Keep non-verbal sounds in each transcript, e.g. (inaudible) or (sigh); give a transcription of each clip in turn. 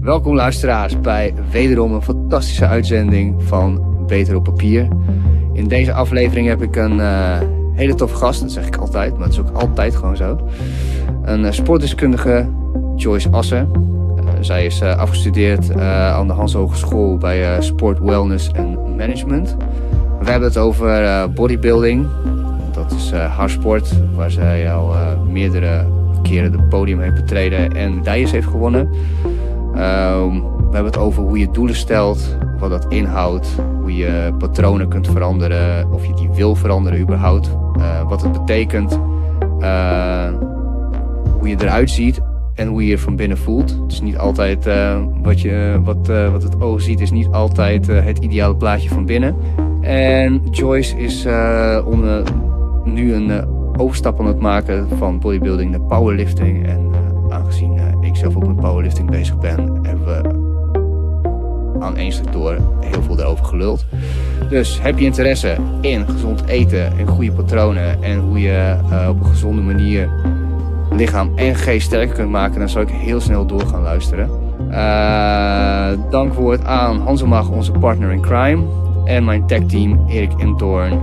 Welkom luisteraars bij wederom een fantastische uitzending van Beter op Papier. In deze aflevering heb ik een eh, hele tof gast, dat zeg ik altijd, maar het is ook altijd gewoon zo. Een eh, sportdeskundige, Joyce Assen. Eh, zij is eh, afgestudeerd eh, aan de Hans Hogeschool bij Sport, Wellness en Management. We hebben het over bodybuilding. Dat is haar sport, waar zij al meerdere keren het podium heeft betreden en medailles heeft gewonnen. Ehm, we hebben het over hoe je doelen stelt, wat dat inhoudt, hoe je patronen kunt veranderen, of je die wil veranderen überhaupt, wat het betekent, hoe je eruit ziet en hoe je je van binnen voelt. Het is niet altijd eh, wat, je, eh, wat, eh, wat het oog ziet, is niet altijd het ideale plaatje van binnen. En Joyce is om, nu een overstap aan het maken van bodybuilding naar powerlifting. En aangezien ik zelf ook met powerlifting bezig ben, hebben we aan één sector heel veel erover geluld. Dus heb je interesse in gezond eten en goede patronen en hoe je op een gezonde manier lichaam en geest sterker kunt maken, dan zou ik heel snel door gaan luisteren. Uh, eh, dankwoord aan Hanselmach, onze partner in crime. En mijn team, Erik Imtorn,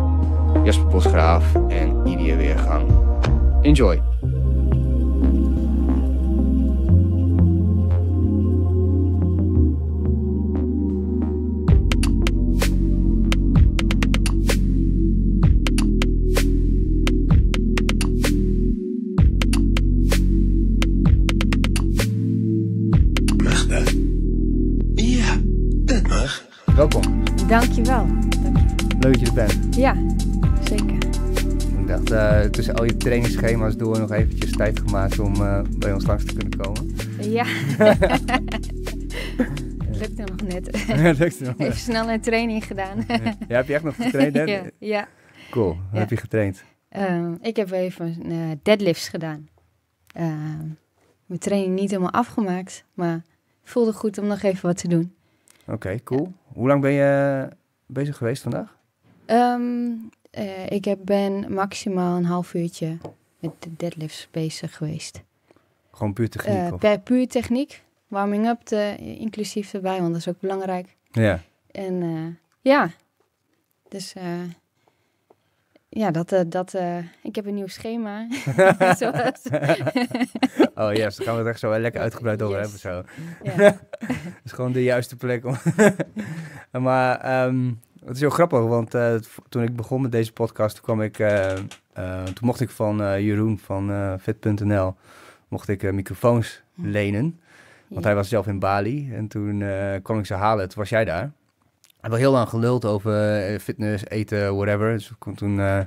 Jasper Bosgraaf en Idia Weergang. Enjoy! Dankjewel. Dankjewel. Leuk dat je er bent. Ja, zeker. Ik dacht, eh, tussen al je trainingsschema's door nog eventjes tijd gemaakt om eh, bij ons langs te kunnen komen. Ja. (laughs) Lukte nog net. (laughs) Lukte nog net. Even snel een training gedaan. ja, heb je echt nog getraind? (laughs) ja, ja. Cool. Wat heb je getraind? Ehm, ik heb even eh, deadlifts gedaan. Ehm, mijn training niet helemaal afgemaakt, maar voelde goed om nog even wat te doen. Oké, cool. Hoe lang ben je bezig geweest vandaag? Ehm, eh, ik heb, ben maximaal een half uurtje met de deadlifts bezig geweest. Gewoon puur techniek? Uh, per, puur techniek. Warming up te, inclusief erbij, want dat is ook belangrijk. Ja. En eh, ja, dus ja, dat, uh, dat uh, ik heb een nieuw schema. (laughs) (laughs) (laughs) oh ja, dan gaan we het echt zo lekker uitgebreid over yes. hebben zo. Ja. is gewoon de juiste plek om... maar ehm, het is heel grappig, want eh, toen ik begon met deze podcast, kwam ik... toen mocht ik van Jeroen van Fit.nl, mocht ik microfoons hm. lenen. Want hij was zelf in Bali en toen kon ik ze halen. Toen was jij daar hebben heel lang geluld over eh, fitness, eten, whatever. Dus toen, uh,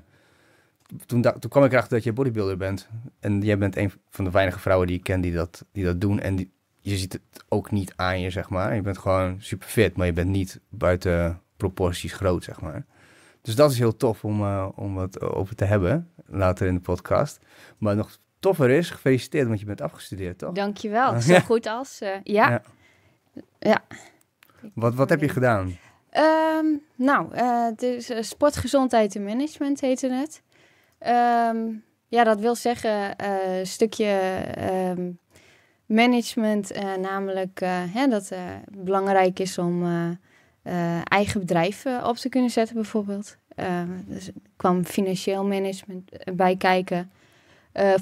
toen, toen kwam ik erachter dat je bodybuilder bent. En jij bent een van de weinige vrouwen die ik ken die dat, die dat doen. En die, je ziet het ook niet aan je, zeg maar. Je bent gewoon super fit, maar je bent niet buiten proporties groot, zeg maar. Dus dat is heel tof om, uh, om wat over te hebben later in de podcast. Maar nog toffer is, gefeliciteerd, want je bent afgestudeerd, toch? Dankjewel, (laughs) zo goed als... ja. ja. ja. Wat, wat heb je gedaan? Ehm, nou, uh, dus sportgezondheid en management heette het. Ehm, ja, dat wil zeggen eh, een stukje ehm, management, namelijk hè, dat het belangrijk is om eigen bedrijven op te kunnen zetten, bijvoorbeeld. dus kwam financieel management bij kijken,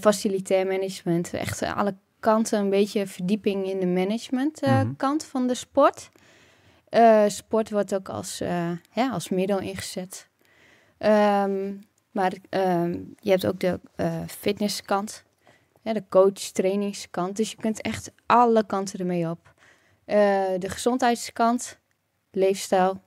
facilitair management, echt alle kanten een beetje verdieping in de management mhm. kant van de sport. Eh, sport wordt ook als, ja, eh, als middel ingezet. Ehm, maar ehm, je hebt ook de eh, fitnesskant, de coach, trainingskant. Dus je kunt echt alle kanten ermee op. de gezondheidskant, leefstijl.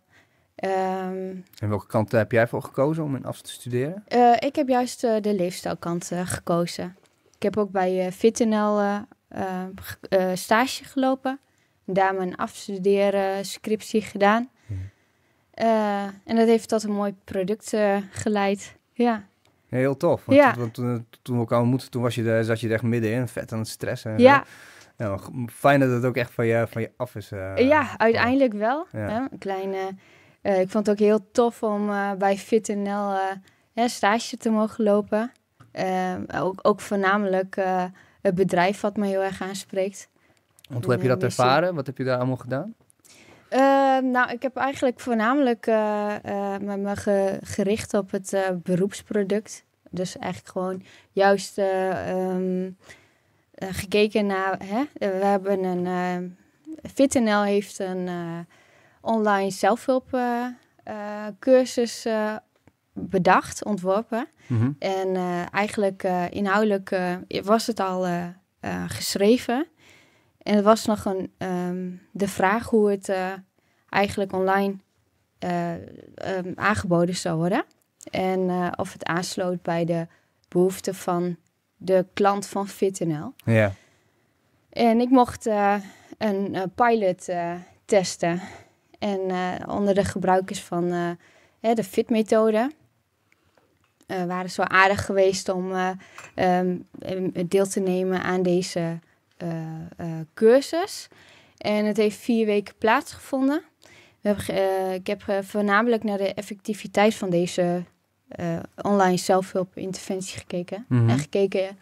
Ehm, en welke kant heb jij voor gekozen om in af te studeren? ik heb juist de leefstijlkant gekozen. Ik heb ook bij FitNL stage gelopen daar mijn afstuderen-scriptie gedaan. Mhm. Eh, en dat heeft tot een mooi product eh, geleid. Ja. Heel tof. Want ja. toen, toen, we elkaar ontmoetten, toen was je er, zat je er echt middenin, vet aan het stressen. ja. ja fijn dat het ook echt van je, van je af is. Eh, ja, uiteindelijk wel. Hè? Een kleine, ik vond het ook heel tof om bij FitNL stage te mogen lopen. ook, ook voornamelijk het bedrijf wat me heel erg aanspreekt. Want hoe heb je dat dus, eh, ervaren? Wat heb je daar allemaal gedaan? Eh, nou, ik heb eigenlijk voornamelijk uh, me gericht op het beroepsproduct. Dus eigenlijk gewoon juist ehm, gekeken naar. Hè? We hebben een. FitNL heeft een online zelfhulpcursus bedacht, ontworpen. Mhm. En eigenlijk inhoudelijk was het al geschreven. En het was nog een, ehm, de vraag hoe het eh, eigenlijk online eh, ehm, aangeboden zou worden. En eh, of het aansloot bij de behoeften van de klant van FitNL. Ja. En ik mocht een pilot testen. En onder de gebruikers van de Fit-methode. waren zo aardig geweest om ehm, deel te nemen aan deze eh, eh, cursus. En het heeft vier weken plaatsgevonden. We hebben, eh, ik heb voornamelijk naar de effectiviteit van deze online zelfhulpinterventie gekeken. Mhm. En gekeken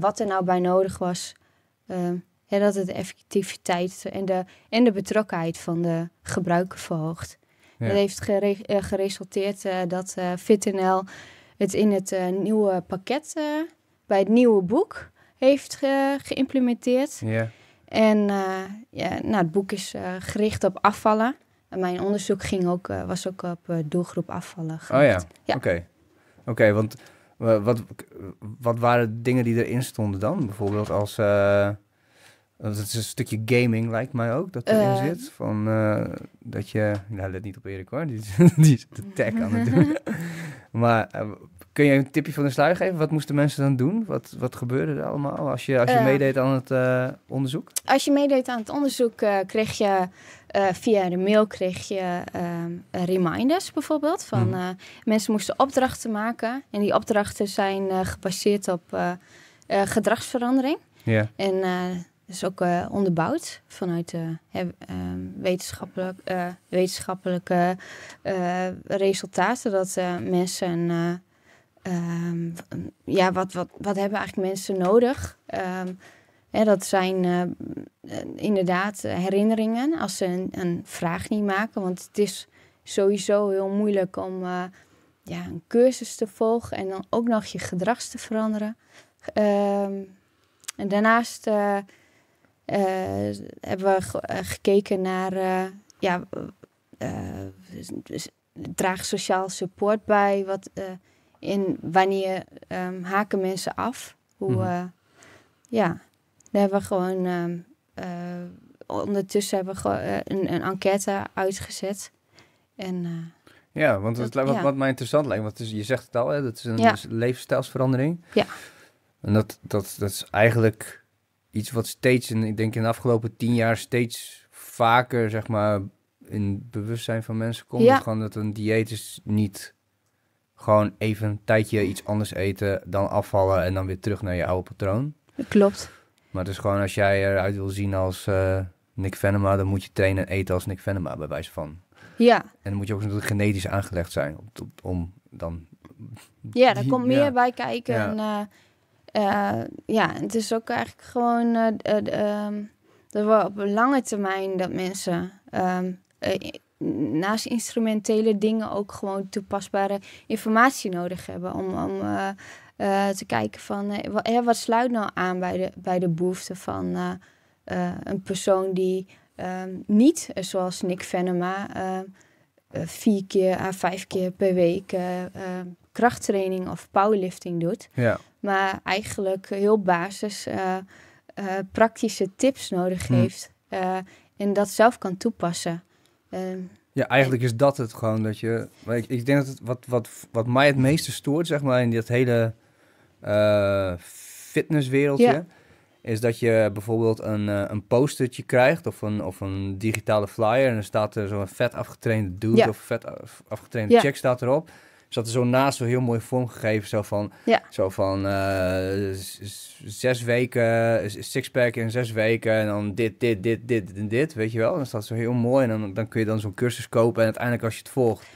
wat er nou bij nodig was. Ja, dat het de effectiviteit en de, en de betrokkenheid van de gebruiker verhoogt. Ja. Dat heeft geresulteerd dat uh, FitNL het in het nieuwe pakket, bij het nieuwe boek, heeft geïmplementeerd. Ja. En eh, ja, nou, het boek is eh, gericht op afvallen. En mijn onderzoek ging ook, eh, was ook op doelgroep afvallen. Oh ja, ja. oké. Oké, want wat, wat waren dingen die erin stonden dan? Bijvoorbeeld als... het is een stukje gaming, lijkt mij ook, dat erin zit. Van, dat je... Nou, let niet op Erik hoor, die, (laughs) die is de tech aan het doen. (laughs) Maar eh, kun je een tipje van de sluier geven? Wat moesten mensen dan doen? Wat, wat gebeurde er allemaal als je, als je eh. meedeed aan het eh, onderzoek? Als je meedeed aan het onderzoek kreeg je via de mail kreeg je, reminders bijvoorbeeld. Van, hmm. mensen moesten opdrachten maken en die opdrachten zijn gebaseerd op gedragsverandering. Ja. En is ook eh, onderbouwd vanuit uh, wetenschappelijk, eh, wetenschappelijke resultaten. Dat mensen. Ehm, ja, wat, wat, wat hebben eigenlijk mensen nodig? Um, dat zijn inderdaad herinneringen als ze een, vraag niet maken. Want het is sowieso heel moeilijk om ja, een cursus te volgen en dan ook nog je gedrag te veranderen. en daarnaast eh, hebben we eh, gekeken naar eh, ja, dus, dus draag sociaal support bij. Wat, in wanneer ehm, haken mensen af? Hoe, mhm. ja, daar hebben we gewoon ehm, ondertussen hebben we een, een, enquête uitgezet. En, ja, want wat, wat mij interessant lijkt, want is, je zegt het al, hè, dat is een ja. levensstijlsverandering. Ja. En dat, dat, dat is eigenlijk iets wat steeds, in ik denk in de afgelopen tien jaar steeds vaker, zeg maar, in het bewustzijn van mensen komt. Ja. Gewoon dat een dieet is niet gewoon even een tijdje iets anders eten, dan afvallen en dan weer terug naar je oude patroon. Klopt. Maar het is gewoon als jij eruit wil zien als eh, Nick Venema, dan moet je trainen en eten als Nick Venema, bij wijze van. Ja. En dan moet je ook natuurlijk genetisch aangelegd zijn om, dan... Ja, dan komt meer bij kijken. Eh, eh, ja, het is ook eigenlijk gewoon uh, uh, dat we op lange termijn dat mensen ehm, naast instrumentele dingen ook gewoon toepasbare informatie nodig hebben om, om te kijken van wat, wat, sluit nou aan bij de, bij de behoeften van een persoon die ehm, niet, zoals Nick Venema, vier keer à vijf keer per week krachttraining of powerlifting doet. Ja maar eigenlijk heel basis eh, eh, praktische tips nodig hmm. heeft eh, en dat zelf kan toepassen. Ehm, ja, eigenlijk is dat het gewoon dat je. ik, ik denk dat wat, wat, wat mij het meeste stoort, zeg maar, in dat hele fitnesswereldje. Is dat je bijvoorbeeld een, een postertje krijgt of een, of een digitale flyer. En dan staat er zo'n vet afgetrainde dude of vet af, afgetrainde ja. check staat erop zat er zo naast zo heel mooi vormgegeven. Zo van, ja. zo van eh, zes weken, sixpack in zes weken. En dan dit, dit, dit, dit en dit. Weet je wel? En dan staat zo heel mooi. En dan, dan kun je dan zo'n cursus kopen. En uiteindelijk als je het volgt,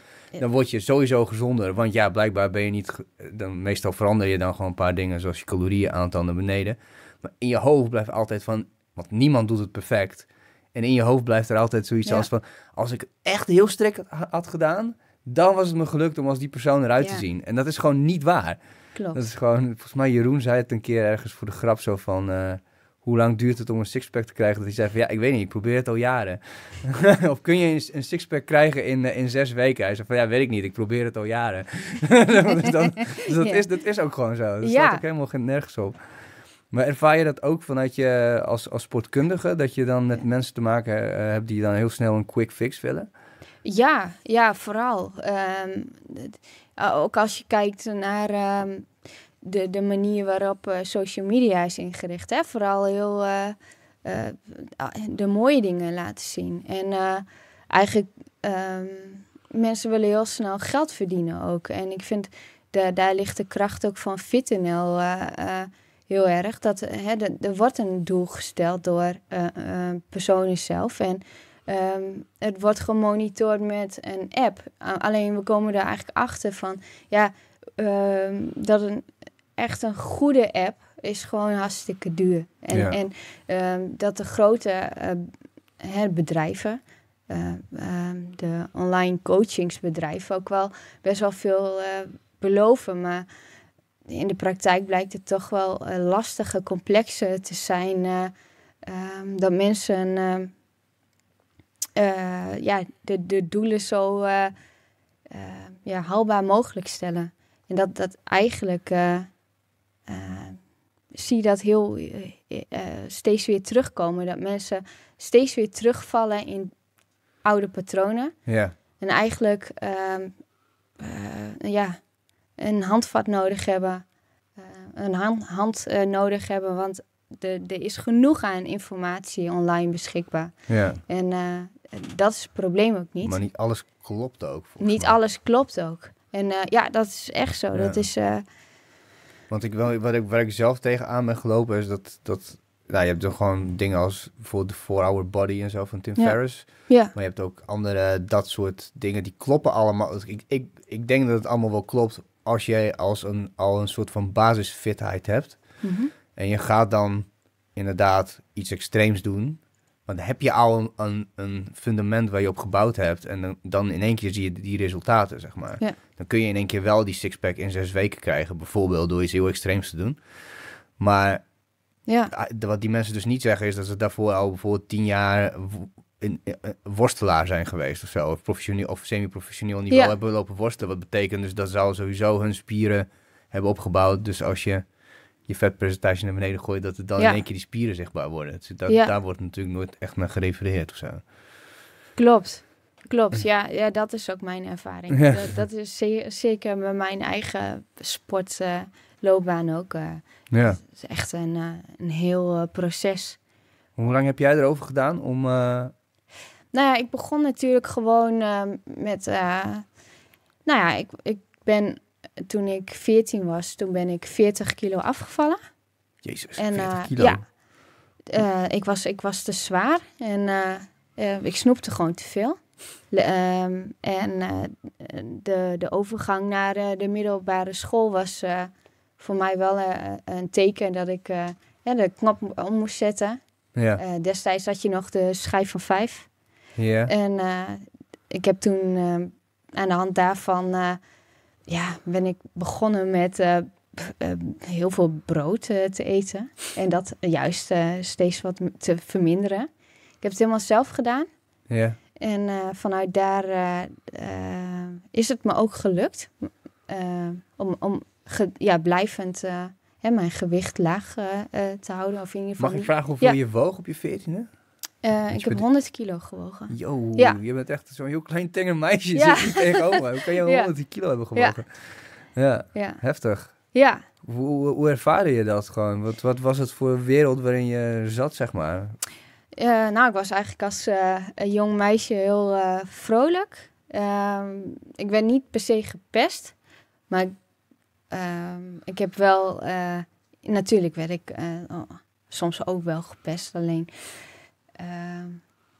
dan word je sowieso gezonder. Want ja, blijkbaar ben je niet... Dan, meestal verander je dan gewoon een paar dingen. Zoals je calorieën aantal naar beneden. Maar in je hoofd blijft altijd van... Want niemand doet het perfect. En in je hoofd blijft er altijd zoiets als van... Als ik echt heel strikt had gedaan dan was het me gelukt om als die persoon eruit te zien. En dat is gewoon niet waar. Dat is gewoon, volgens mij Jeroen zei het een keer ergens voor de grap zo van... Eh, hoe lang duurt het om een sixpack te krijgen? Dat hij zei van, ja, ik weet niet, ik probeer het al jaren. (laughs) of kun je een, sixpack krijgen in, eh, in zes weken? Hij zei van, ja, weet ik niet, ik probeer het al jaren. (laughs) dus, dan, dus dat, is, dat is ook gewoon zo. Dat staat ook helemaal nergens op. Maar ervaar je dat ook vanuit je als, als sportkundige, dat je dan met mensen te maken eh, hebt die dan heel snel een quick fix willen? Ja, ja, vooral. Ehm, eh, ook als je kijkt naar ehm, de, de manier waarop eh, social media is ingericht. Hè? Vooral heel eh, ah, de mooie dingen laten zien. En eigenlijk, um, mensen willen heel snel geld verdienen ook. En ik vind, de, daar ligt de kracht ook van FitNL heel erg. Dat, hè, de, er wordt een doel gesteld door personen zelf. En Ehm, het wordt gemonitord met een app. Alleen we komen er eigenlijk achter van ja, ehm, dat een echt een goede app is gewoon hartstikke duur. En, en ehm, dat de grote uh, eh, bedrijven, eh, de online coachingsbedrijven ook wel best wel veel eh, beloven. Maar in de praktijk blijkt het toch wel lastige, complexer te zijn. dat mensen uh, ja, de, de doelen zo eh, eh, ja, haalbaar mogelijk stellen. En dat, dat eigenlijk zie je dat heel steeds weer terugkomen. Dat mensen steeds weer terugvallen in oude patronen. Ja. En eigenlijk ehm, ja, een handvat nodig hebben. een hand, hand nodig hebben. Want er is genoeg aan informatie online beschikbaar. Ja. En dat is het probleem ook niet. Maar niet alles klopt ook. Niet alles klopt ook. En eh, ja, dat is echt zo. Dat is. Eh, Want ik, wel, wat ik, waar ik zelf tegenaan ben gelopen is dat. dat nou, je hebt dan gewoon dingen als bijvoorbeeld de 4-Hour Body en zo van Tim Ferriss. Maar je hebt ook andere dat soort dingen die kloppen allemaal. Dus ik, ik, ik denk dat het allemaal wel klopt als jij als een, al een soort van basisfitheid hebt. Mhm. En je gaat dan inderdaad iets extreems doen. Want heb je al een, een, een, fundament waar je op gebouwd hebt. En dan, dan, in één keer zie je die resultaten, zeg maar. Dan kun je in één keer wel die sixpack in zes weken krijgen. Bijvoorbeeld door iets heel extreems te doen. Maar ja. Ah, wat die mensen dus niet zeggen is dat ze daarvoor al bijvoorbeeld tien jaar eh, eh, worstelaar zijn geweest of zo. Of, professioneel, of semi-professioneel niveau hebben lopen worstelen. Wat betekent dus dat ze al sowieso hun spieren hebben opgebouwd. Dus als je je vetpercentage naar beneden gooit, dat het dan in één keer die spieren zichtbaar worden. Dus dat, Daar wordt natuurlijk nooit echt naar gerefereerd of zo. Klopt, klopt. Ja, ja dat is ook mijn ervaring. Dat, dat, is zeer, zeker met mijn eigen sportloopbaan ook. Eh, ja. Het is echt een, eh, een heel eh, proces. Hoe lang heb jij erover gedaan om... Nou ja, ik begon natuurlijk gewoon met... nou ja, ik, ik ben toen ik 14 was, toen ben ik 40 kilo afgevallen. Jezus, en, 40 eh, kilo? Ja. Eh, ik, was, ik was te zwaar en eh, ik snoepte gewoon te veel. Ehm, en de, de overgang naar de middelbare school was voor mij wel een teken dat ik ja, de knop om moest zetten. Ja. destijds had je nog de schijf van vijf. Ja. En ik heb toen ehm, aan de hand daarvan ja, ben ik begonnen met eh, eh, heel veel brood eh, te eten. En dat juist steeds wat te verminderen. Ik heb het helemaal zelf gedaan. Ja. En vanuit daar is het me ook gelukt om, om ja, blijvend hè, mijn gewicht laag te houden. Mag ik vragen hoeveel je woog op je veertiende? Uh, ik heb 100 kilo gewogen. Yo, je bent echt zo'n heel klein tenger meisje. Ja. Zit tegenover. Hoe kan je 100 (laughs) kilo hebben gewogen? Ja. ja. heftig. Ja. Hoe, hoe ervaarde je dat gewoon? Wat, wat was het voor wereld waarin je zat, zeg maar? Eh, nou, ik was eigenlijk als eh, een jong meisje heel vrolijk. Ehm, ik werd niet per se gepest, maar ehm, ik heb wel... natuurlijk werd ik oh, soms ook wel gepest, alleen... Ehm,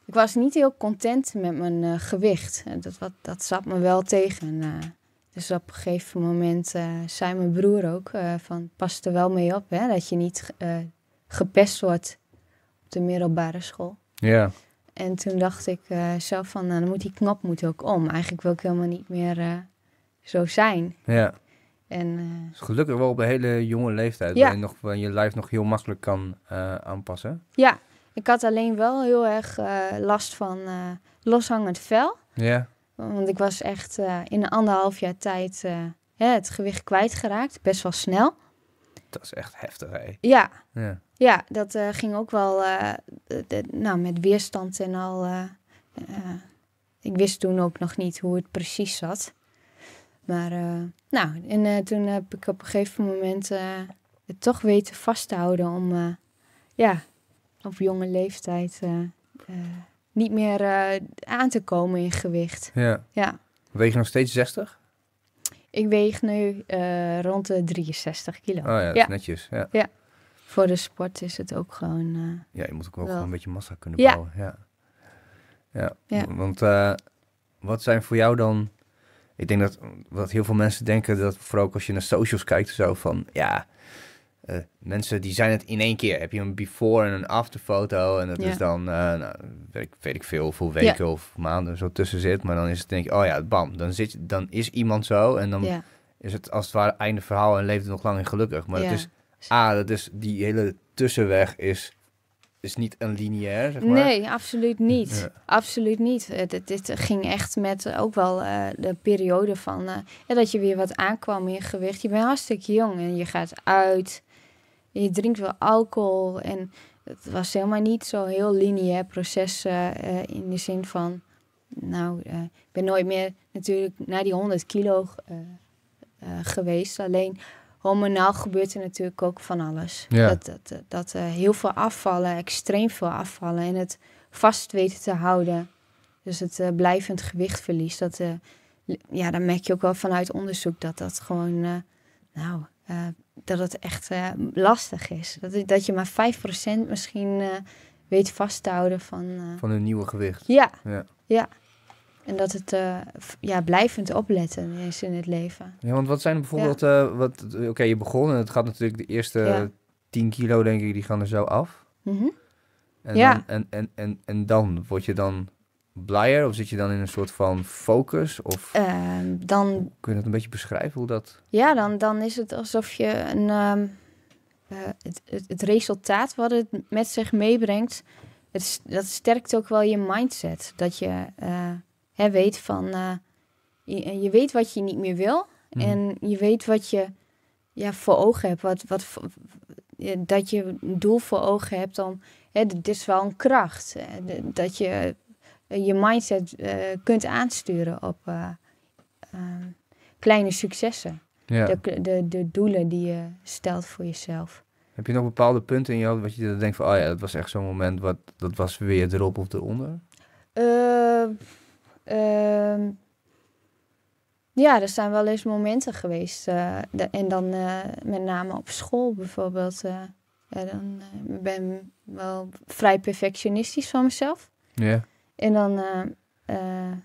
ik was niet heel content met mijn eh, gewicht. Dat, wat, dat zat me wel tegen. Eh, dus op een gegeven moment eh, zei mijn broer ook van pas er wel mee op hè, dat je niet gepest wordt op de middelbare school. Ja. En toen dacht ik zelf van nou, dan moet die knop moet ook om. Eigenlijk wil ik helemaal niet meer zo zijn. Ja. En, dus gelukkig wel op een hele jonge leeftijd, ja. waar je nog, van je lijf nog heel makkelijk kan aanpassen. Ja, ik had alleen wel heel erg eh, last van eh, loshangend vel. Ja. Want ik was echt eh, in een anderhalf jaar tijd het gewicht kwijtgeraakt. Best wel snel. Dat is echt heftig, hè? Ja. Ja, ja dat ging ook wel nou, met weerstand en al. ik wist toen ook nog niet hoe het precies zat. Maar nou, en toen heb ik op een gegeven moment het toch weten vast te houden om ja, op jonge leeftijd eh, eh, niet meer eh, aan te komen in gewicht. Ja. ja. Weeg je nog steeds 60? Ik weeg nu rond de 63 kilo. Oh ja, netjes. Ja. ja. Voor de sport is het ook gewoon... ja, je moet ook wel, gewoon een beetje massa kunnen bouwen. Ja. Ja, ja. want wat zijn voor jou dan... Ik denk dat wat heel veel mensen denken, dat vooral als je naar socials kijkt zo, van ja, eh, mensen die zijn het in één keer. Heb je een before en een after foto. En dat is dan, eh, nou, weet, ik, weet, ik, veel, hoeveel weken of maanden zo tussen zit. Maar dan is het denk ik, oh ja, bam. Dan, zit, je dan is iemand zo. En dan is het als het ware einde verhaal en leeft het nog lang en gelukkig. Maar het is, ah, dat is, die hele tussenweg is is niet een lineair, zeg maar. Nee, absoluut niet. Absoluut niet. Het, dit, ging echt met ook wel eh, de periode van... dat je weer wat aankwam in gewicht. Je bent hartstikke jong en je gaat uit je drinkt wel alcohol. En het was helemaal niet zo heel lineair proces eh, eh, in de zin van, nou, eh, ik ben nooit meer natuurlijk naar die 100 kilo geweest. Alleen hormonaal gebeurt er natuurlijk ook van alles. Dat, dat, heel veel afvallen, extreem veel afvallen en het vast weten te houden. Dus het blijvend gewichtverlies, dat, ja, dan merk je ook wel vanuit onderzoek dat dat gewoon, nou, dat het echt eh, lastig is. Dat, dat je maar 5% misschien eh, weet vast te houden van... Eh, van hun nieuwe gewicht. Ja, ja. ja. En dat het ja, blijvend opletten is in het leven. Ja, want wat zijn bijvoorbeeld... wat Oké, je begon en het gaat natuurlijk de eerste 10 kilo, denk ik, die gaan er zo af. Mhm. en, ja. dan, en, en, en, en dan word je dan blijer? Of zit je dan in een soort van focus? Of ehm, dan, kun je dat een beetje beschrijven hoe dat. Ja, dan, dan is het alsof je een, ehm, eh, het, het, het, resultaat wat het met zich meebrengt, het, dat sterkt ook wel je mindset. Dat je eh, hè, weet van eh, je, je, weet wat je niet meer wil. Mhm. En je weet wat je ja, voor ogen hebt. Wat, wat, dat je een doel voor ogen hebt om. Hè, is wel een kracht. Hè, dat je eh, je mindset eh, kunt aansturen op eh, ehm, kleine successen. De, de, de doelen die je stelt voor jezelf. Heb je nog bepaalde punten in je hoofd wat je denkt van, oh ja, dat was echt zo'n moment, wat, dat was weer erop of eronder? Ehm, ehm, ja, er zijn wel eens momenten geweest. en dan met name op school bijvoorbeeld. ja, dan ben ik wel vrij perfectionistisch van mezelf. Ja. En dan, eh, eh,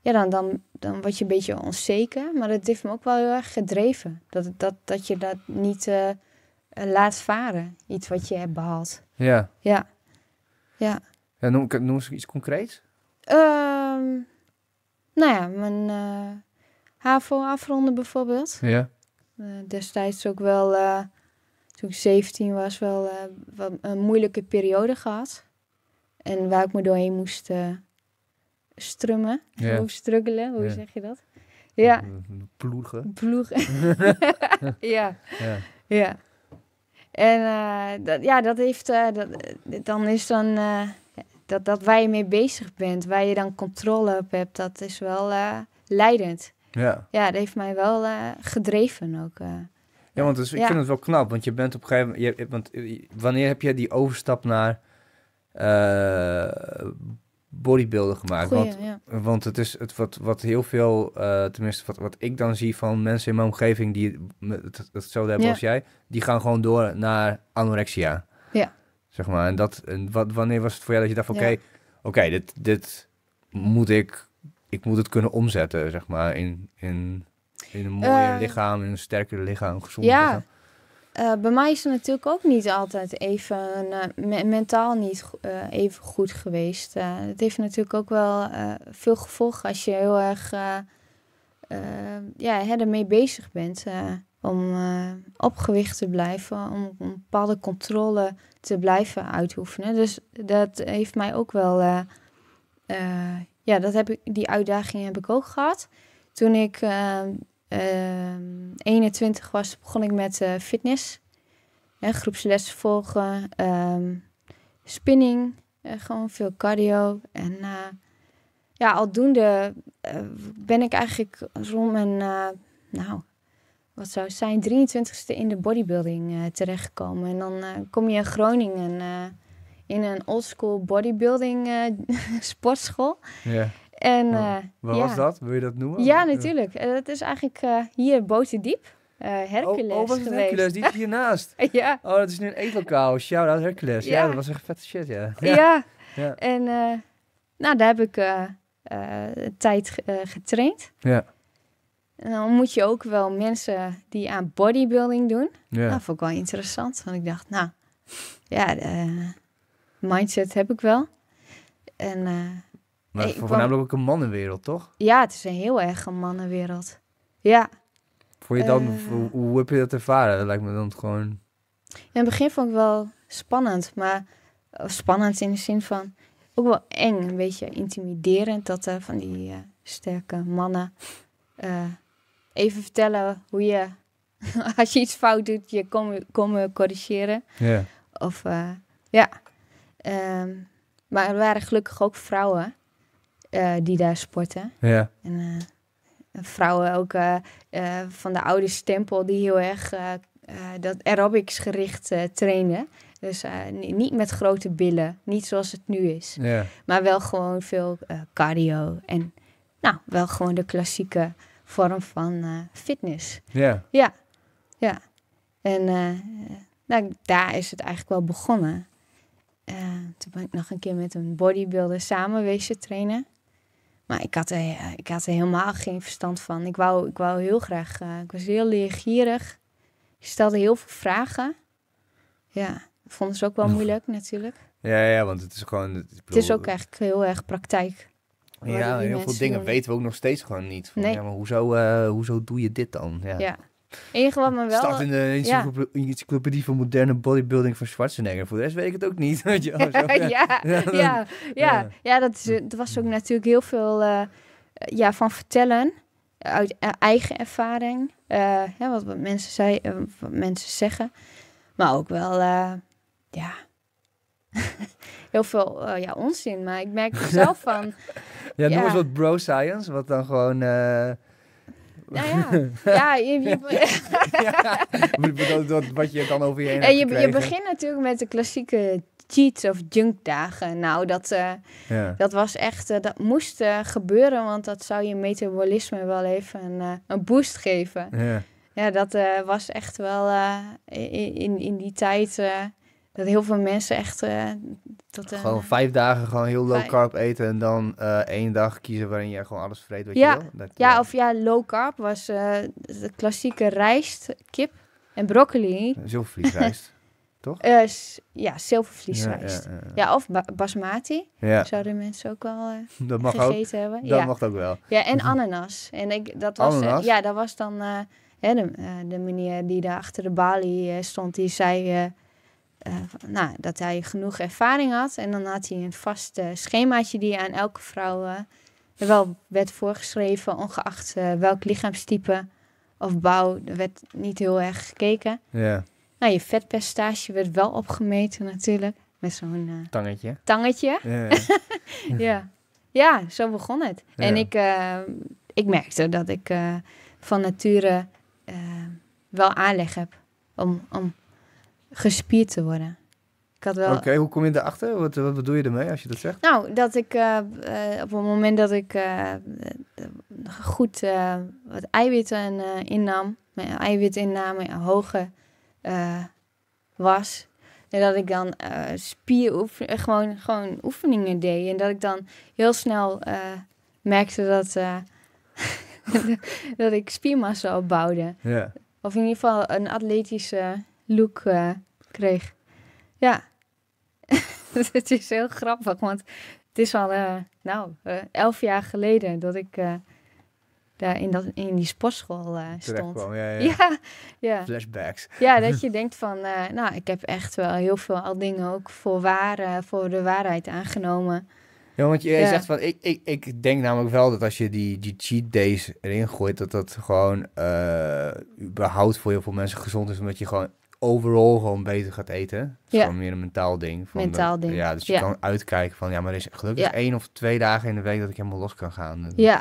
ja, dan, dan, dan word je een beetje onzeker. Maar dat heeft me ook wel heel erg gedreven. Dat, dat, dat je dat niet eh, laat varen, iets wat je hebt behaald. Ja. Ja. Ja. ja noem, noem eens iets concreets. Ehm, nou ja, mijn HAVO afronden bijvoorbeeld. Ja. destijds ook wel, toen ik 17 was, wel een moeilijke periode gehad. En waar ik me doorheen moest uh, strummen. Yeah. Of struggelen, hoe zeg je dat? Ja. Ploegen. Ploegen. (laughs) (laughs) ja. ja. ja. En eh, dat, ja, dat heeft, eh, dan is dan, dat, dat waar je mee bezig bent, waar je dan controle op hebt, dat is wel leidend. Ja. Ja, dat heeft mij wel gedreven ook. ja, want dus, ik vind het wel knap, want je bent op een gegeven moment, je, want wanneer heb je die overstap naar eh, bodybuilder gemaakt. want, want het is het wat, wat heel veel, uh, tenminste wat, wat ik dan zie van mensen in mijn omgeving die het, hetzelfde hebben als jij, die gaan gewoon door naar anorexia. Ja. Zeg maar. En, dat, en wat, wanneer was het voor jou dat je dacht: oké, oké, dit, dit moet ik, ik moet het kunnen omzetten, zeg maar, in, in, in een mooier eh, lichaam, in een sterker lichaam, een gezonder lichaam. Eh, bij mij is het natuurlijk ook niet altijd even eh, mentaal niet eh, even goed geweest. het heeft natuurlijk ook wel veel gevolgen als je heel erg ja, hè, ermee bezig bent. om opgewicht te blijven, om een bepaalde controle te blijven uitoefenen. Dus dat heeft mij ook wel. ja, dat heb ik, die uitdaging heb ik ook gehad. Toen ik 21 ehm, was, begon ik met eh, fitness. en groepslessen volgen, ehm, spinning, eh, gewoon veel cardio. En eh, ja, aldoende ben ik eigenlijk rond mijn, nou, wat zou het zijn, 23ste in de bodybuilding terechtgekomen. En dan kom je in Groningen in een oldschool bodybuilding (laughs) sportschool. Ja. En, oh, eh, wat was dat? Wil je dat noemen? Ja, eh, natuurlijk. Dat eh, is eigenlijk hier Boterdiep. Uh, Hercules oh, oh, was het geweest. Hercules? Die hiernaast? (laughs) ja. Oh, dat is nu een eetlokaal. Shout-out Hercules. Ja. dat was echt vette shit, ja. (laughs) Ja. ja. En uh, nou, daar heb ik uh, tijd getraind. Ja. En dan moet je ook wel mensen die aan bodybuilding doen. Ja. Dat nou, vond ik wel interessant. Want ik dacht, nou, ja, mindset heb ik wel. En maar voornamelijk ook een mannenwereld, toch? Ja, het is een heel erg een mannenwereld. Ja. Voor je dan, eh. hoe, heb je dat ervaren? Dat lijkt me dan gewoon... in het begin vond ik wel spannend, maar... Spannend in de zin van... Ook wel eng, een beetje intimiderend dat van die eh, sterke mannen... Eh, even vertellen hoe je... (laughs) als je iets fout doet, je komen kom corrigeren. Ja. Of, ja. Ehm, maar er waren gelukkig ook vrouwen eh, die daar sporten. Ja. En, eh, vrouwen ook eh, van de oude stempel die heel erg dat aerobics gericht trainen. Dus niet met grote billen, niet zoals het nu is. Ja. Maar wel gewoon veel cardio en nou, wel gewoon de klassieke vorm van fitness. Ja. Ja, ja. En nou, daar is het eigenlijk wel begonnen. toen ben ik nog een keer met een bodybuilder samen wezen trainen. Maar ik had, er, eh, ik had er helemaal geen verstand van. Ik wou, ik wou heel graag. Eh, ik was heel leergierig. Ik stelde heel veel vragen. Ja, vonden ze ook wel moeilijk natuurlijk. Ja, ja, want het is gewoon. Het, is ook eigenlijk heel erg praktijk. Ja, heel veel dingen weten we ook nog steeds gewoon niet. nee. ja, maar hoezo, eh, hoezo doe je dit dan? Ja. ja enige wat me wel... staat in de encyclopedie van moderne bodybuilding van Schwarzenegger. Voor de rest weet ik het ook niet. (laughs) Oh, (laughs) (laughs) ja, ja, ja, ja, dat, is, dat eh, was ook natuurlijk heel veel eh, ja, van vertellen. Uit e-, eigen ervaring. Eh, wat, mensen zei, wat mensen zeggen. Maar ook wel, ja... heel veel ja, onzin, maar ik merk er zelf van. ja, noem ja. eens wat bro science, wat dan gewoon ja, ja, je, je (laughs) (laughs) wat je dan over je heen En je, je begint natuurlijk met de klassieke cheats of junkdagen. Nou, dat, eh, dat was echt, eh, dat moest eh, gebeuren, want dat zou je metabolisme wel even een, een boost geven. Ja, ja dat was echt wel in, in die tijd dat heel veel mensen echt... Uh, eh, tot, eh, gewoon vijf dagen gewoon heel low carb eten en dan eh, één dag kiezen waarin je gewoon alles vreet wat ja. je wil. Dat, ja, ja, of ja, low carb was de klassieke rijst, kip en broccoli. Zilvervliesrijst, (laughs) toch? ja, zilvervliesrijst. Ja, ja, of basmati. Zouden mensen ook wel (laughs) dat mag gegeten ook. hebben. Dat mag ook wel. Ja, en (laughs) ananas. En ik, dat was, ja, dat was dan hè, de, de meneer die daar achter de balie stond, die zei... Eh, nou, dat hij genoeg ervaring had. En dan had hij een vast eh, schemaatje die aan elke vrouw eh, wel werd voorgeschreven, ongeacht welk lichaamstype of bouw. Er werd niet heel erg gekeken. Ja. Nou, je vetpercentage werd wel opgemeten natuurlijk. Met zo'n... tangetje. Tangetje. (laughs) ja. ja. Ja, zo begon het. En ik, ik merkte dat ik van nature wel aanleg heb om, om gespierd te worden. wel... Oké, hoe kom je daarachter? Wat, wat bedoel je ermee als je dat zegt? Nou, dat ik eh, eh, op het moment dat ik eh, goed wat eiwitten innam, mijn eiwitinname hoger was, en dat ik dan spieroefeningen, gewoon, gewoon oefeningen deed. En dat ik dan heel snel merkte dat, (laughs) dat ik spiermassa opbouwde. Of in ieder geval een atletische look eh, kreeg. Ja, (laughs) het is heel grappig, want het is al, eh, nou, eh, elf jaar geleden dat ik daar in, dat, in die sportschool stond. ja, ja. ja, ja. Flashbacks. Ja, dat (laughs) je denkt van, nou, ik heb echt wel heel veel al dingen ook voor, waar, voor de waarheid aangenomen. Ja, want je zegt van, ik, ik, ik denk namelijk wel dat als je die, die cheat days erin gooit, dat dat gewoon überhaupt voor heel veel mensen gezond is, omdat je gewoon overal gewoon beter gaat eten. ja. meer een mentaal ding. Van mentaal ding. Ja, dus je kan uitkijken van, ja, maar er is gelukkig één of twee dagen in de week dat ik helemaal los kan gaan. Ja.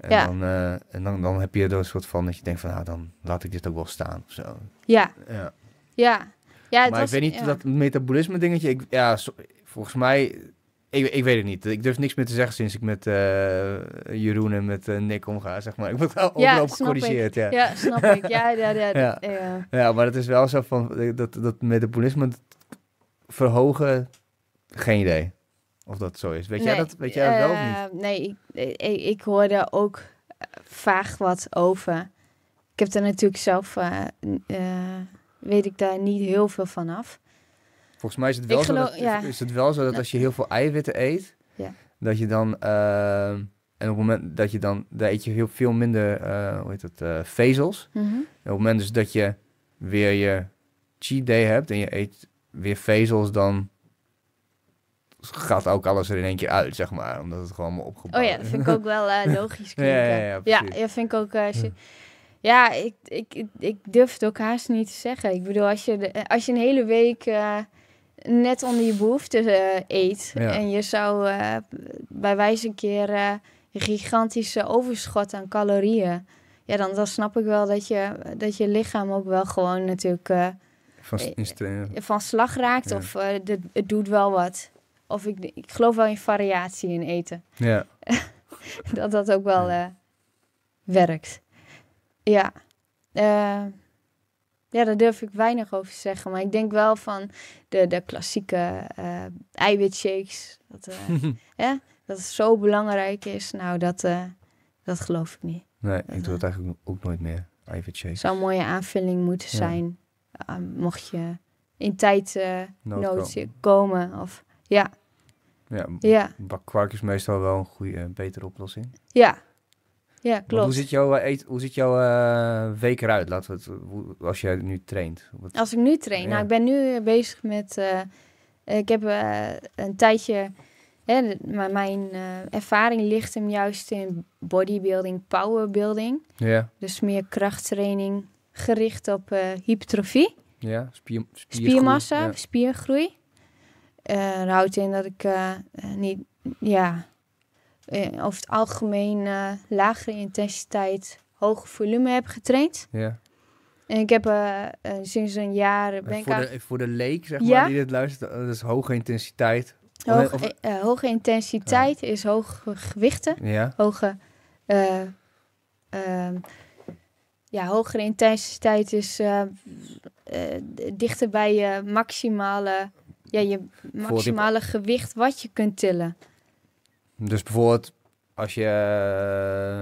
En, ja. dan, eh, en dan, dan heb je er een soort van dat je denkt van, nou, dan laat ik dit ook wel staan of zo. Ja. Ja. ja. maar ik weet niet, dat metabolisme dingetje, ik, ja, volgens mij ik, ik weet het niet. Ik durf niks meer te zeggen sinds ik met eh, Jeroen en met eh, Nick omga, zeg maar. Ik word al ja, gecorrigeerd. Ja. ja. snap ik. Ja, (laughs) ja, ja, ja. ja. maar het is wel zo van, eh, dat, dat metabolisme verhogen, geen idee of dat zo is. Weet jij dat, weet jij dat wel of niet? Nee, ik, ik, hoor daar ook vaag wat over. Ik heb er natuurlijk zelf, weet ik daar niet heel veel van af. Volgens mij is het wel, zo, dat, is het wel zo dat als je heel veel eiwitten eet, dat je dan. Ehm, en op het moment dat je dan. Daar eet je heel veel minder. Eh, hoe heet dat? Eh, vezels. Mhm. op het moment dus dat je weer je cheat day hebt. en je eet weer vezels. dan gaat ook alles er in één keer uit, zeg maar. Omdat het gewoon maar opgebouwd oh is. Oh (laughs) ja, vind ik ook wel logisch ja, ja, ja, vind ik ook... Uh, je... ja, ik, ik, ik durf het ook haast niet te zeggen. Ik bedoel, als je, de, als je een hele week net onder je behoefte eh, eet. En je zou eh, bij wijze een keer gigantische overschot aan calorieën. Ja, dan, dan snap ik wel dat je, dat je lichaam ook wel gewoon natuurlijk... Eh, van, van slag raakt of de, het doet wel wat. Of ik, ik geloof wel in variatie in eten. Ja. (laughs) dat dat ook wel werkt. Ja. Ja, daar durf ik weinig over te zeggen. Maar ik denk wel van de, de klassieke uh, eiwitshakes. Dat, eh, (laughs) dat zo belangrijk is. Nou, dat, eh, dat geloof ik niet. Nee, ik doe het eigenlijk ook nooit meer. Eiwitshakes. Zou een mooie aanvulling moeten zijn. mocht je in tijd nood, komen. Of, ja. Ja, ja. kwark is meestal wel een goede, betere oplossing. Ja, ja, klopt. hoe ziet jouw, eh, eet, hoe ziet jouw eh, week eruit Laten we het, als jij nu traint? Als ik nu train? Nou, ik ben nu eh, bezig met... ik heb een tijdje... Hè, maar mijn ervaring ligt hem juist in bodybuilding, powerbuilding. Ja. Dus meer krachttraining gericht op hypertrofie. Ja, spier, spiermassa, spiergroei. houdt in dat ik niet... Ja, eh, over het algemeen uh, lagere intensiteit, hoge volume heb getraind. Ja. En ik heb eh, sinds een jaar... Ben voor, ik de, voor de leek, zeg ja? maar, die dit luistert, dat is hoge intensiteit. of... hoge intensiteit is hoge gewichten. Ja. Hoge... Ehm, ja, hogere intensiteit is dichter bij je maximale, ja, je maximale gewicht wat je kunt tillen. Dus bijvoorbeeld als je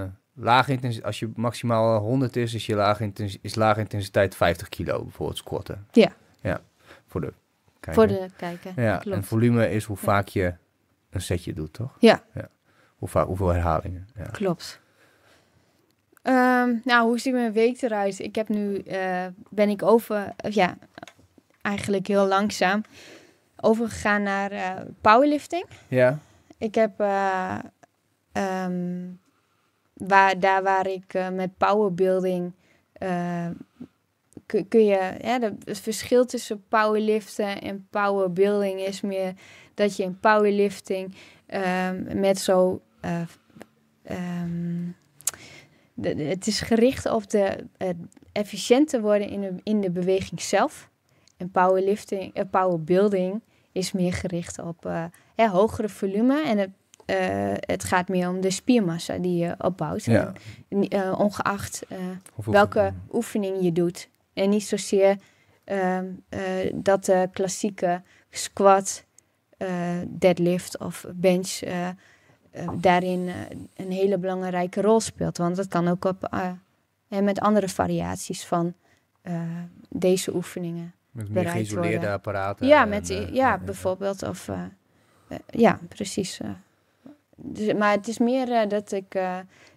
eh, laag intensiteit, als je maximaal 100 is, is je laag intensiteit, is laag intensiteit 50 kilo bijvoorbeeld squatten. Ja. Ja, voor de kijker. Voor de kijken Ja, en volume is hoe vaak je een setje doet, toch? Ja. ja. Hoe vaak, hoeveel herhalingen. Ja. Klopt. Ehm, nou, hoe ziet mijn week eruit? Ik heb nu, eh, ben ik over, eh, ja, eigenlijk heel langzaam overgegaan naar powerlifting. Ja. Ik heb eh, ehm, waar, daar waar ik eh, met powerbuilding uh, kun, kun, je. Ja, het verschil tussen powerliften en powerbuilding is meer dat je in powerlifting ehm, met zo. Ehm, het is gericht op de, efficiënter worden in de, in de beweging zelf. En powerlifting, powerbuilding is meer gericht op hè, hogere volume en het, eh, het gaat meer om de spiermassa die je opbouwt. Ja. En, eh, ongeacht eh, welke oefening? je doet. En niet zozeer ehm, dat de klassieke squat, deadlift of bench daarin een hele belangrijke rol speelt. Want dat kan ook op, met andere variaties van deze oefeningen. Met meer geïsoleerde worden. apparaten. Ja, met, ja, bijvoorbeeld. Of eh, ja, precies. Eh. Dus, maar het is meer eh, dat ik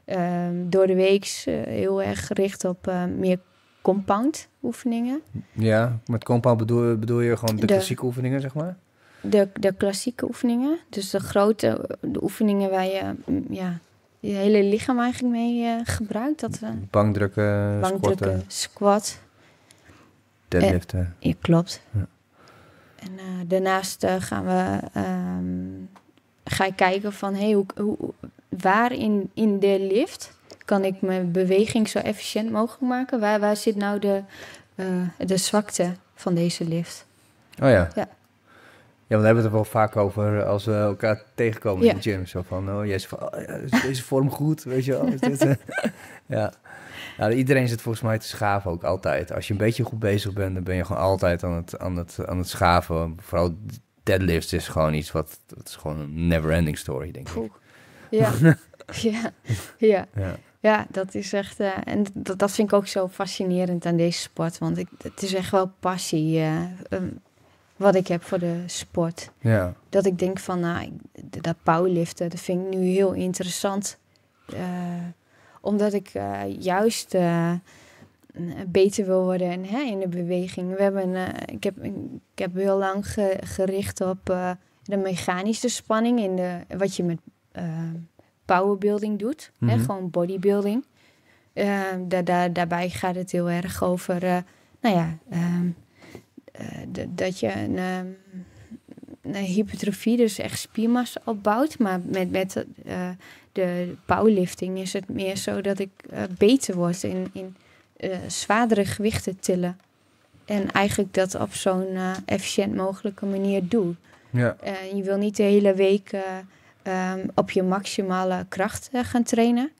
ehm, door de weeks heel erg gericht op meer compound oefeningen. Ja, met compound bedoel, bedoel je gewoon de, klassieke oefeningen, zeg maar? De, de klassieke oefeningen. Dus de grote de oefeningen waar je mm, ja, je hele lichaam eigenlijk mee gebruikt. Dat, bankdrukken, squat. Deadliften. Eh, ja, klopt. En eh, daarnaast eh, gaan we, ehm, ga ik kijken van hey, hoe, waar in, in de lift kan ik mijn beweging zo efficiënt mogelijk maken? Waar, waar zit nou de, eh, de zwakte van deze lift? Oh ja. ja. Ja, want we hebben het er wel vaak over als we elkaar tegenkomen in de gym. Zo van, oh, jij is, van, oh, deze vorm goed, weet je wel. (laughs) ja. Nou, iedereen zit volgens mij te schaven ook altijd. Als je een beetje goed bezig bent, dan ben je gewoon altijd aan het, aan het, aan het schaven. Vooral deadlifts is gewoon iets wat... Het is gewoon een never-ending story, denk ik. (laughs) Ja. ja. ja, (laughs) ja. Ja, dat is echt. Eh, en dat, dat vind ik ook zo fascinerend aan deze sport. Want ik, het is echt wel passie uh, wat ik heb voor de sport. Ja. Dat ik denk van, nou, dat powerliften, dat vind ik nu heel interessant. Eh, omdat ik eh, juist eh, beter wil worden en, hè, in de beweging. We hebben, eh, ik, heb, ik heb heel lang gericht op de mechanische spanning in de, wat je met powerbuilding doet. hè, mhm. gewoon bodybuilding. Ehm, da, da, daarbij gaat het heel erg over, nou ja, ehm, dat je ehm, een... hypertrofie, dus echt spiermassa opbouwt. Maar met, met de powerlifting is het meer zo dat ik eh, beter word in, in eh, zwaardere gewichten tillen. En eigenlijk dat op zo'n eh, efficiënt mogelijke manier doe. Ja. je wil niet de hele week ehm, op je maximale kracht gaan trainen.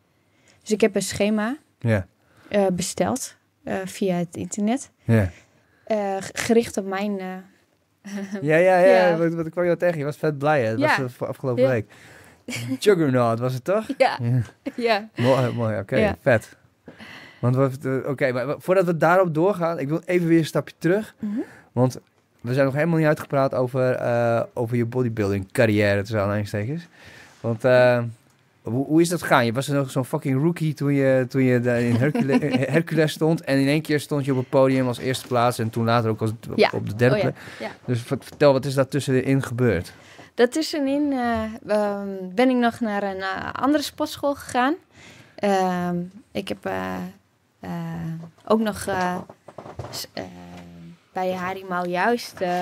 Dus ik heb een schema ja. besteld via het internet. Ja. gericht op mijn (laughs) ja, ja, ja. ja. Wat, wat, ik kwam je tegen. Je was vet blij, hè? Dat ja. was de afgelopen week. (laughs) Juggernaut was het toch? Ja. ja. Mooi, mooi. Oké, vet. Want eh, oké, maar voordat we daarop doorgaan, ik wil even weer een stapje terug. Mhm. Want we zijn nog helemaal niet uitgepraat over, eh, over je bodybuilding carrière, tussen aanhalingstekens. Want eh, hoe, is dat gaan? Je was nog zo'n fucking rookie toen je, toen je daar (laughs) in Hercules, stond. En in één keer stond je op het podium als eerste plaats en toen later ook als, op de derde oh, ja. Dus vertel, wat is daar tussenin gebeurd? Daartussenin uh, ben ik nog naar een eh, andere sportschool gegaan. Ehm, ik heb eh, ook nog bij Harimaal juist. Uh,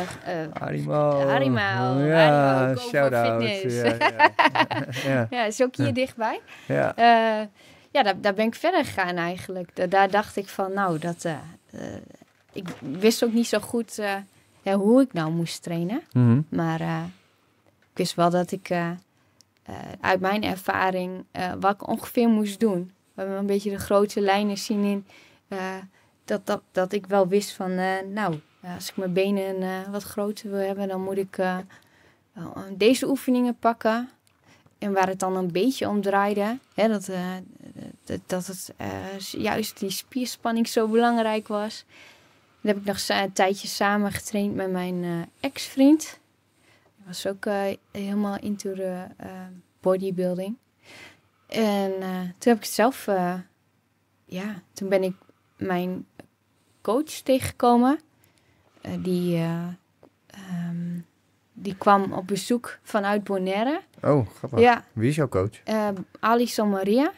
Harimaal. Ja, shout-out. Fitness. Ja, ja. (laughs) ja. (laughs) ja, is ook hier dichtbij. Ja, ja daar, daar, ben ik verder gegaan eigenlijk. daar dacht ik van, nou, dat... ik wist ook niet zo goed hoe ik nou moest trainen. Mhm. Maar ik wist wel dat ik eh, eh, uit mijn ervaring eh, wat ik ongeveer moest doen. We hebben een beetje de grote lijnen zien in dat, dat, dat ik wel wist van, nou, als ik mijn benen wat groter wil hebben, dan moet ik deze oefeningen pakken. En waar het dan een beetje om draaide, hè, dat, dat, dat het, juist die spierspanning zo belangrijk was. Dat heb ik nog een tijdje samen getraind met mijn uh, ex-vriend was ook eh, helemaal into de eh, bodybuilding. En eh, toen heb ik zelf, ja, toen ben ik mijn coach tegengekomen. die, ehm, die kwam op bezoek vanuit Bonaire. Oh, grappig. Ja. Wie is jouw coach? Ali Maria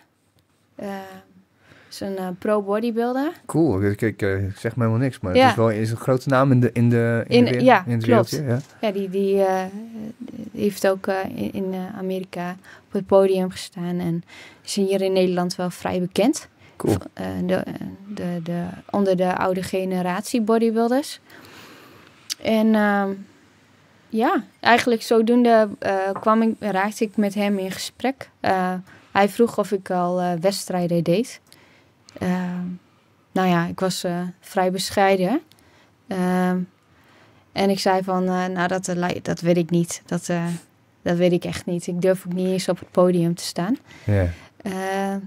is een eh, pro-bodybuilder. Cool, ik, eh, ik, zeg me helemaal niks, maar is wel is een grote naam in de in de, in, de, ja, het Wereldje, ja. ja, die, die, eh, heeft ook in, Amerika op het podium gestaan en is hier in Nederland wel vrij bekend. Cool. de, de, de, onder de oude generatie bodybuilders. En ehm, ja, eigenlijk zodoende kwam ik, raakte ik met hem in gesprek. hij vroeg of ik al wedstrijden deed. Ehm, nou ja, ik was eh, vrij bescheiden. Ehm, en ik zei van, eh, nou dat, eh, dat weet ik niet. Dat, dat weet ik echt niet. Ik durf ook niet eens op het podium te staan. Ehm,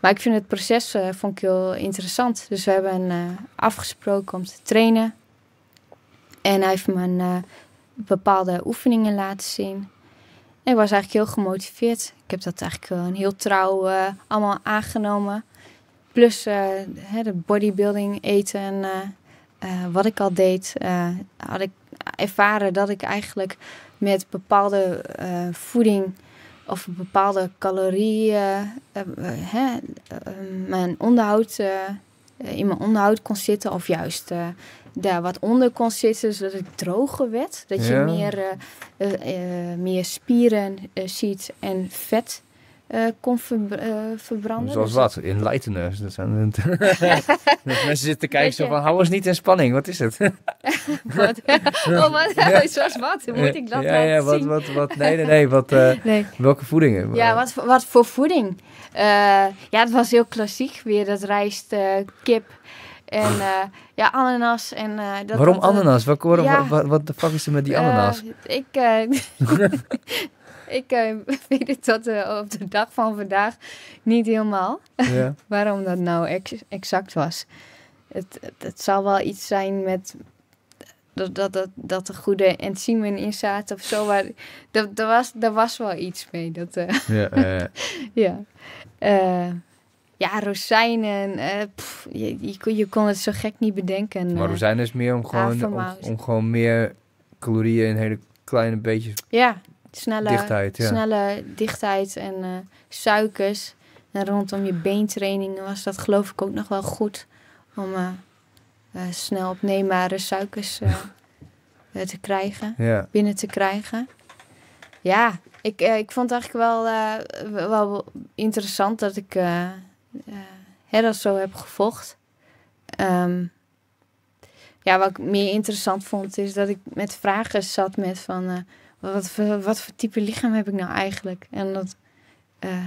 maar ik vind het proces vond ik heel interessant. Dus we hebben afgesproken om te trainen. En hij heeft me bepaalde oefeningen laten zien. En ik was eigenlijk heel gemotiveerd. Ik heb dat eigenlijk heel trouw allemaal aangenomen. Plus eh, hè, de bodybuilding, eten, eh, eh, wat ik al deed, had ik ervaren dat ik eigenlijk met bepaalde voeding of bepaalde calorieën mijn onderhoud in mijn onderhoud kon zitten. Of juist daar wat onder kon zitten, zodat ik droger werd. Dat je meer, meer spieren ziet en vet uh, kon eh, verbranden. Zoals dus wat? in Dat zijn (laughs) dus mensen zitten te kijken zo van, hou eens niet in spanning, wat is het? (laughs) wat? Oh, wat? (laughs) Ja. Zoals wat? Moet ik dat ja, ja, wat, zien? Wat, wat, nee, nee, nee. Wat, eh, Welke voedingen? Ja, wat, wat voor voeding? ja, het was heel klassiek weer, dat rijst, kip. En ja, ananas. En, dat, Waarom ananas? Wat, wat, de fuck is er met die ananas? ik, ik eh, (laughs) weet het tot eh, op de dag van vandaag niet helemaal. (laughs) Ja. Waarom dat nou exact was. Het, het, zal wel iets zijn met dat, dat, dat, dat er goede enzymen in zaten of zo. Maar dat, dat was, daar was wel iets mee. Dat, eh, ja, ja. ja, (laughs) rozijnen. je, je, je, kon het zo gek niet bedenken. Maar rozijnen is meer om gewoon, om, om gewoon meer calorieën in hele kleine beetjes ja snelle dichtheid, ja. snelle dichtheid en eh, suikers. En rondom je beentraining was dat geloof ik ook nog wel goed. Om uh, uh, snel opneembare suikers (laughs) te krijgen, binnen te krijgen. Ja, ik, ik vond het eigenlijk wel, wel interessant dat ik uh, zo heb gevolgd. Ehm, ja, wat ik meer interessant vond is dat ik met vragen zat met van wat, wat, wat voor type lichaam heb ik nou eigenlijk? En dat, eh,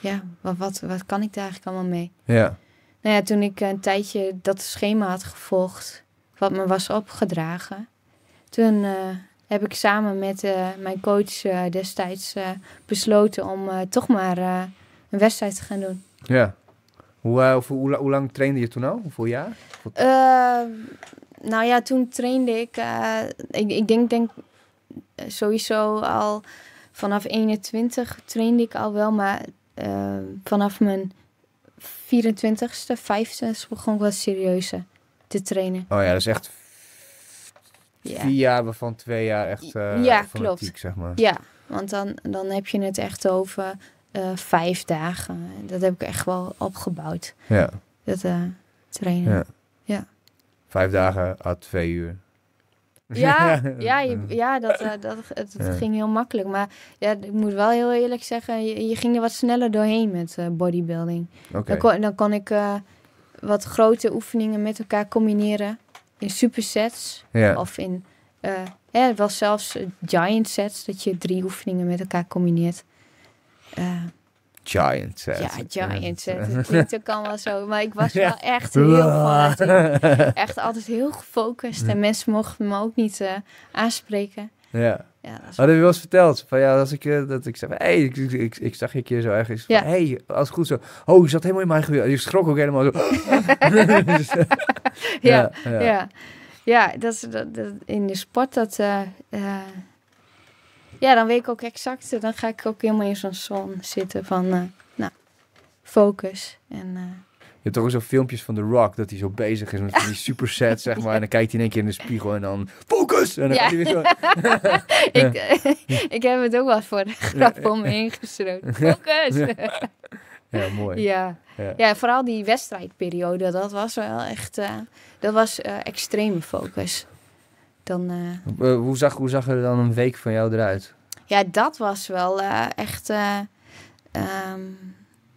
ja, wat, wat, wat kan ik daar eigenlijk allemaal mee? Ja. Nou ja, toen ik een tijdje dat schema had gevolgd, wat me was opgedragen, toen eh, heb ik samen met eh, mijn coach destijds besloten om toch maar een wedstrijd te gaan doen. Ja. Hoe, hoe, hoe, lang trainde je toen al? Hoeveel jaar? nou ja, toen trainde ik, ik, ik denk, denk eh, sowieso al vanaf 21 trainde ik al wel, maar eh, vanaf mijn 24ste, 5ste begon ik wel serieuzer te trainen. Oh ja, dat is echt vier jaar waarvan twee jaar echt uh, ja, eh, klopt. zeg maar. Ja, want dan, dan heb je het echt over vijf dagen. Dat heb ik echt wel opgebouwd. Ja. Dat trainen. Ja. Vijf dagen à twee uur. Ja, (laughs) ja, ja dat, eh, dat, het, ging heel makkelijk. Maar ja, ik moet wel heel eerlijk zeggen, je, ging er wat sneller doorheen met eh, bodybuilding. Dan, kon, dan kon ik eh, wat grote oefeningen met elkaar combineren in supersets of in... ja, het zelfs giant sets, dat je drie oefeningen met elkaar combineert. Giant Set. Ja, Giant Set. Dat (laughs) klinkt ook allemaal zo. Maar ik was wel echt heel fanatiek. (laughs) Echt altijd heel gefocust. En mensen mochten me ook niet eh, aanspreken. Ja. Ja, dat Hadden we wel eens verteld? Van ja, als ik eh, dat ik zei, hey, ik, ik, ik, zag je keer zo ergens. Ja. hey, als goed zo. Oh, je zat helemaal in mijn gebied. Je schrok ook helemaal zo. (laughs) ja, ja, ja, dat is dat, in de sport dat. Eh, ja, dan weet ik ook exact. Dan ga ik ook helemaal in zo'n zon zitten van, eh, nou, focus. En, eh. Je hebt toch ook zo filmpjes van The Rock dat hij zo bezig is met die superset, zeg maar. (laughs) En dan kijkt hij in één keer in de spiegel en dan focus! En dan ja. gaat hij weer (laughs) ik, eh, ik heb het ook wel voor de grap om me heen geschreven. Focus! Ja, mooi. Ja. ja. vooral die wedstrijdperiode, dat was wel echt, dat was extreme focus. Dan, eh, eh, hoe, zag, hoe zag er dan een week van jou eruit? Ja, dat was wel eh, echt. Ehm,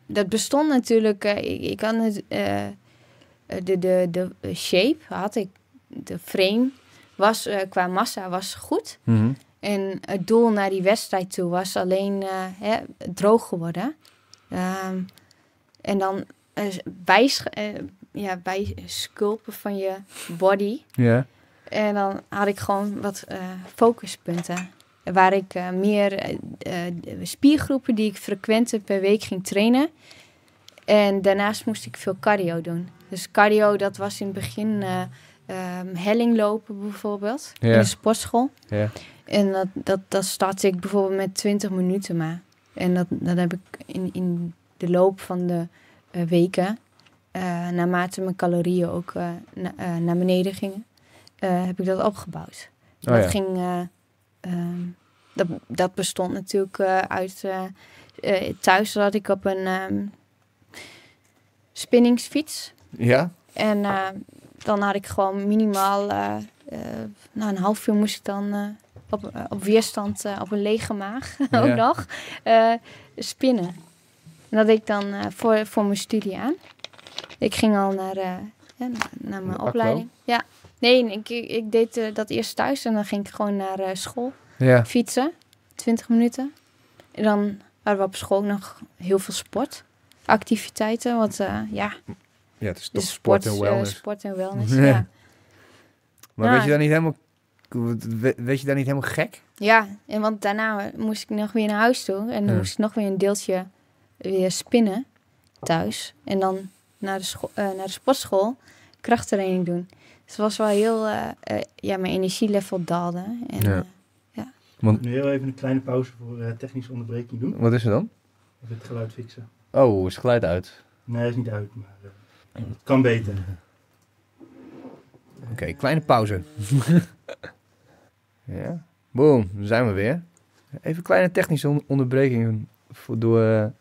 dat bestond natuurlijk. Ik, ik, had het, de, de, de shape had ik. De frame was qua massa was goed. Mhm. En het doel naar die wedstrijd toe was alleen hè, droog geworden. Ehm, en dan bij, ja, bij sculpen van je body. Ja. En dan had ik gewoon wat eh, focuspunten. Waar ik eh, meer eh, spiergroepen die ik frequent per week ging trainen. En daarnaast moest ik veel cardio doen. Dus cardio, dat was in het begin um, helling lopen bijvoorbeeld. In de sportschool. Yeah. En dat, dat, dat startte ik bijvoorbeeld met 20 minuten maar. En dat, dat heb ik in, in de loop van de weken, naarmate mijn calorieën ook naar beneden gingen, eh, heb ik dat opgebouwd. Oh dat ging. Eh, ehm, dat, dat bestond natuurlijk eh, uit. thuis zat ik op een um, spinningsfiets. Ja. En dan had ik gewoon minimaal. na nou, een half uur moest ik dan op, op weerstand, op een lege maag (laughs) ook nog, spinnen. En dat ik dan voor, voor mijn studie aan. Ik ging al naar, naar, mijn opleiding. Ja, Nee, ik, ik deed eh, dat eerst thuis en dan ging ik gewoon naar eh, school ja. fietsen. 20 minuten. En dan hadden we op school nog heel veel sportactiviteiten. Want eh, ja. Ja, het is toch dus sport, en wellness. sport en wellness, (laughs) ja. Maar weet je nou, dan niet helemaal weet je daar niet helemaal gek? Ja, en want daarna moest ik nog weer naar huis toe. En dan moest ik nog weer een deeltje weer spinnen thuis. En dan naar de, naar de sportschool krachttraining doen het was wel heel, eh, eh, ja, mijn energielevel daalde. En, ja. Eh, ja. Want... Nu heel even een kleine pauze voor technische onderbreking doen. Wat is er dan? Even het geluid fixen. Oh, is het geluid uit? Nee, is niet uit, maar het kan beter. Oké, kleine pauze. (laughs) ja, boom, daar zijn we weer. Even een kleine technische on onderbreking voor door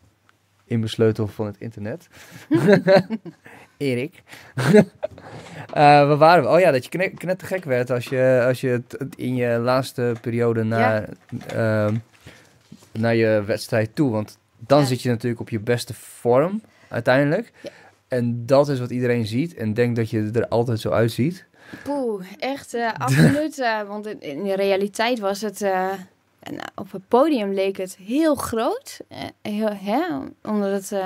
inbesleutel van het internet. (laughs) Erik. uh, (laughs) waar waren we? Oh ja, dat je knet, te gek werd als je, als je in je laatste periode naar, ehm, naar je wedstrijd toe. Want dan zit je natuurlijk op je beste vorm uiteindelijk. En dat is wat iedereen ziet en denkt dat je er altijd zo uitziet. Poeh, echt eh, absoluut. Eh, want in, de realiteit was het. op het podium leek het heel groot. heel, hè, omdat het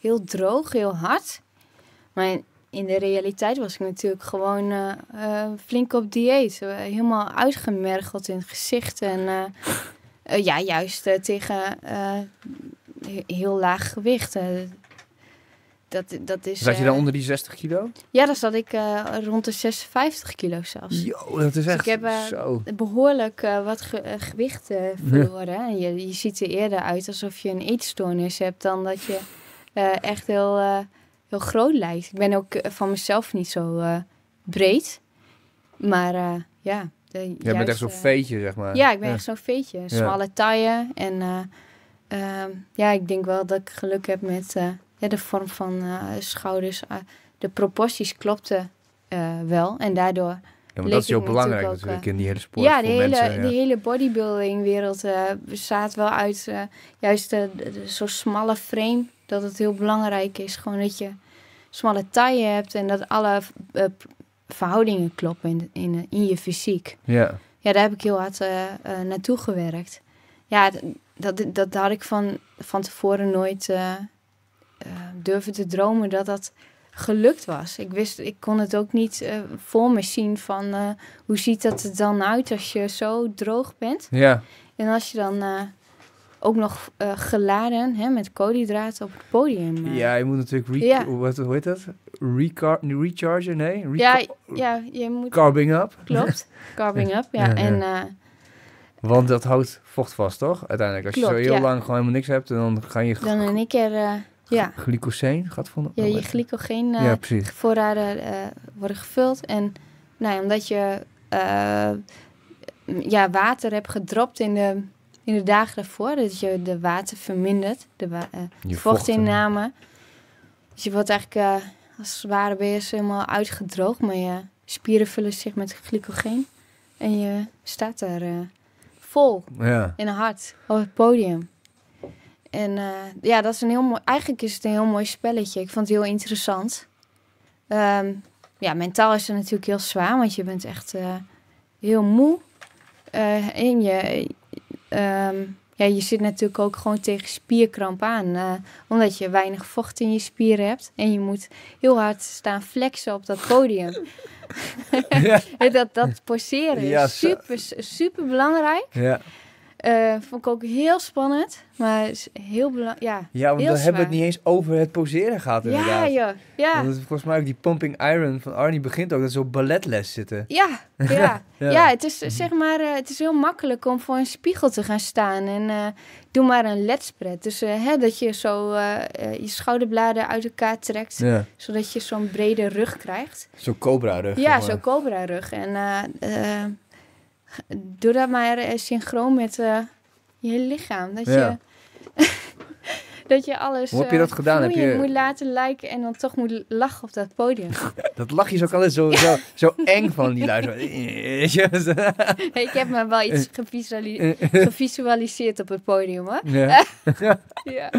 heel droog, heel hard. Maar in de realiteit was ik natuurlijk gewoon eh, eh, flink op dieet. Eh, helemaal uitgemergeld in gezicht. En ja, juist tegen heel laag gewicht. dat, dat is, zat je dan onder die 60 kilo? Ja, dan zat ik rond de 56 kilo zelfs. Yo, dat is dus echt ik heb, zo. behoorlijk wat gewicht verloren. En je, je ziet er eerder uit alsof je een eetstoornis hebt dan dat je echt heel heel groot lijkt. Ik ben ook eh, van mezelf niet zo eh, breed. Maar eh, ja. Je bent echt zo'n veetje, zeg maar. Ja, ik ben echt zo'n veetje. Smalle ja. taille. En ehm, ja, ik denk wel dat ik geluk heb met ja, de vorm van schouders. Ah, de proporties klopten wel. En daardoor... Ja, maar dat is heel belangrijk natuurlijk, ook, in die hele sport. Ja, de hele, mensen, die hele bodybuilding wereld uh, bestaat wel uit juist uh, zo'n smalle frame dat het heel belangrijk is. Gewoon dat je smalle taille hebt en dat alle eh, verhoudingen kloppen in, in, in je fysiek. Ja. Ja, daar heb ik heel hard eh, eh, naartoe gewerkt. Ja, dat, dat, dat had ik van, van tevoren nooit durven te dromen dat dat gelukt was. Ik wist, ik kon het ook niet voor me zien van hoe ziet dat er dan uit als je zo droog bent. Ja. En als je dan ook nog eh, geladen hè, met koolhydraten op het podium. Eh. Ja, je moet natuurlijk... Re- Wat, hoe heet dat? Recar rechargen? Nee? ja, ja, je moet... Carbing up? Klopt, (laughs) carbing up, ja. En, eh, Want dat houdt vocht vast, toch? Uiteindelijk, als je zo heel lang gewoon helemaal niks hebt... dan ga je... dan in één keer... Uh, ja. Glycoseen gaat van... Ja, je oh, glycogeen voorraden worden gevuld. En nou, omdat je ja, water hebt gedropt in de in de dagen daarvoor, dat je de water vermindert, de eh, vochtinname. Dus je wordt eigenlijk eh, als het ware ben je helemaal uitgedroogd, maar je spieren vullen zich met glycogeen. En je staat daar eh, vol in het hart op het podium. En ja, dat is een heel mooi, eigenlijk is het een heel mooi spelletje. Ik vond het heel interessant. Ehm, ja, mentaal is het natuurlijk heel zwaar, want je bent echt heel moe. en je, Ehm, ja, je zit natuurlijk ook gewoon tegen spierkramp aan. Eh, omdat je weinig vocht in je spieren hebt. En je moet heel hard staan flexen op dat podium. (laughs) (laughs) dat, dat poseren is super, super belangrijk. Ja. Eh, vond ik ook heel spannend, maar is heel belangrijk. Ja, ja, want we hebben het niet eens over het poseren gehad inderdaad. Ja, joh. ja. Want volgens mij ook die pumping iron van Arnie begint ook dat ze balletles zitten. (laughs) Ja, ja. ja. het is zeg maar, eh, het is heel makkelijk om voor een spiegel te gaan staan en eh, doe maar een ledspread. Dus hè, dat je zo je schouderbladen uit elkaar trekt, zodat je zo'n brede rug krijgt. Zo'n cobra rug. Ja, zo'n cobra rug en doe dat maar eh, synchroon met eh, je lichaam. Dat ja. je (laughs) dat je alles Hoe heb je dat eh, gedaan? Heb je... moet laten lijken en dan toch moet lachen op dat podium. (laughs) dat lachje is ook altijd zo, zo, zo eng van die luister. (laughs) (laughs) ik heb me wel iets eh, eh. gevisualiseerd op het podium, hè? Ja. ja. ja.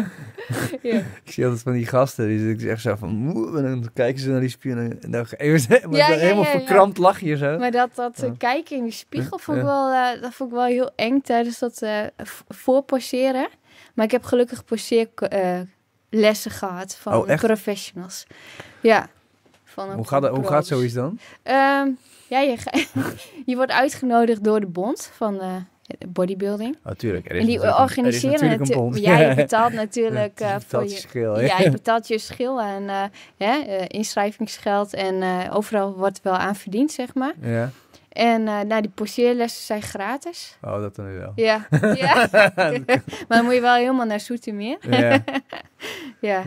Ik zie altijd van die gasten, die zeggen zo van... En dan kijken ze naar die spiegel en dan helemaal verkrampt lachen je zo. Maar dat, dat kijken in die spiegel vond, ik wel, dat vond ik wel heel eng tijdens dat uh, voorpasseren. Maar ik heb gelukkig poseerlessen eh, gehad van oh, professionals. Ja. Van hoe, gaat, hoe gaat zoiets dan? Ehm, ja, je, (laughs) je wordt uitgenodigd door de bond van eh, de bodybuilding. Natuurlijk. Oh, en die organiseren natuurlijk. Ja, je (laughs) betaalt natuurlijk eh, betaalt voor je, Jij schil. betaalt je schil en inschrijvingsgeld en overal wordt wel aan verdiend, zeg maar. Ja. En uh, nou, die poseerlessen zijn gratis. Oh, dat dan nu wel. Ja. (laughs) ja. (laughs) maar dan moet je wel helemaal naar Soetermeer. ja. (laughs) ja.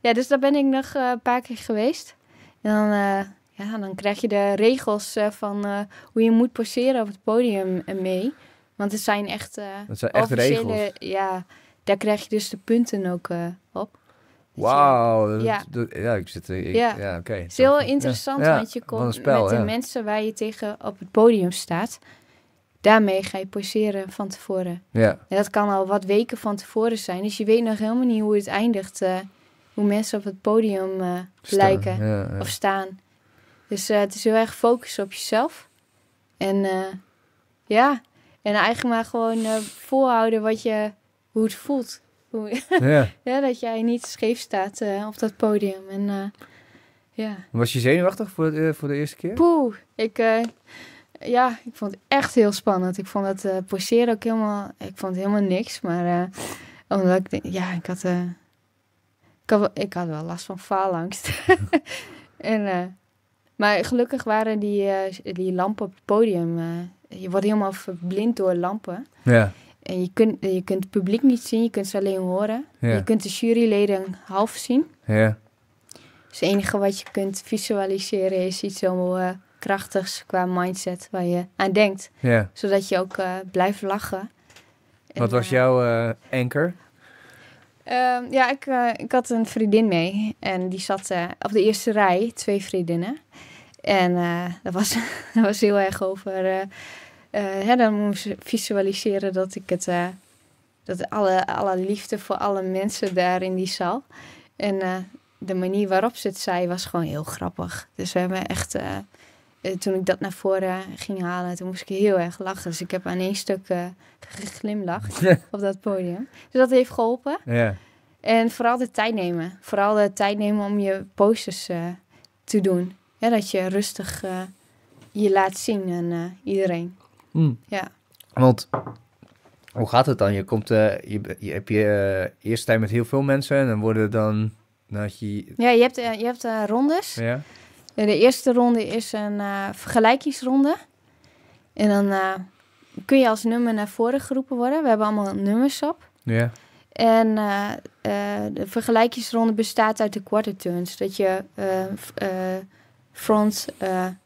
ja, dus daar ben ik nog eh, een paar keer geweest. En dan, eh, ja, dan krijg je de regels van hoe je moet poseren op het podium mee. Want het zijn echt... dat zijn echt regels. Ja, daar krijg je dus de punten ook op. Wauw. Ja. ja. ik zit... ja, oké. Het is heel interessant, want je komt met de mensen waar je tegen op het podium staat. Daarmee ga je poseren van tevoren. Ja. En dat kan al wat weken van tevoren zijn. Dus je weet nog helemaal niet hoe het eindigt. Eh, hoe mensen op het podium eh, lijken of staan. Dus eh, het is heel erg focussen op jezelf. En ja, en eigenlijk maar gewoon volhouden wat je, hoe het voelt ja. (laughs) ja. dat jij niet scheef staat eh, op dat podium. En, eh, ja. Was je zenuwachtig voor, eh, voor de eerste keer? Poeh, ik, ja, ik vond het echt heel spannend. Ik vond het poseren ook helemaal, ik vond helemaal niks. Maar omdat ik, ja, ik had, wel, ik had wel last van faalangst. (laughs) en, maar gelukkig waren die, die lampen op het podium je wordt helemaal verblind door lampen. Ja. En je kunt, je kunt het publiek niet zien, je kunt ze alleen horen. Je kunt de juryleden half zien. Ja. Dus het enige wat je kunt visualiseren is iets heel eh, krachtigs qua mindset waar je aan denkt. Ja. Zodat je ook eh, blijft lachen. Wat was eh, jouw anker? Ehm, ja, ik, ik had een vriendin mee en die zat op de eerste rij, twee vriendinnen. En dat, was, (laughs) dat was heel erg over eh, hè, dan moest ik visualiseren dat ik het, eh, dat alle, alle liefde voor alle mensen daar in die zaal. En eh, de manier waarop ze het zei was gewoon heel grappig. Dus we hebben echt, toen ik dat naar voren ging halen, toen moest ik heel erg lachen. Dus ik heb aan één stuk geglimlacht (laughs) op dat podium. Dus dat heeft geholpen. Ja. En vooral de tijd nemen. Vooral de tijd nemen om je posters te doen. Ja, dat je rustig je laat zien aan iedereen. Hmm. Ja. Want hoe gaat het dan? Je komt, eh, je, je heb je uh, eerste tijd met heel veel mensen en dan worden dan dat je. Ja, je hebt, eh, je hebt uh, rondes. Ja. De eerste ronde is een vergelijkingsronde. En dan kun je als nummer naar voren geroepen worden. We hebben allemaal nummers op. Ja. En de vergelijkingsronde bestaat uit de quarter turns. Dat je front,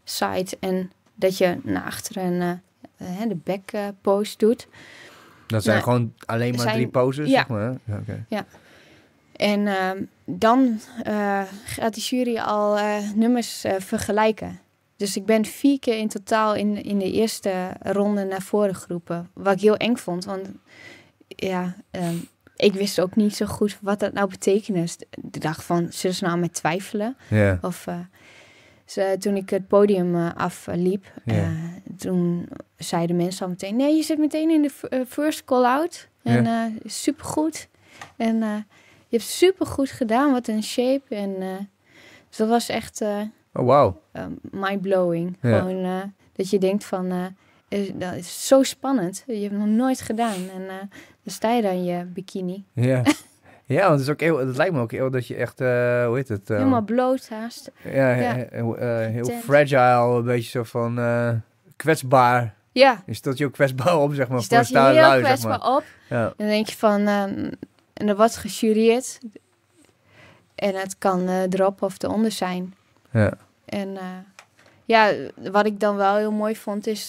side en dat je naar achteren eh, de pose doet. Dat zijn nou, gewoon alleen maar drie poses, ja. zeg maar? Ja. ja. En ehm, dan eh, gaat de jury al eh, nummers vergelijken. Dus ik ben vier keer in totaal in, in de eerste ronde naar voren geroepen. Wat ik heel eng vond, want ja, ehm, ik wist ook niet zo goed wat dat nou betekende. is. ik dacht van, zullen ze nou met twijfelen? Ja. Of, dus, toen ik het podium eh, afliep, eh, toen zeiden mensen al meteen: Nee, je zit meteen in de eh, first call-out. En super supergoed. En je hebt supergoed gedaan. Wat een shape. En dus dat was echt. oh, wow. mind-blowing. Gewoon dat je denkt van dat is zo spannend. Je hebt het nog nooit gedaan. En uh, dan sta je dan in je bikini. Ja. (laughs) Ja, want het, is ook lijkt me ook heel dat je echt, eh, hoe heet het? Eh, Helemaal bloot haast. Ja, heel, eh, fragile, een beetje zo van kwetsbaar. Ja. Je stelt je ook kwetsbaar op, zeg maar. Je stelt je heel kwetsbaar op. Ja. En dan denk je van, ehm, en er wordt gejureerd. En het kan erop of eronder zijn. Ja. En ja, wat ik dan wel heel mooi vond is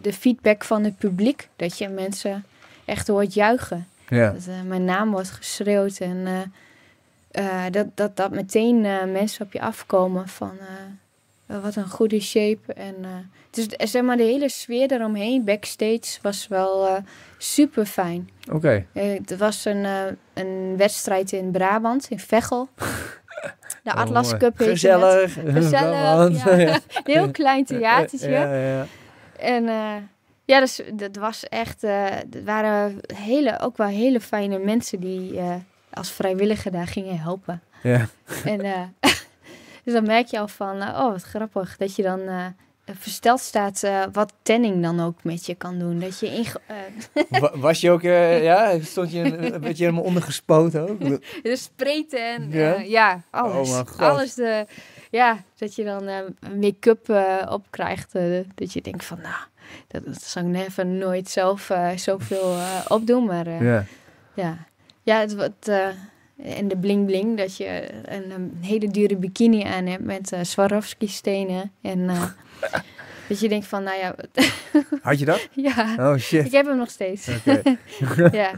de feedback van het publiek. Dat je mensen echt hoort juichen. Dat, eh, mijn naam wordt geschreeuwd en eh, eh, dat, dat, dat meteen mensen op je afkomen van wat een goede shape. En, dus zeg maar, de hele sfeer eromheen, backstage, was wel super fijn. Oké. het was een, een wedstrijd in Brabant, in Veghel. (laughs) De oh, Atlas mooi. Cup. Gezellig. (laughs) Gezellig. Heel klein theatertje. En ja, dus dat was echt. Het eh, waren hele, ook wel hele fijne mensen die eh, als vrijwilliger daar gingen helpen. Ja. (laughs) En eh, (laughs) dus dan merk je al van, oh wat grappig, dat je dan versteld staat wat tanning dan ook met je kan doen. Dat je in. (laughs) was je ook, ja, stond je een, een, beetje helemaal ondergespoten ook? Dus sprayten ja? alles. Oh, alles de, ja, dat je dan make-up op krijgt. dat je denkt van, nou dat, zou ik nooit zelf eh, zoveel eh, opdoen. Maar eh, ja. ja, het wat. en de bling bling, dat je een, hele dure bikini aan hebt met Swarovski stenen. En (laughs) dat je denkt van, nou ja. (laughs) Had je dat? ja. Oh shit. Ik heb hem nog steeds. (laughs) ja. ja.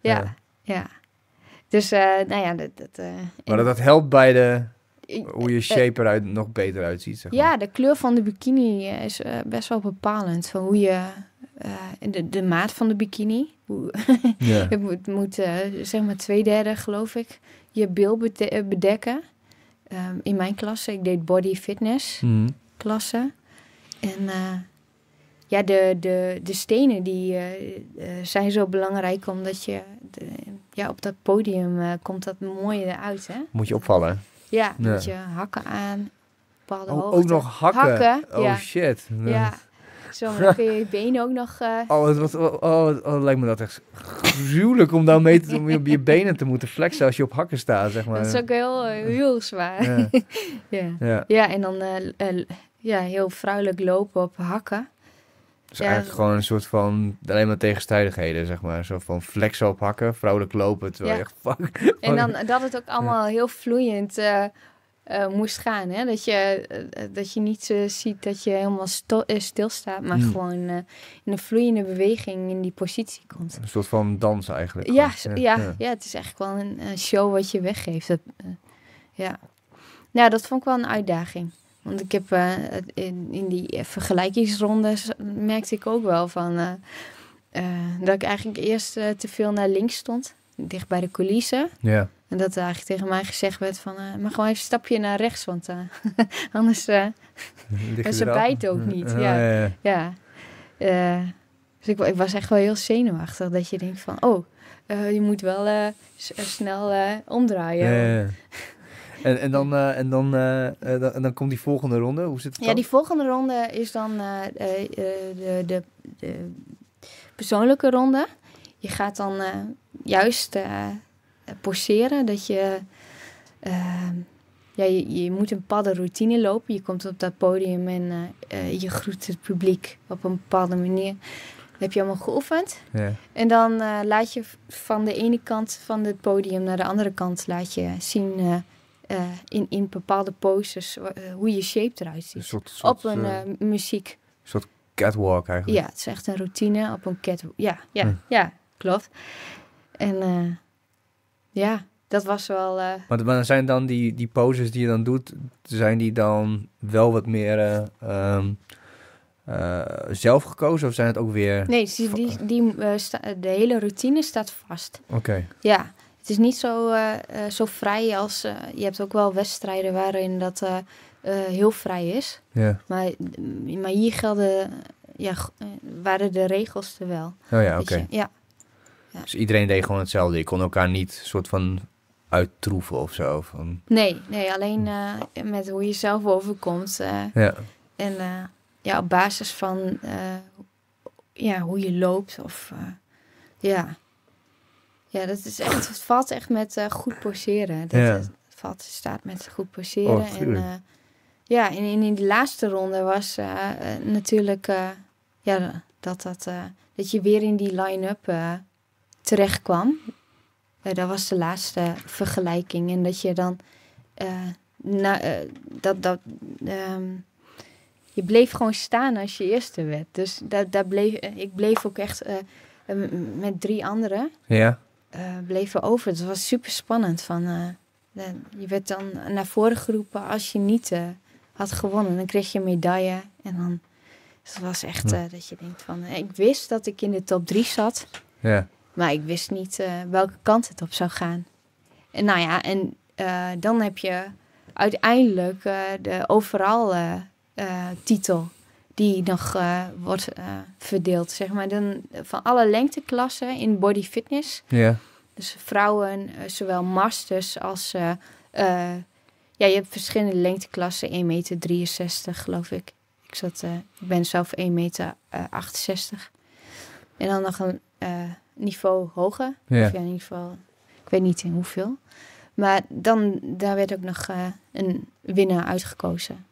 ja. ja. Dus nou ja, dat. dat maar dat, dat helpt bij de hoe je eh, shape eruit nog beter uitziet. Zeg maar. Ja, de kleur van de bikini is eh, best wel bepalend. Van hoe je eh, de, de maat van de bikini. Hoe, het (laughs) moet, zeg maar twee derde, geloof ik, je bil bedekken. Ehm, in mijn klasse, ik deed body fitness mhm. klasse. En ja, de, de, de stenen die zijn zo belangrijk omdat je ja, op dat podium komt dat mooier uit. Hè? Moet je opvallen. Ja, nee. met je hakken aan. Oh, ook nog hakken? oh shit. Ja. Zo dan kun je je (laughs) benen ook nog... Uh... Oh, het was, oh, oh, oh, lijkt me dat echt gruwelijk om dan nou mee te, om je, je benen te moeten flexen als je op hakken staat, zeg maar. Dat is ook heel, eh, heel zwaar. (laughs) Ja, ja. ja. en dan eh, ja, heel vrouwelijk lopen op hakken is ja, eigenlijk gewoon een soort van alleen maar tegenstrijdigheden, zeg maar. Zo van flex ophakken, vrouwelijk lopen, terwijl je fuck. En dan dat het ook allemaal heel vloeiend eh, eh, moest gaan. Hè? Dat, je, eh, dat je niet ziet dat je helemaal stilstaat, maar mm. gewoon in een vloeiende beweging in die positie komt. Een soort van dans eigenlijk. Ja, ja, ja. het is eigenlijk wel een show wat je weggeeft. Dat, ja. Nou, dat vond ik wel een uitdaging. Want ik heb eh, in, in, die vergelijkingsrondes merkte ik ook wel van eh, eh, dat ik eigenlijk eerst te veel naar links stond, dicht bij de coulissen. Ja. En dat er eigenlijk tegen mij gezegd werd van, maar gewoon even een stapje naar rechts, want (laughs) anders ze (laughs) (laughs) bijt ook niet. ja. ja, oh, dus ik, ik, was echt wel heel zenuwachtig dat je denkt van, oh, je moet wel snel omdraaien. Ja, en, en dan, eh, en dan, eh, eh, dan, dan, komt die volgende ronde. Hoe zit het Ja, die volgende ronde is dan de, de, de, persoonlijke ronde. Je gaat dan juist poseren dat je, ehm, ja, je, je... moet een bepaalde routine lopen. Je komt op dat podium en je groet het publiek op een bepaalde manier. Dat heb je allemaal geoefend. Ja. En dan laat je van de ene kant van het podium naar de andere kant laat je zien eh, in, in bepaalde poses, eh, hoe je shape eruit ziet. Een soort, op een eh, muziek. Een soort catwalk eigenlijk. Ja, het is echt een routine op een catwalk. Ja, ja, hm. ja, klopt. En ja, dat was wel... Maar, zijn dan die, die poses die je dan doet, zijn die dan wel wat meer... Ehm, zelf gekozen of zijn het ook weer... Nee, die, die, die de hele routine staat vast. Oké. Ja, het is niet zo, eh, eh, zo vrij als. Eh, je hebt ook wel wedstrijden waarin dat heel vrij is. Ja. Maar, mm, maar hier gelden, ja, waren de regels er wel. Oh ja, oké. Ja. ja. Dus iedereen deed gewoon hetzelfde. Je kon elkaar niet soort van uittroeven of zo. Van... Nee, nee, alleen met hoe je zelf overkomt. ja. En ja, op basis van ja, hoe je loopt of ja. Ja, dat is echt, het valt echt met eh, goed poseren. Dat ja. is, valt staat met goed poseren. Oh, en, eh, ja, en in, in die laatste ronde was eh, natuurlijk ja, dat, dat, dat je weer in die line-up terecht kwam. dat was de laatste vergelijking. En dat je dan na, dat, dat, ehm, je bleef gewoon staan als je eerste werd. Dus dat daar bleef, ik bleef ook echt met drie anderen. Ja uh, bleven over. Het was super spannend. Van, eh, je werd dan naar voren geroepen als je niet eh, had gewonnen. Dan kreeg je een medaille. En dan het was echt dat je denkt van... ik wist dat ik in de top drie zat. Ja. Maar ik wist niet welke kant het op zou gaan. En nou ja, en dan heb je uiteindelijk de overal titel die nog eh, wordt eh, verdeeld, zeg maar. Dan, van alle lengteklassen in body fitness. Ja. Dus vrouwen, eh, zowel masters als... ja, je hebt verschillende lengteklassen. 1,63 meter geloof ik. Ik, zat, ik ben zelf 1,68 meter En dan nog een niveau hoger. in ieder geval... Ik weet niet in hoeveel. Maar dan, daar werd ook nog een winnaar uitgekozen.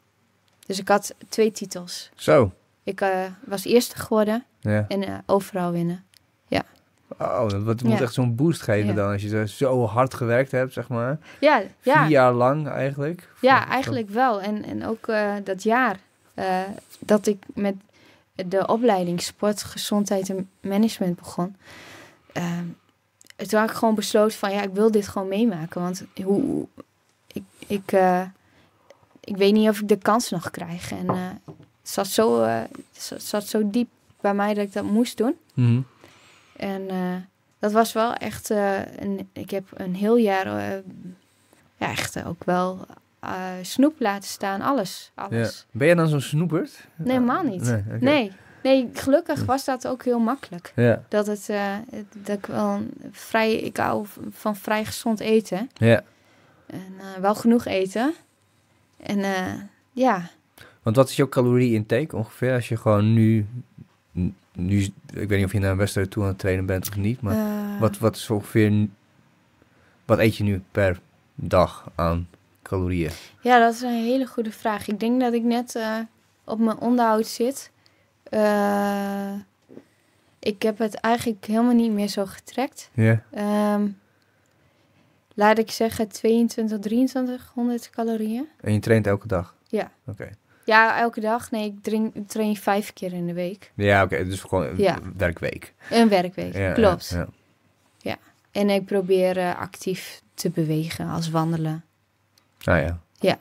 Dus ik had twee titels. Zo. Ik eh, was eerste geworden en eh, overal winnen. Ja. Oh, dat, moet echt zo'n boost geven dan als je zo hard gewerkt hebt, zeg maar. Ja, ja. jaar lang eigenlijk. Ja, eigenlijk wel. En, en ook eh, dat jaar dat ik met de opleiding sport, gezondheid en management begon. Ehm, toen had ik gewoon besloten van ja, ik wil dit gewoon meemaken. Want hoe, ik, ik ik weet niet of ik de kans nog krijg. En eh, het zat zo, eh, het zat zo diep bij mij dat ik dat moest doen. Mhm. En eh, dat was wel echt. een, ik heb een heel jaar ja, echt ook wel snoep laten staan, alles. alles. Ja. Ben je dan zo'n snoeperd Nee, helemaal niet. Nee, nee, gelukkig was dat ook heel makkelijk. Dat, het, dat ik wel vrij, ik hou van vrij gezond eten. Ja. En wel genoeg eten. En eh, ja. Want wat is jouw calorie intake ongeveer als je gewoon nu, nu ik weet niet of je naar een wedstrijd toe aan het trainen bent of niet, maar eh. wat, wat is ongeveer, wat eet je nu per dag aan calorieën? Ja, dat is een hele goede vraag. Ik denk dat ik net eh, op mijn onderhoud zit. ik heb het eigenlijk helemaal niet meer zo getrekt. Ja. Ehm, laat ik zeggen, 22, 2300 calorieën. En je traint elke dag? Ja. Oké. Ja, elke dag. Nee, ik train vijf keer in de week. Ja, oké. dus gewoon een ja. werkweek. Een werkweek, ja, klopt. Ja, ja, En ik probeer eh, actief te bewegen, als wandelen. Ah ja. Ja.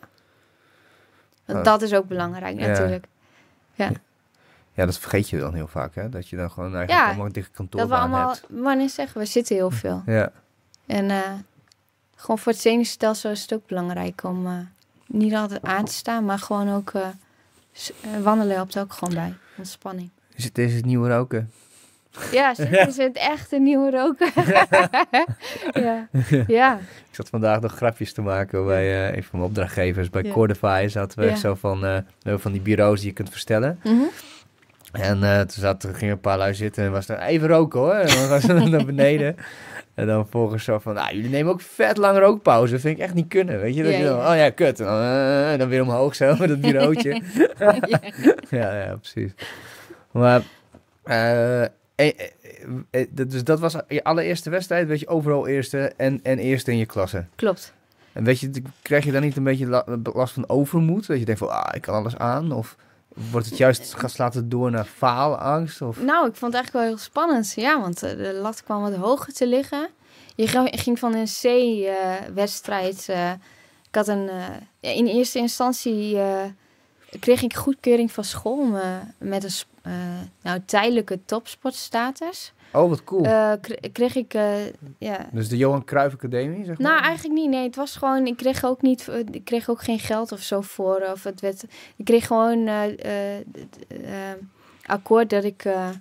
Want oh. dat is ook belangrijk, natuurlijk. Ja. Ja, dat vergeet je dan heel vaak, hè? Dat je dan gewoon eigenlijk allemaal dicht kantoor ja dat we allemaal... Wanneer zeggen we zitten heel veel. Ja. En... Eh, gewoon voor het zenuwstelsel is het ook belangrijk om eh, niet altijd aan te staan, maar gewoon ook eh, eh, wandelen helpt ook gewoon bij ontspanning. Is het is het nieuwe roken. Ja, het, ja. is het een nieuwe roken. (laughs) ja. (laughs) ja. Ik zat vandaag nog grapjes te maken bij uh, een van mijn opdrachtgevers. Bij ja. Cordify zaten we zo van, van die bureaus die je kunt verstellen. Mhm. En toen zat, ging een paar lui zitten en was er even roken hoor. En dan was ze (laughs) naar beneden. En dan volgens zo van, nou, jullie nemen ook vet lang rookpauze. Dat vind ik echt niet kunnen, weet je. Dat dan, oh ja, kut. En dan, eh, weer omhoog zo met (laughs) dat bureautje. (laughs) ja. ja, precies. Maar, uh, dus dat was je allereerste wedstrijd. Weet je, overal eerste en, en eerste in je klasse. Klopt. En weet je, krijg je dan niet een beetje last van overmoed? Dat je denkt van, ah, ik kan alles aan? Of... Wordt het juist gaan laten door naar faalangst? Of? Nou, ik vond het eigenlijk wel heel spannend. Ja, want eh, de lat kwam wat hoger te liggen. Je ging van een C-wedstrijd. Eh, ik had een. Eh, in eerste instantie kreeg ik goedkeuring van school met een nou, tijdelijke topsportstatus. Oh, wat cool. Uh, kreeg ik, eh, ja. Dus de Johan Cruijff Academie, zeg maar? Nou, eigenlijk niet. Nee, het was gewoon, ik kreeg ook, niet, eh, ik kreeg ook geen geld of zo voor. Of het werd, ik kreeg gewoon akkoord dat ik ehm,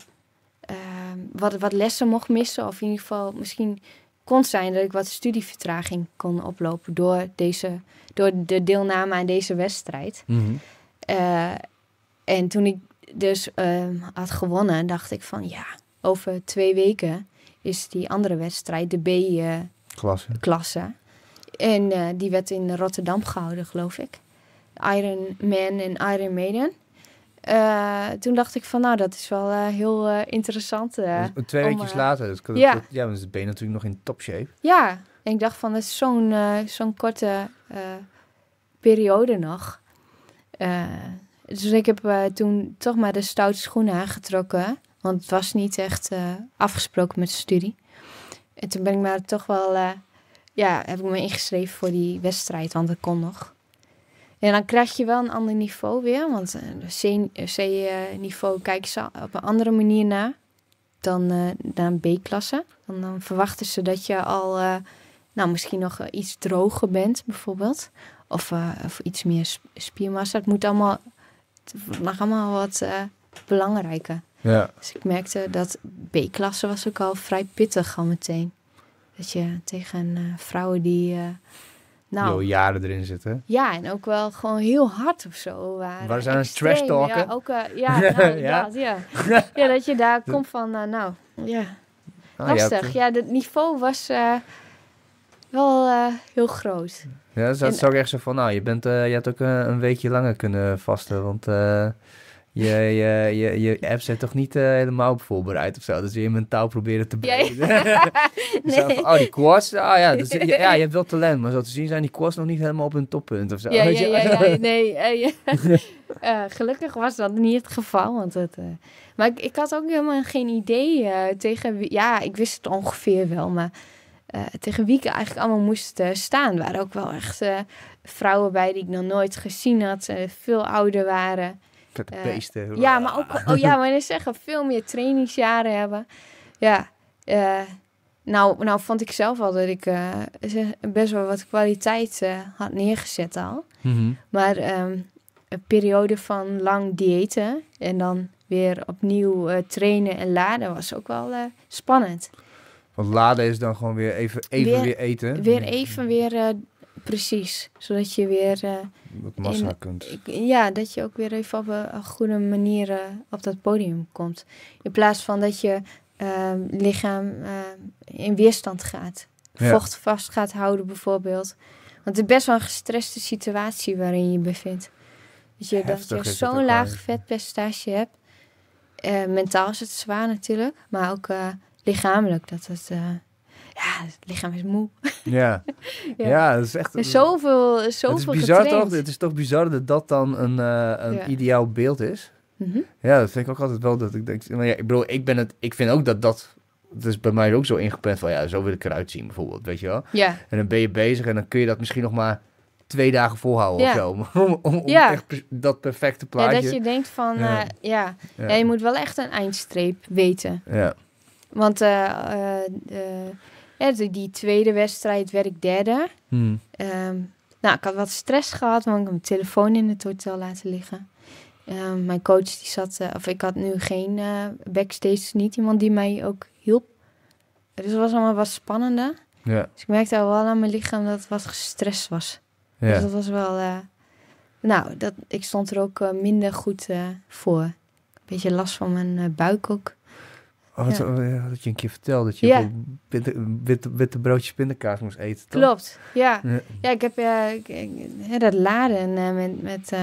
wat, wat lessen mocht missen. Of in ieder geval misschien kon zijn dat ik wat studievertraging kon oplopen door, deze, door de deelname aan deze wedstrijd. Mhm. en toen ik dus ehm, had gewonnen, dacht ik van ja, over twee weken is die andere wedstrijd, de B-klasse. Eh, en eh, die werd in Rotterdam gehouden, geloof ik. Iron Man en Iron Maiden. Eh, toen dacht ik van, nou, dat is wel heel interessant. Dus twee weken later, dat, ja. Dat, ja, want ben je natuurlijk nog in topshape. Ja, en ik dacht van, dat is zo'n zo'n korte periode nog. dus ik heb toen toch maar de stoute schoenen aangetrokken. Want het was niet echt eh, afgesproken met de studie. En toen ben ik maar toch wel, eh, ja, heb ik me ingeschreven voor die wedstrijd, want dat kon nog. En dan krijg je wel een ander niveau weer, want eh, C-niveau kijken ze op een andere manier naar dan uh, een B-klasse. Dan, dan, verwachten ze dat je al, nou misschien nog iets droger bent bijvoorbeeld. Of, uh, of iets meer spiermassa. Het moet allemaal, het mag allemaal wat belangrijker. Ja. Dus ik merkte dat B-klasse was ook al vrij pittig al meteen. Dat je tegen eh, vrouwen die... Uh, nou, jaren erin zitten. Ja, en ook wel gewoon heel hard of zo waren. Waar zijn trash talken? Ja, ook, eh, ja, (laughs) nou, ja. Dat, ja. ja. dat je daar (laughs) komt van, nou, ja. Ah, Lastig. Ja, het niveau was wel heel groot. Ja, dus dat is ook echt zo van, nou, je, bent, je had ook een weekje langer kunnen vasten, want je, je, je, je apps zijn toch niet eh, helemaal op voorbereid of zo. Dus je mentaal proberen te bereiden. (laughs) (laughs) nee. oh, die quads. Ah ja, ja, ja, (laughs) je hebt wel talent. Maar zo te zien zijn die quads nog niet helemaal op hun toppunt of zo. Ja, ja, ja, nee. Eh, eh, gelukkig was dat niet het geval. Want het, maar ik, ik, had ook helemaal geen idee tegen wie... Ja, ik wist het ongeveer wel, maar... tegen wie ik eigenlijk allemaal moest staan. waren ook wel echt vrouwen bij die ik nog nooit gezien had. veel ouder waren eh, ja, maar ook, (laughs) oh ja, maar zeggen, veel meer trainingsjaren hebben. Ja, eh, nou, nou vond ik zelf al dat ik eh, best wel wat kwaliteit had neergezet al. Mhm. Maar ehm, een periode van lang diëten en dan weer opnieuw trainen en laden was ook wel spannend. Want laden is dan gewoon weer even, even weer, weer eten. Weer even weer Precies, zodat je weer... Eh, massa in, kunt. Ja, dat je ook weer even op een, goede manier eh, op dat podium komt. In plaats van dat je ehm, lichaam eh, in weerstand gaat. Vocht vast gaat houden bijvoorbeeld. Want het is best wel een gestreste situatie waarin je bevindt. Dat je, dat je zo'n laag vetpestage vetpercentage hebt. mentaal is het zwaar natuurlijk, maar ook lichamelijk dat het ja, het lichaam is moe. Ja, (laughs) ja. dat is echt... En zoveel, zoveel het is bizar toch? Het is toch bizar dat dat dan een, eh, een ideaal beeld is? Mhm. Ja, dat vind ik ook altijd wel dat ik denk... maar ja, ik bedoel, ik, ben het, ik vind ook dat dat... Het is bij mij ook zo ingepland van, ja, zo wil ik eruit zien bijvoorbeeld, weet je wel? Ja. En dan ben je bezig en dan kun je dat misschien nog maar twee dagen volhouden ja. of zo. (laughs) Om, echt dat perfecte plaatje... Ja, dat je denkt van, eh, ja. je moet wel echt een eindstreep weten. Ja. Want uh, hè, dus die, tweede wedstrijd werd ik derde. Hmm. Ehm, nou, ik had wat stress gehad, want ik heb mijn telefoon in het hotel laten liggen. Ehm, mijn coach die zat, eh, of ik had nu geen uh, backstage, dus niet iemand die mij ook hielp. Dus het was allemaal wat spannender. Ja. Dus ik merkte al wel aan mijn lichaam dat het wat gestrest was. Ja. Dus dat was wel, eh, nou, dat, ik stond er ook minder goed voor. Een beetje last van mijn buik ook. Oh, dat je een keer verteld dat je witte, witte, witte, broodjes pindakaas moest eten. Klopt, ja. ja. ik heb uh, dat laden eh, met. met uh,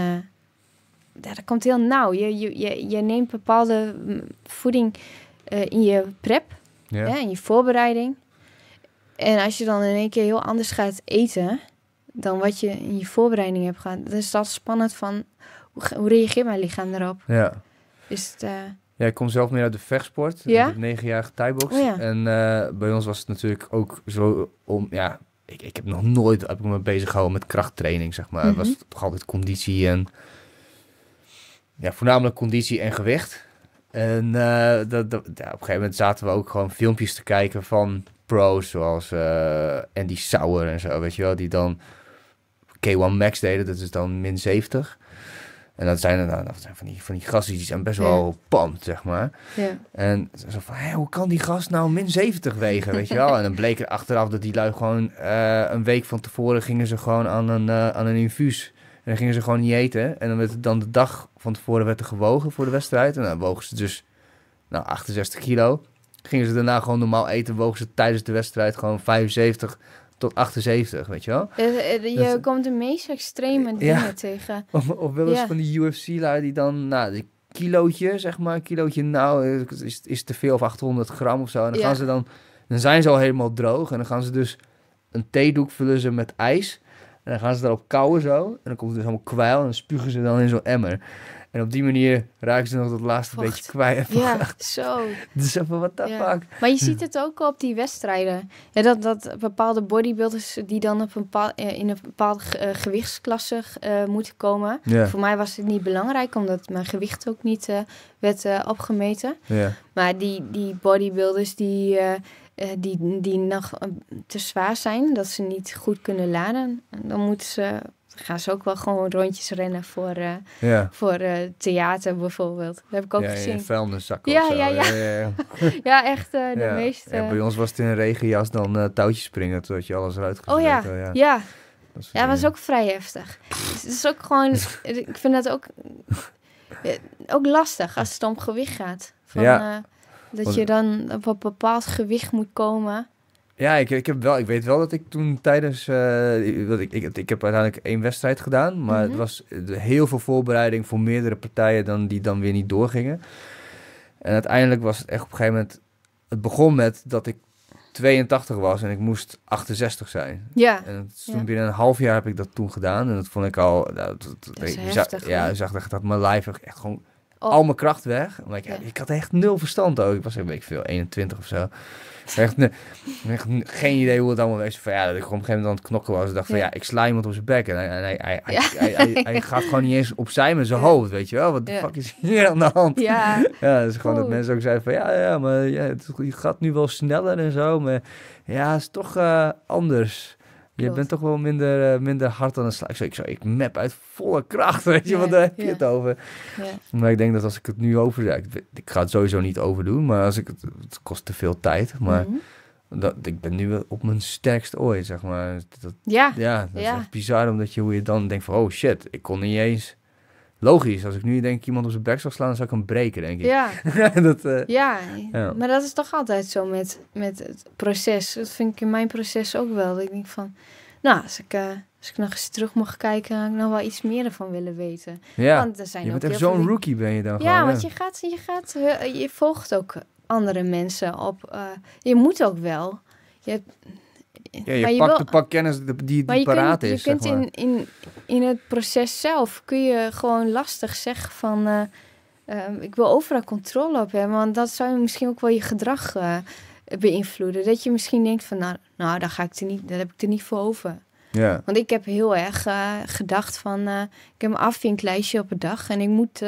dat komt heel nauw. Je, je, je, neemt bepaalde mm, voeding eh, in je prep, ja. in je voorbereiding. En als je dan in één keer heel anders gaat eten dan wat je in je voorbereiding hebt gehad, dan is dat spannend van hoe, reageert mijn lichaam erop? Ja. Is het, ja, ik kom zelf meer uit de vechtsport. Ja? Ik heb negen jaar thaibox. Oh ja. En eh, bij ons was het natuurlijk ook zo om... Ja, ik, ik heb nog nooit heb ik me bezig gehouden met krachttraining, zeg maar. Mhm. Was toch altijd conditie en... Ja, voornamelijk conditie en gewicht. En eh, dat, ja, op een gegeven moment zaten we ook gewoon filmpjes te kijken van pro's zoals uh, Andy Sauer en zo, weet je wel. Die dan K1 Max deden, dat is dan min 70. En dat zijn er nou, dat zijn van die, van die gasten die zijn best wel pand, zeg maar. Ja. En zo van, hé, hoe kan die gast nou min 70 wegen, weet je wel? En dan bleek er achteraf dat die lui gewoon eh, een week van tevoren gingen ze gewoon aan een, eh, aan een infuus. En dan gingen ze gewoon niet eten. En dan werd het dan de dag van tevoren werd er gewogen voor de wedstrijd. En dan wogen ze dus nou, 68 kilo. Gingen ze daarna gewoon normaal eten, wogen ze tijdens de wedstrijd gewoon 75 tot 78, weet je wel. Eh, eh, je, dus- komt de meest extreme dingen tegen. (laughs) Of, wel eens van die UFC-lui die dan, nou, de kilootje, zeg maar, kilootje nou, is, is te veel of 800 gram of zo. En dan gaan ze dan, dan zijn ze al helemaal droog. En dan gaan ze dus een theedoek vullen ze met ijs. En dan gaan ze daarop kouwen zo. En dan komt er dus allemaal kwijl en dan spugen ze dan in zo'n emmer. En op die manier raken ze nog dat laatste beetje kwijt. Ja, zo. Dus even wat dat Maar je ziet het ook op die wedstrijden. Ja, dat, dat bepaalde bodybuilders die dan op een bepaal, eh, in een bepaalde eh, gewichtsklasse eh, moeten komen. Voor mij was het niet belangrijk, omdat mijn gewicht ook niet werd opgemeten. Ja. Maar die, die bodybuilders die... die, die nog te zwaar zijn, dat ze niet goed kunnen laden. Dan moeten ze gaan ze ook wel gewoon rondjes rennen voor, uh, voor eh, theater bijvoorbeeld. Dat heb ik ook ja, gezien. Ja, vuilniszakken ja, ja, Ja, ja, (laughs) echt eh, de meeste. bij ons was het in een regenjas dan touwtjes springen totdat je alles eruit gezet. Oh ja, ja. ja. Dat was ook vrij heftig. Dus het is ook gewoon, (laughs) ik vind dat ook, ook lastig als het om gewicht gaat. Van, dat je dan op een bepaald gewicht moet komen. Ja, ik, ik, heb wel, ik weet wel dat ik toen tijdens. Eh, ik, ik, heb uiteindelijk één wedstrijd gedaan. Maar het mhm. was eh, heel veel voorbereiding voor meerdere partijen dan, die dan weer niet doorgingen. En uiteindelijk was het echt op een gegeven moment. Het begon met dat ik 82 was en ik moest 68 zijn. Ja. En toen binnen een half jaar heb ik dat toen gedaan. En dat vond ik al. Nou, ik, zag, ja, ik zag dat, mijn lijf echt gewoon. Oh. Al mijn kracht weg. ik, ik had echt nul verstand ook. Ik was een beetje veel, 21 of zo. (laughs) Echt, heb eh, eh, geen idee hoe het allemaal is. Van, ja, dat ik op een gegeven moment aan het knokken was. Ik dacht van ja, ik sla iemand op zijn bek. En hij, hij, hij, (laughs) gaat gewoon niet eens opzij met zijn hoofd, weet je wel. Wat de fuck is hier aan de hand? Ja, (laughs) ja dat dus gewoon dat mensen ook zeiden van ja, ja maar ja, het, gaat nu wel sneller en zo. Maar ja, het is toch eh, anders. Je bent toch wel minder, eh, minder hard aan de slag. Ik, zo, ik, zo, ik map uit volle kracht, weet je, wat daar heb je het over. Maar ik denk dat als ik het nu over... ik, ik, ga het sowieso niet overdoen, maar als ik het, het kost te veel tijd. Maar mhm. dat, ik ben nu op mijn sterkst ooit, zeg maar. Dat, ja. Ja, dat is bizar, omdat je hoe je dan denkt van... Oh shit, ik kon niet eens logisch. Als ik nu denk iemand op zijn bek zou slaan, dan zou ik hem breken, denk ik. Ja, (laughs) dat, eh, ja, maar dat is toch altijd zo met, met het proces. Dat vind ik in mijn proces ook wel. ik denk van, nou, als ik, eh, als ik nog eens terug mag kijken, dan wil ik nog wel iets meer ervan willen weten. Ja, want er zijn je bent zo'n rookie ben je dan ja, want je gaat, je gaat, eh, je volgt ook andere mensen op. je moet ook wel. Je hebt, ja, je, pakt pak kennis die, die paraat kunt, is. Je kunt in, in, in het proces zelf kun je gewoon lastig zeggen van eh, ehm, ik wil overal controle op hebben. Want dat zou misschien ook wel je gedrag eh, beïnvloeden. Dat je misschien denkt van nou, nou daar ga ik er niet, daar heb ik er niet voor over. Ja. Want ik heb heel erg eh, gedacht van ik heb een afvinklijstje op een dag en ik moet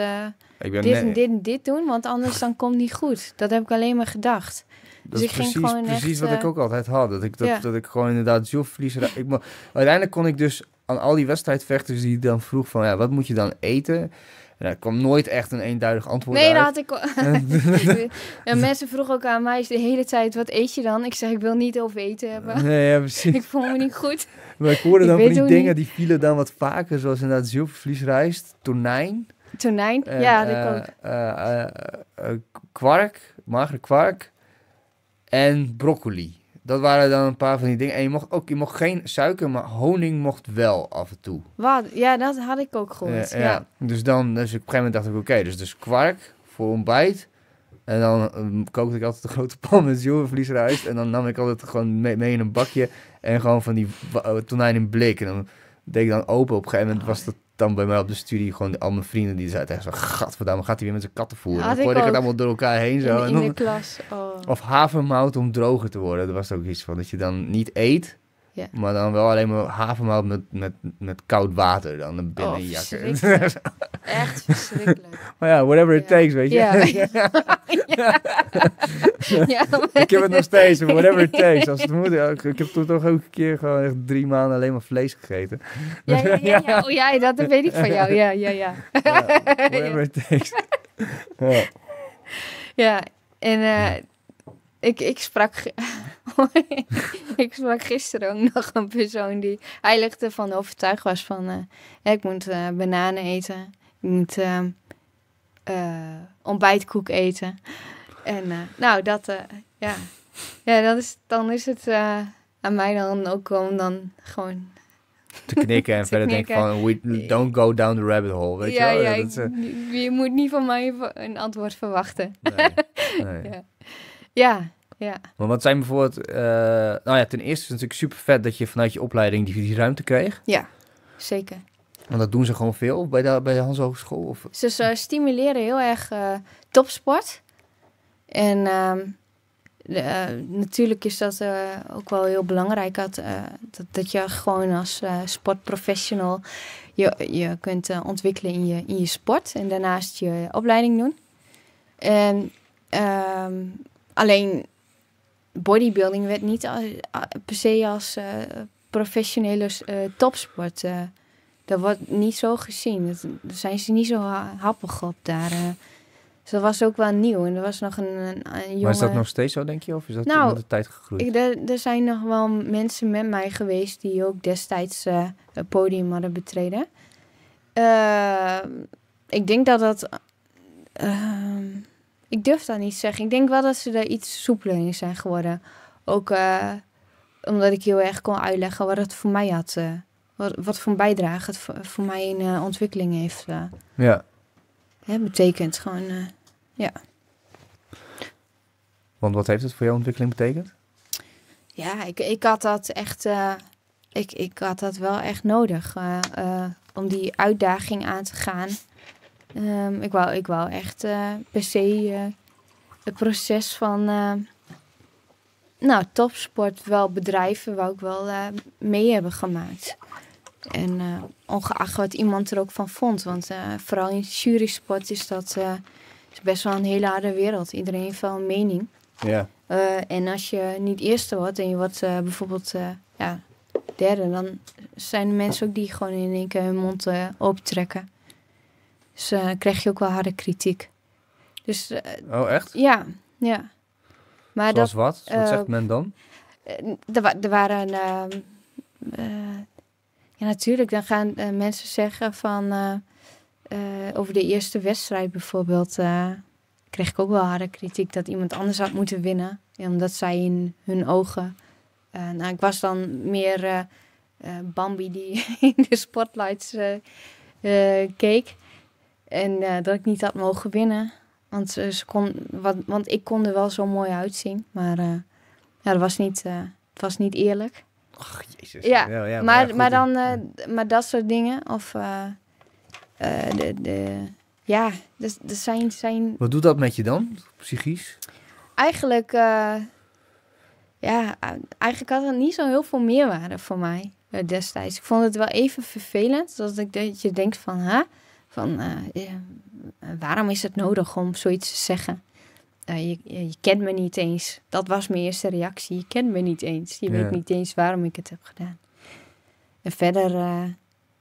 dit en dit en dit doen, want anders dan komt niet goed. Dat heb ik alleen maar gedacht dat dus precies, wat ik eh, ook altijd had. Dat ik, dat, dat ik gewoon inderdaad zielverlies... Ik, maar, uiteindelijk kon ik dus aan al die wedstrijdvechters die dan vroeg van... Ja, wat moet je dan eten? En kwam nooit echt een eenduidig antwoord nee, uit. Nee, dat had ik... (laughs) ja, mensen vroegen ook aan mij de hele tijd... Wat eet je dan? Ik zei, ik wil niet over eten hebben. (laughs) Nee, precies. ik voel me niet goed. (laughs) Maar ik hoorde dan van die dingen, die vielen dan wat vaker. Zoals inderdaad zielverliesrijst, tonijn... Tonijn, ja, dat uh, eh, ook. Eh, kwark, magere kwark en broccoli. Dat waren dan een paar van die dingen. En je mocht ook je mocht geen suiker, maar honing mocht wel af en toe. Wat? Ja, dat had ik ook gehoord. Ja, Dus dan, dus op een gegeven moment dacht ik, oké, dus, dus kwark voor ontbijt. En dan ehm, kookte ik altijd een grote (laughs) pan met zilvervliesruis. En dan nam ik altijd gewoon mee, mee, in een bakje. En gewoon van die eh, tonijn in blik. En dan deed ik dan open. Op een gegeven moment was dat dan bij mij op de studie gewoon al mijn vrienden die zeiden echt zo... Gadverdamme, gaat hij weer met zijn katten voeren? Ja, dan ik, ik het allemaal door elkaar heen zo. In de, klas. Oh. Of havermout om droger te worden. Dat was ook iets van dat je dan niet eet... Ja. Maar dan wel alleen maar havermout met, met, met koud water dan een oh, binnenjakker. Echt (laughs) verschrikkelijk. Maar ja, whatever it takes, weet je. Ja. (laughs) ja. ik heb het nog steeds, whatever it takes. Als het moet. Ik heb toen toch ook een keer gewoon echt drie maanden alleen maar vlees gegeten. Ja, ja, Oh, jij, dat weet ik van jou. Ja, ja, ja. whatever it takes. ja. en... Eh, ik, ik, sprak, (laughs) ik sprak gisteren ook nog een persoon die eigenlijk ervan overtuigd was van... Eh, ik moet eh, bananen eten, ik moet ehm, eh, ontbijtkoek eten. En nou, dat, ja. ja dat is, dan is het aan mij dan ook om dan gewoon... Te knikken en (laughs) verder denk van, we don't go down the rabbit hole, weet je wel? Ja, dat je moet niet van mij een antwoord verwachten. nee. (laughs) ja. Ja, ja. Maar wat zijn bijvoorbeeld... Eh, nou ja, ten eerste is het natuurlijk super vet dat je vanuit je opleiding die, die ruimte kreeg. Ja, zeker. Want dat doen ze gewoon veel bij de, bij de Hans Hogeschool? Ze stimuleren heel erg eh, topsport. En ehm, de, eh, natuurlijk is dat ook wel heel belangrijk. Dat, dat, dat je gewoon als sportprofessional je, je kunt ontwikkelen in je, in je sport. En daarnaast je opleiding doen. En ehm, Alleen bodybuilding werd niet als, eh, eh, per se als eh, professionele topsport. dat wordt niet zo gezien. daar zijn ze niet zo happig op daar. Dus dat was ook wel nieuw. En er was nog een, een, Maar is dat nog steeds zo, denk je? Of is dat nou, de tijd gegroeid? er, zijn nog wel mensen met mij geweest... die ook destijds het podium hadden betreden. ik denk dat dat... Ik durf dat niet te zeggen. Ik denk wel dat ze er iets soepeler in zijn geworden. Ook eh, omdat ik heel erg kon uitleggen wat het voor mij had. Eh, wat, wat voor een bijdrage het voor, mij in eh, ontwikkeling heeft. ja. Hè, betekent gewoon, ja. Want wat heeft het voor jouw ontwikkeling betekend? Ja, ik, ik had dat echt... ik, ik had dat wel echt nodig. om die uitdaging aan te gaan. Ehm, ik, wou, ik wou echt eh, per se eh, het proces van eh, nou, topsport wel bedrijven wou ik wel mee hebben gemaakt. En ongeacht wat iemand er ook van vond. Want vooral in jury sport is dat is best wel een hele harde wereld. Iedereen heeft wel een mening. Ja. en als je niet eerste wordt en je wordt bijvoorbeeld ja, derde, dan zijn er mensen ook die gewoon in één keer hun mond optrekken. Dus eh, kreeg je ook wel harde kritiek. Dus, eh, oh, echt? Ja, ja. Maar dat, wat? Wat zegt eh, men dan? Er, er waren... Ehm, ja, natuurlijk. Dan gaan mensen zeggen van... over de eerste wedstrijd bijvoorbeeld... kreeg ik ook wel harde kritiek dat iemand anders had moeten winnen. Omdat zij in hun ogen... nou, ik was dan meer... Bambi die (laughs) in de spotlights keek. En eh, dat ik niet had mogen winnen. Want, ze kon, wat, want ik kon er wel zo mooi uitzien. Maar eh, ja, dat was niet, eh, het was niet eerlijk. Och, jezus. Ja, ja, maar, maar, dan, maar dat soort dingen. Of de, de, ja, dus, dus zijn, zijn... Wat doet dat met je dan, psychisch? Eigenlijk, ja, eigenlijk had het niet zo heel veel meerwaarde voor mij destijds. Ik vond het wel even vervelend, dat, ik, dat je denkt van, ha, van eh, waarom is het nodig om zoiets te zeggen? Eh, je, je, kent me niet eens. Dat was mijn eerste reactie. Je kent me niet eens. Je weet niet eens waarom ik het heb gedaan. En verder eh,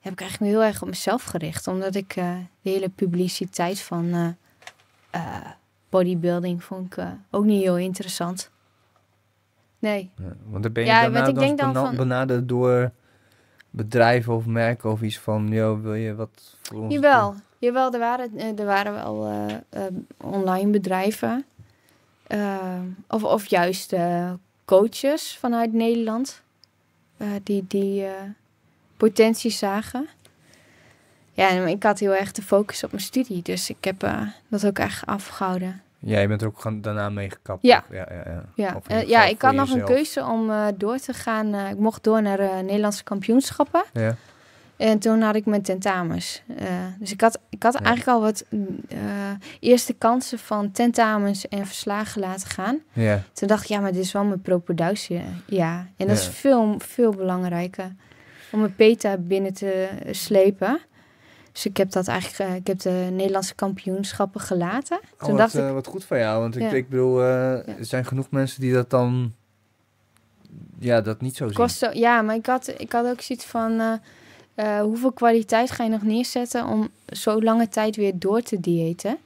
heb ik eigenlijk heel erg op mezelf gericht. Omdat ik de hele publiciteit van bodybuilding vond ik ook niet heel interessant. Nee. want dan ben je daarna dan benaderd door bedrijven of merken of iets van, joh, wil je wat voor ons Jawel, jawel er, waren, eh, er waren wel eh, eh, online bedrijven. of, of juist coaches vanuit Nederland. die die potentie zagen. Ja, ik had heel erg de focus op mijn studie. Dus ik heb dat ook echt afgehouden. Ja, je bent er ook daarna mee gekapt. Ja, ja, ja, ja. ja. Eh, ik had nog een keuze om eh, door te gaan. Eh, ik mocht door naar Nederlandse kampioenschappen. Ja. En toen had ik mijn tentamens. dus ik had, ik had eigenlijk al wat mm, eerste kansen van tentamens en verslagen laten gaan. Ja. Toen dacht ik, ja, maar dit is wel mijn propeduitie. Ja, en dat is veel, veel belangrijker. Om een PETA binnen te slepen. Dus ik heb dat eigenlijk, eh, ik heb de Nederlandse kampioenschappen gelaten. Oh, Toen wat, dacht ik, eh, wat goed van jou, want ik, ik bedoel, eh, er zijn genoeg mensen die dat dan, ja, dat niet zo zien. ja, maar ik had, ik had ook zoiets van, hoeveel kwaliteit ga je nog neerzetten om zo lange tijd weer door te diëten?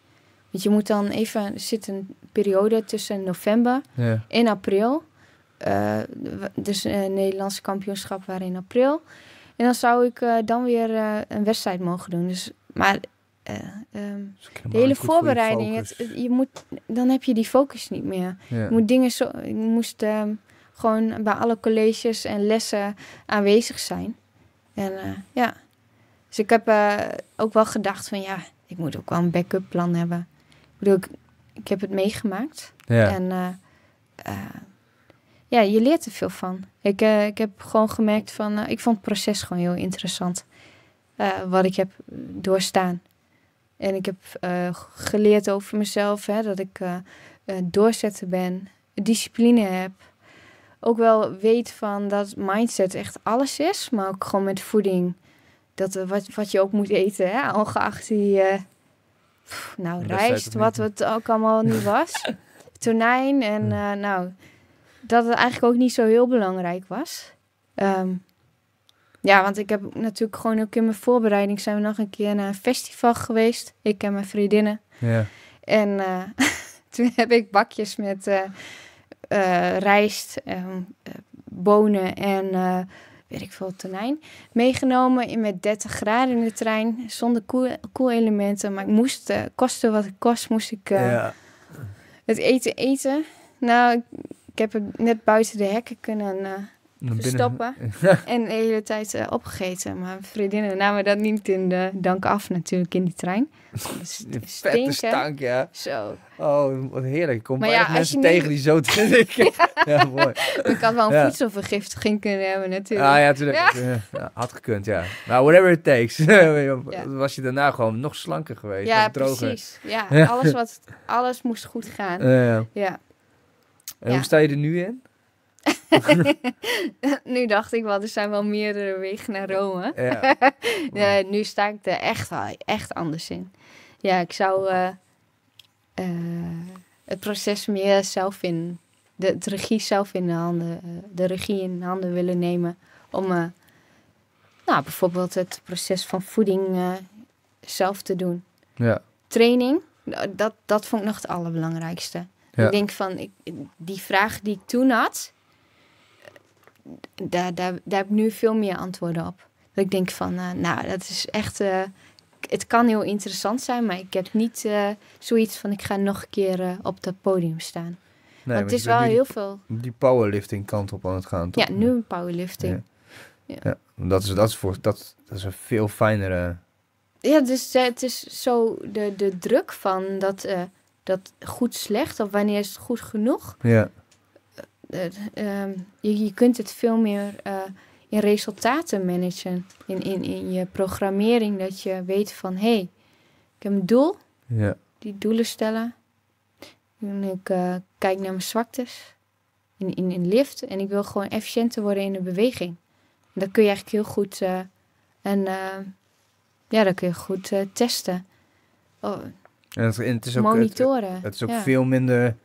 Want je moet dan even, er zit een periode tussen november en april. dus een Nederlandse kampioenschap waren in april. En dan zou ik eh, dan weer eh, een wedstrijd mogen doen. Dus, maar eh, ehm, de hele voorbereiding, je, je, moet, dan heb je die focus niet meer. Je moet dingen zo, ik moest ehm, gewoon bij alle colleges en lessen aanwezig zijn. En ja, dus ik heb ook wel gedacht van ja, ik moet ook wel een backup plan hebben. Ik bedoel, ik, ik heb het meegemaakt. Ja. En ja, je leert er veel van. Ik, eh, ik heb gewoon gemerkt van, eh, ik vond het proces gewoon heel interessant. Eh, wat ik heb doorstaan. En ik heb geleerd over mezelf, hè, dat ik doorzetten ben, discipline heb. Ook wel weet van dat mindset echt alles is, maar ook gewoon met voeding. Dat, wat, wat je ook moet eten, hè, ongeacht die nou, rijst, wat het ook allemaal niet was. (laughs) Tonijn en nou, dat het eigenlijk ook niet zo heel belangrijk was. Ehm, ja, want ik heb natuurlijk gewoon ook in mijn voorbereiding zijn we nog een keer naar een festival geweest. Ik en mijn vriendinnen. En eh, (laughs) toen heb ik bakjes met eh, eh, rijst, ehm, bonen en weet ik veel, tonijn meegenomen in met 30 graden in de trein zonder koelelementen. Cool maar ik moest, koste wat het kost, moest ik het eten eten. Nou, ik heb het net buiten de hekken kunnen uh, verstoppen. (laughs) en de hele tijd eh, opgegeten. Maar vriendinnen namen dat niet in de dank af natuurlijk in die trein. Dus (laughs) Vette stank, ja. Zo. Oh, wat heerlijk. Ik kom maar ja, mensen tegen die zo te (laughs) ja. mooi. Ik had wel een voedselvergiftiging kunnen hebben natuurlijk. Ah ja, natuurlijk. Ja. Had gekund, ja. Maar nou, whatever it takes. Was je daarna gewoon nog slanker geweest. Ja, precies. Ja, alles, wat, alles moest goed gaan. ja. En hoe sta je er nu in? (laughs) nu dacht ik wel, er zijn wel meerdere wegen naar Rome. Ja. (laughs) Mm. nu sta ik er echt, echt anders in. Ja, ik zou eh, eh, het proces meer zelf in, de, regie zelf in de handen, eh, de regie in de handen willen nemen. Om nou, bijvoorbeeld het proces van voeding zelf te doen. Ja. Training, dat, dat vond ik nog het allerbelangrijkste. Ik denk van, ik, die vraag die ik toen had, daar, daar, daar heb ik nu veel meer antwoorden op. Dat ik denk van, eh, nou, dat is echt, eh, het kan heel interessant zijn, maar ik heb niet eh, zoiets van, ik ga nog een keer op dat podium staan. het is wel heel veel. Die powerlifting kant op aan het gaan, toch? Ja, nu een powerlifting. Ja. ja. dat, is, dat, is voor, dat, dat is een veel fijnere ja, dus het is zo de, de druk van dat dat goed slecht of wanneer is het goed genoeg. Ja. Eh, eh, ehm, je, je kunt het veel meer eh, in resultaten managen. In, in, in je programmering, dat je weet van hé, hey, ik heb een doel. Ja. Die doelen stellen. En ik kijk naar mijn zwaktes in, in, in lift. En ik wil gewoon efficiënter worden in de beweging. Dan dat kun je eigenlijk heel goed. en ja, dat kun je goed testen. Oh, en het, is ook, Monitoren. Het, het is ook veel minder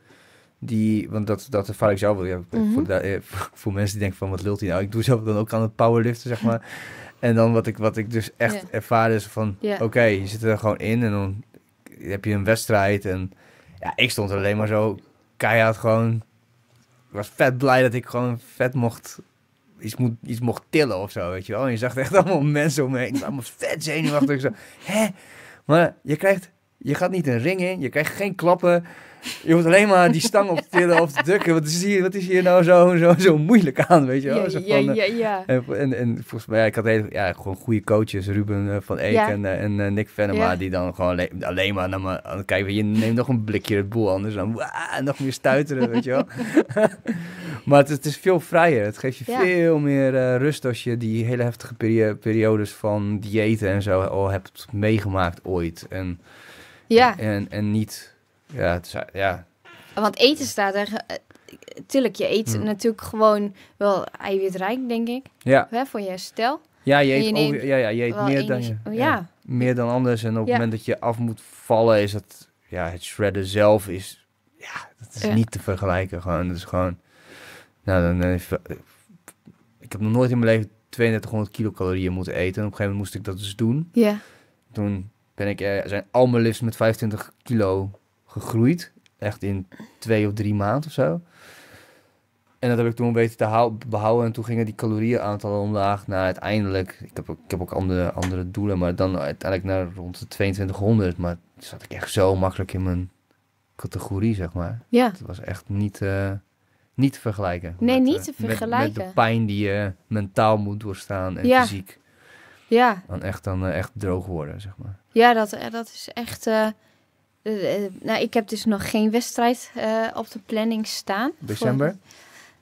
die, want dat, dat ervaar ik zelf wel. Ja, mhm. eh, voor, voor, mensen die denken van wat lult hij nou? Ik doe zelf dan ook aan het powerliften, zeg maar. en dan wat ik, wat ik dus echt yeah. ervaar is van, oké, je zit er gewoon in en dan heb je een wedstrijd. En ja, ik stond er alleen maar zo keihard gewoon, was vet blij dat ik gewoon vet mocht iets, moet, iets mocht tillen of zo, weet je wel. En je zag echt (laughs) allemaal mensen om me heen. Allemaal vet zenuwachtig. zo. Hè? Maar je krijgt je gaat niet een ring in, je krijgt geen klappen. Je hoeft alleen maar die stang op te tillen of te dukken. Wat is hier, wat is hier nou zo, zo, zo moeilijk aan, weet je wel? Ja, ja, eh, ja, ja. En, en, volgens mij, ik had hele ja, gewoon goede coaches. Ruben eh, van Eken en, eh, en Nick Venema. Die dan gewoon alleen, maar naar me kijken. Je neemt nog een blikje het boel anders. Dan nog meer stuiteren, weet je wel? (laughs) maar het, het, is veel vrijer. Het geeft je veel meer rust als je die hele heftige periodes van diëten en zo al hebt meegemaakt ooit. En... Ja. En, en niet, ja, het ja. Want eten staat er, eh, tuurlijk, je eet hmm. natuurlijk gewoon wel eiwitrijk, denk ik. Ja. Hè, voor je herstel. Ja, je eet, ja, ja, je eet meer, dan, ja. meer dan anders. En op het moment dat je af moet vallen, is het, ja, het shredden zelf is, ja, dat is niet te vergelijken. Gewoon, dat is gewoon, nou, dan even, eh, eh, ik heb nog nooit in mijn leven 3200 kilocalorieën moeten eten. En op een gegeven moment moest ik dat dus doen. Ja. Toen ben ik, eh, zijn al mijn lifts met 25 kilo gegroeid. Echt in twee of drie maanden of zo. En dat heb ik toen weten te behouden. En toen gingen die calorieaantallen omlaag. Naar uiteindelijk, ik heb, ik heb ook andere, andere doelen. Maar dan uiteindelijk naar rond de 2200. Maar toen zat ik echt zo makkelijk in mijn categorie, zeg maar. Ja. Het was echt niet, eh, niet te vergelijken. Nee, niet te eh, vergelijken. Met, de pijn die je mentaal moet doorstaan en ja. fysiek. Ja. Dan echt, dan, echt droog worden, zeg maar. Ja, dat, eh, dat is echt. Eh, eh, nou, ik heb dus nog geen wedstrijd op de planning staan. December?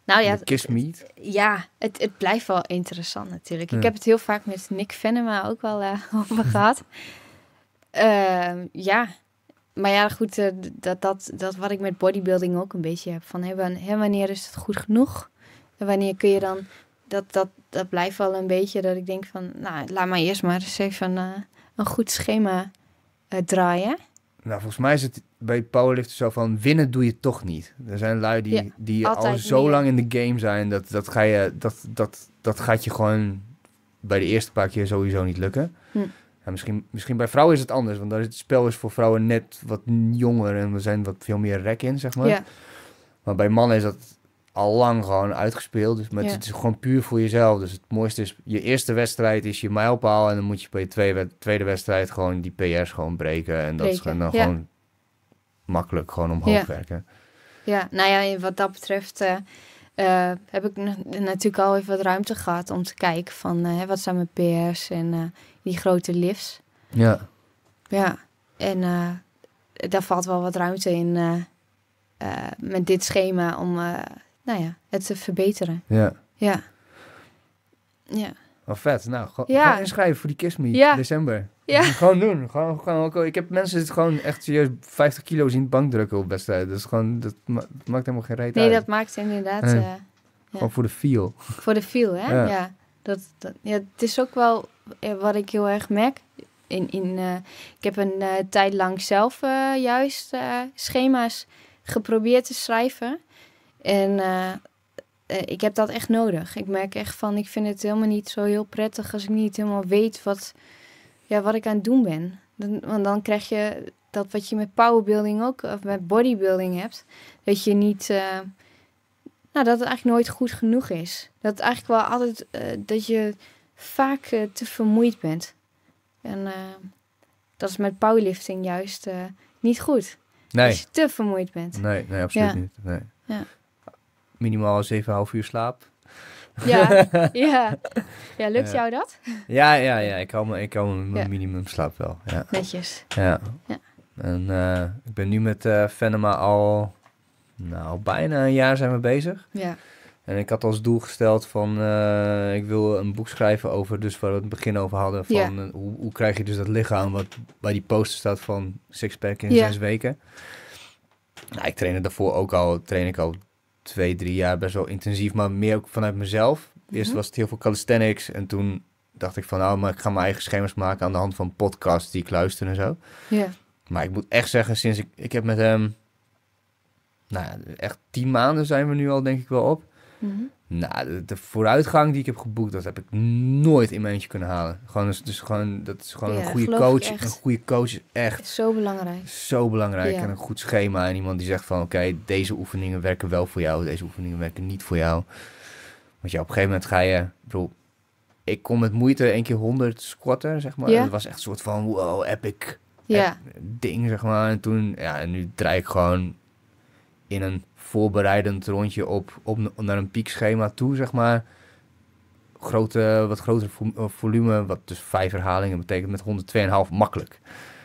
Nou ja, kiss meet. Ja, het, het blijft wel interessant natuurlijk. Ik heb het heel vaak met Nick Venema ook wel (laughs) over gehad. Ehm, ja, maar ja, goed, dat, dat, dat wat ik met bodybuilding ook een beetje heb. Van, hè, wanneer is het goed genoeg? En wanneer kun je dan... Dat, dat, dat blijft wel een beetje dat ik denk van... Nou, laat maar eerst maar eens even een goed schema eh, draaien? Nou, volgens mij is het bij Powerlift zo van winnen doe je toch niet. Er zijn lui die, die al zo lang in de game zijn, dat, dat, ga je, dat, dat, dat gaat je gewoon bij de eerste paar keer sowieso niet lukken. Hm. Ja, misschien, misschien bij vrouwen is het anders, want daar is het spel is voor vrouwen net wat jonger en we zijn wat veel meer rek in, zeg maar. Ja. Maar bij mannen is dat al lang gewoon uitgespeeld. Dus, maar het is gewoon puur voor jezelf. Dus het mooiste is, je eerste wedstrijd is je mijlpaal. En dan moet je bij je tweede, tweede wedstrijd gewoon die PR's gewoon breken. En dat is dan gewoon makkelijk gewoon omhoog ja. werken. Ja, nou ja, wat dat betreft eh, eh, heb ik natuurlijk al even wat ruimte gehad om te kijken van eh, wat zijn mijn PR's en die grote lifts. Ja. Ja, en daar valt wel wat ruimte in met dit schema om nou ja, het te verbeteren. Ja. Ja. Ja. vet. Nou, ja. inschrijven voor die Kiss Me ja. december. Ja. (laughs) Gewoon doen. Gewoon, gewoon, ik heb mensen het gewoon echt serieus 50 kilo zien bankdrukken op wedstrijden. Dus gewoon, dat, maakt helemaal geen reet nee, uit. Nee, dat maakt inderdaad... Eh, gewoon voor de feel. Voor de feel, hè? Ja. Dat, ja, het is ook wel eh, wat ik heel erg merk. In, in, eh, ik heb een tijd lang zelf juist schema's geprobeerd te schrijven. En eh, eh, ik heb dat echt nodig. Ik merk echt van, ik vind het helemaal niet zo heel prettig als ik niet helemaal weet wat, ja, wat ik aan het doen ben. want dan krijg je dat wat je met powerbuilding ook, of met bodybuilding hebt, dat je niet, eh, nou, dat het eigenlijk nooit goed genoeg is. Dat het eigenlijk wel altijd, dat je vaak te vermoeid bent. En dat is met powerlifting juist niet goed. Nee. Als je te vermoeid bent. Nee, nee absoluut niet. Nee. Ja minimaal 7,5 uur slaap. Ja, (laughs) ja. ja lukt jou dat? Ja, ja, ja. Ik hou mijn, ik mijn minimum slaap wel. Ja. Netjes. Ja. En eh, ik ben nu met uh, Venema al nou, bijna een jaar zijn we bezig. Ja. En ik had als doel gesteld van, eh, ik wil een boek schrijven over, dus waar we het begin over hadden, van hoe, hoe, krijg je dus dat lichaam wat bij die poster staat van sixpack in zes weken. Nou, ik trainde daarvoor ook al, train ik al twee, drie jaar best wel intensief, maar meer ook vanuit mezelf. Eerst mhm. was het heel veel calisthenics en toen dacht ik van nou, maar ik ga mijn eigen schema's maken aan de hand van podcasts die ik luister en zo. Ja. Maar ik moet echt zeggen, sinds ik, ik heb met hem, nou echt tien maanden zijn we nu al denk ik wel op. Mhm. Hm. Nou, de, vooruitgang die ik heb geboekt, dat heb ik nooit in mijn eentje kunnen halen. Gewoon, dus, dus gewoon, dat is gewoon een goede coach. Een goede coach is echt is zo belangrijk. Zo belangrijk. En een goed schema. En iemand die zegt van, oké, deze oefeningen werken wel voor jou. Deze oefeningen werken niet voor jou. Want ja, op een gegeven moment ga je... Bedoel, ik kon met moeite één keer 100 squatten, zeg maar. Ja. Dat was echt een soort van, wow, epic ding, zeg maar. En toen, ja, en nu draai ik gewoon in een voorbereidend rondje op, op naar een piekschema toe, zeg maar. Grote, wat grotere eh, volume, wat dus vijf herhalingen betekent met 102,5 makkelijk.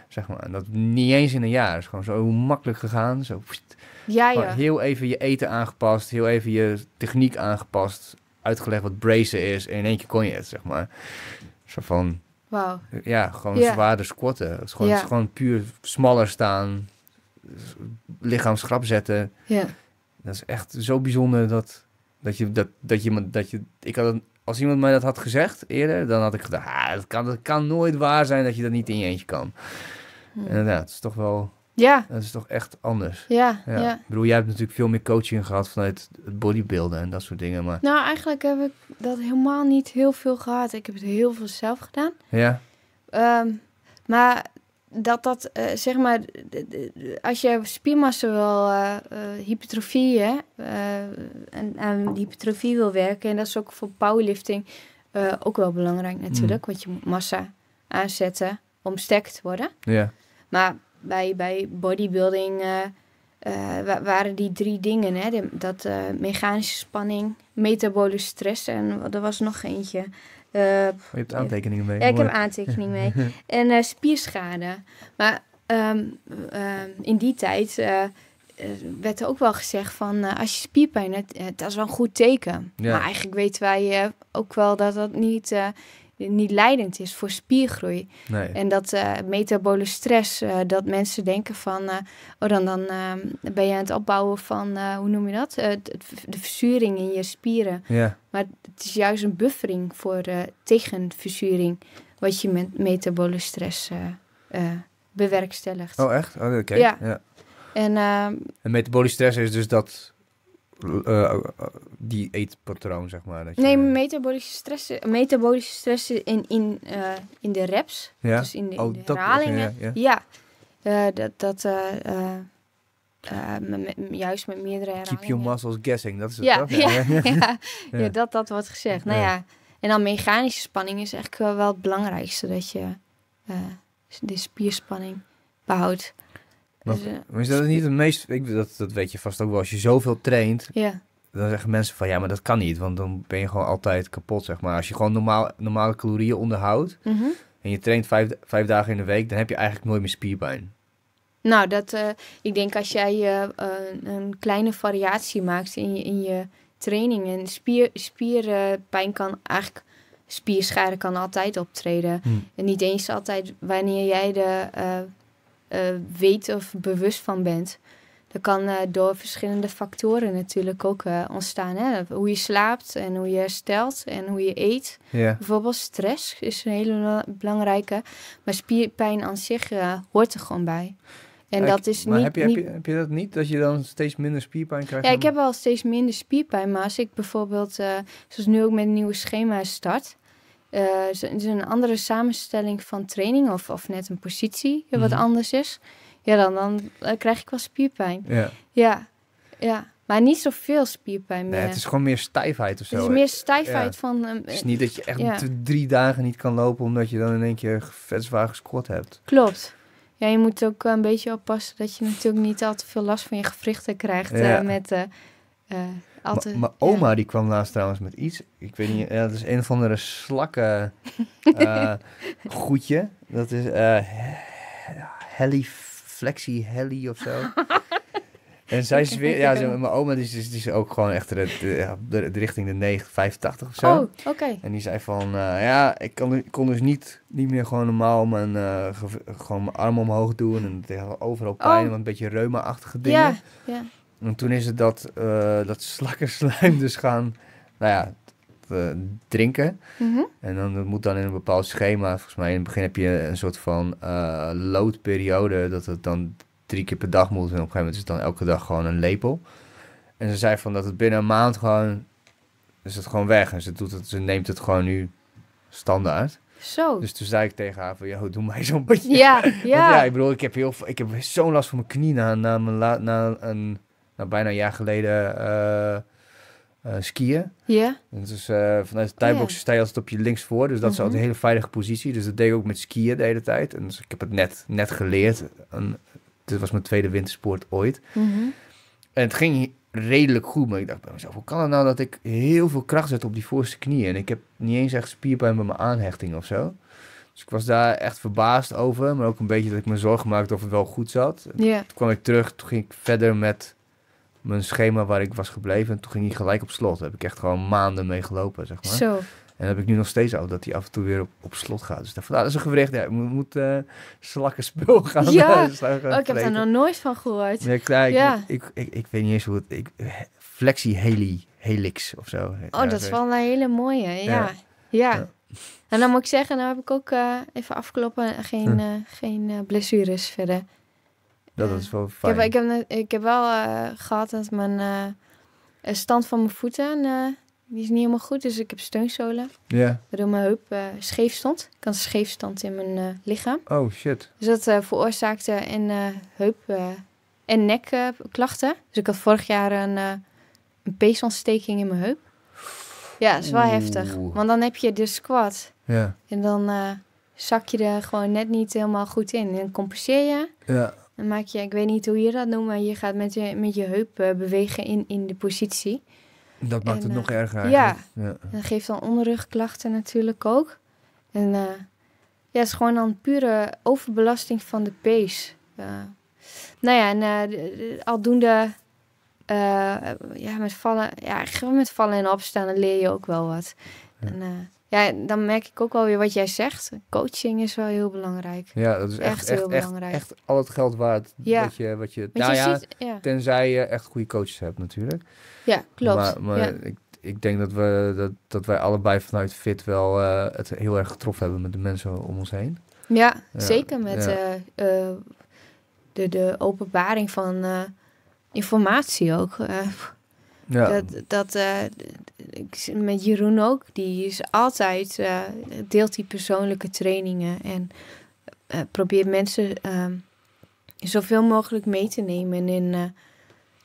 Zeg maar. En dat niet eens in een jaar. is gewoon zo makkelijk gegaan. Zo, ja, Heel even je eten aangepast, heel even je techniek aangepast, uitgelegd wat brazen is en in één keer kon je het, zeg maar. Zo van, Wow. Ja, gewoon zwaarder squatten. Het is gewoon, gewoon puur smaller staan, lichaam schrap zetten. Dat is echt zo bijzonder dat, dat je dat, dat je dat je ik had een, als iemand mij dat had gezegd eerder, dan had ik gedacht, ah, dat kan, het kan nooit waar zijn dat je dat niet in je eentje kan. en hm. Inderdaad, het is toch wel ja. Dat is toch echt anders. Ja, ja. Ik bedoel, jij hebt natuurlijk veel meer coaching gehad vanuit het bodybuilden en dat soort dingen. Maar... Nou, eigenlijk heb ik dat helemaal niet heel veel gehad. Ik heb het heel veel zelf gedaan. Ja. Ehm, maar dat dat, eh, zeg maar, als je spiermassa wil, uh, hypertrofie, en aan hypertrofie wil werken, en dat is ook voor powerlifting ook wel belangrijk natuurlijk, mm. want je moet massa aanzetten om sterk te worden. Maar bij, bij bodybuilding waren die drie dingen, hè, dat mechanische spanning, metabolische stress en er was nog eentje je hebt aantekeningen mee. ik heb aantekeningen mee. (laughs) En eh, spierschade. Maar ehm, ehm, in die tijd eh, eh, werd er ook wel gezegd van als je spierpijn hebt, dat is wel een goed teken. Maar eigenlijk weten wij ook wel dat dat niet niet leidend is voor spiergroei. Nee. En dat uh, metabole stress, eh, dat mensen denken van, eh, oh dan, dan ehm, ben je aan het opbouwen van, hoe noem je dat? de verzuring in je spieren. Ja. Maar het is juist een buffering voor tegen verzuring, wat je met metabole stress bewerkstelligt. Oh echt? Oh, Oké. Ja. En, ehm, en metabolische stress is dus dat uh, die eetpatroon, zeg maar. Dat je... Nee, metabolische stress, metabolische stress in, in, eh, in de reps, ja? dus in de, oh, herhalingen. ja, ja. dat... dat uh, me, juist met meerdere herhalingen. Keep your muscles guessing, dat is het. Ja, (laughs) (laughs) ja, ja, dat, dat wordt gezegd. Nou ja. En dan mechanische spanning is eigenlijk wel het belangrijkste. Dat je de spierspanning behoudt. Dus, eh, maar, is dat dus niet het meest... Ik, dat, dat weet je vast ook wel. Als je zoveel traint, dan zeggen mensen van ja, maar dat kan niet, want dan ben je gewoon altijd kapot, zeg maar. Als je gewoon normaal, normale calorieën onderhoudt mhm. en je traint vijf, vijf dagen in de week, dan heb je eigenlijk nooit meer spierpijn. Nou, dat, eh, ik denk als jij uh, een kleine variatie maakt in je, in je training en spier, spierpijn kan eigenlijk, spierschade kan altijd optreden. Hmm. En niet eens altijd wanneer jij de eh, weet of bewust van bent. Dat kan eh, door verschillende factoren natuurlijk ook eh, ontstaan. Hè? Hoe je slaapt en hoe je herstelt en hoe je eet. Yeah. Bijvoorbeeld stress is een hele belangrijke. Maar spierpijn aan zich hoort er gewoon bij. En dat is niet, heb je, heb, je, dat niet, dat je dan steeds minder spierpijn krijgt? Ja, ik heb wel steeds minder spierpijn. Maar als ik bijvoorbeeld, zoals nu ook met een nieuwe schema start... Eh, een andere samenstelling van training of, of net een positie wat mhm. anders is, ja, dan, dan eh, krijg ik wel spierpijn. Ja. ja. ja, Maar niet zoveel spierpijn meer. Nee, het is gewoon meer stijfheid of zo. Het is meer stijfheid van... Um, het is niet dat je echt ja. drie dagen niet kan lopen omdat je dan in één keer vet zwaar hebt. Klopt. Ja, je moet ook een beetje oppassen dat je natuurlijk niet al te veel last van je gewrichten krijgt eh, met... Mijn oma die kwam laatst trouwens met iets. Ik weet niet, dat is een of andere slakken (laughs) eh, goedje. Dat is eh, heli flexie heli of zo. (laughs) en zij is weer, ja, mijn oma die is, ook gewoon echt de, de, richting de 9, 85 of zo. Oh, oké. En die zei van, eh, ja, ik, kon dus niet, niet meer gewoon normaal mijn, gewoon mijn arm omhoog doen. En het overal pijn, oh. want een beetje reuma-achtige dingen. Ja, ja. En toen is het dat, eh, dat slakkerslijm dus gaan nou ja, eh, drinken. Mhm. En dan moet dan in een bepaald schema. Volgens mij in het begin heb je een soort van eh, loodperiode. Dat het dan drie keer per dag moet. En op een gegeven moment is het dan elke dag gewoon een lepel. En ze zei van dat het binnen een maand gewoon... Is het gewoon weg. En ze, doet het, ze neemt het gewoon nu standaard. Zo. Dus toen zei ik tegen haar van, joh, doe mij zo'n beetje. Ja, (laughs) ja. ja, ik bedoel, ik heb, heel, ik heb zo'n last van mijn knie na, na, mijn na een nou, bijna een jaar geleden uh, skiën. Ja. Yeah. Dat is, eh, vanuit de tijdbox sta je altijd op je links voor. Dus dat is altijd mhm. een hele veilige positie. Dus dat deed ik ook met skiën de hele tijd. En dus ik heb het net, net geleerd. En, dit was mijn tweede wintersport ooit. Mhm. En het ging redelijk goed. Maar ik dacht bij mezelf, hoe kan het nou dat ik heel veel kracht zet op die voorste knieën? En ik heb niet eens echt spierpijn bij mijn aanhechting of zo. Dus ik was daar echt verbaasd over. Maar ook een beetje dat ik me zorgen maakte of het wel goed zat. Toen kwam ik terug, toen ging ik verder met mijn schema waar ik was gebleven. En toen ging hij gelijk op slot. Daar heb ik echt gewoon maanden mee gelopen, zeg maar. Zo. En heb ik nu nog steeds al dat hij af en toe weer op, slot gaat. Dus van, nou, dat is een gewricht. Ja, we moeten eh, slakken spul (laughs) gaan. Ja, eh, oh, ik heb daar nog nooit van gehoord. Ja, ik, nou, ja. Ik, ik, weet niet eens hoe het... Ik, flexi heli, helix of zo. Oh, dat is wel een hele mooie. Ja. ja. En dan moet ik zeggen, nou heb ik ook eh, even afkloppen. Geen, hm. geen blessures verder. Dat ja. is wel fijn. Ik heb, ik heb, ik heb wel eh, gehad dat mijn eh, stand van mijn voeten, eh, die is niet helemaal goed. Dus ik heb steunzolen. Ja. mijn heup scheef stond. Ik had een scheefstand in mijn lichaam. Oh, shit. Dus dat veroorzaakte in heup- en nekklachten. dus ik had vorig jaar een, een peesontsteking in mijn heup. Ja, dat is wel heftig. Want dan heb je de squat. Ja. En dan zak je er gewoon net niet helemaal goed in. En dan compenseer je. Ja. Dan maak je, ik weet niet hoe je dat noemt, maar je gaat met je, met je heup eh, bewegen in, in de positie. Dat maakt het nog eh, erger ja, ja, dat geeft dan onderrugklachten natuurlijk ook. En eh, ja, het is gewoon dan pure overbelasting van de pees. nou ja, en aldoende ja, met vallen, ja, met vallen en opstaan leer je ook wel wat ja, dan merk ik ook wel weer wat jij zegt. Coaching is wel heel belangrijk. Ja, dat is echt, echt, heel echt, belangrijk. Echt al het geld waard ja. wat je... Wat je nou ja, ziet, tenzij je echt goede coaches hebt natuurlijk. Ja, klopt. Maar, Ik, ik denk dat, we, dat, dat wij allebei vanuit FIT wel eh, het heel erg getroffen hebben met de mensen om ons heen. Ja, zeker met eh, eh, de, de openbaring van informatie ook. Ja. Dat, dat eh, met Jeroen ook, die is altijd, eh, deelt die persoonlijke trainingen en eh, probeert mensen ehm, zoveel mogelijk mee te nemen in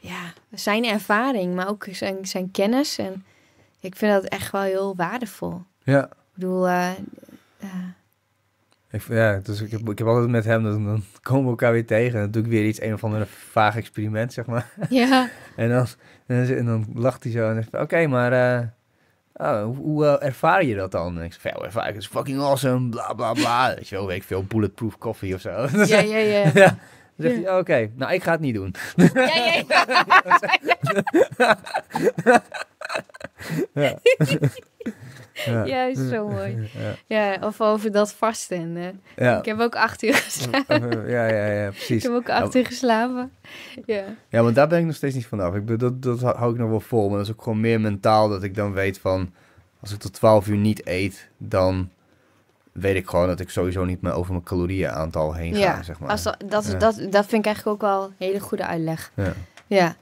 ja, zijn ervaring, maar ook zijn, zijn kennis. En ik vind dat echt wel heel waardevol. Ja. Ik bedoel, ik, ja, dus ik heb, ik heb altijd met hem, dan, dan komen we elkaar weer tegen. Dan doe ik weer iets, een of ander vaag experiment, zeg maar. Ja. (laughs) en dan en dan lacht hij zo en zegt, oké, maar eh, oh, hoe, eh, ervaar je dat dan? ik zeg, ja, ervaar ik, is fucking awesome, bla bla bla. (laughs) Weet je wel, veel, bulletproof koffie of zo. (laughs) Ja, ja, (laughs) ja. Dan zegt hij, oké, nou, ik ga het niet doen. Ja, ja, ja. (laughs) ja. Ja. Juist, zo mooi. Ja. of over dat vasten. Ik heb ook acht uur geslapen. Eh, ja, ja, ja, precies. Ik heb ook acht uur geslapen. Ja. ja, want daar ben ik nog steeds niet vanaf. Ik, dat, dat hou ik nog wel vol. Maar dat is ook gewoon meer mentaal dat ik dan weet van... Als ik tot twaalf uur niet eet, dan weet ik gewoon dat ik sowieso niet meer over mijn calorieënaantal heen ga, zeg maar. Als dat, dat, dat, dat vind ik eigenlijk ook wel een hele goede uitleg. Ja.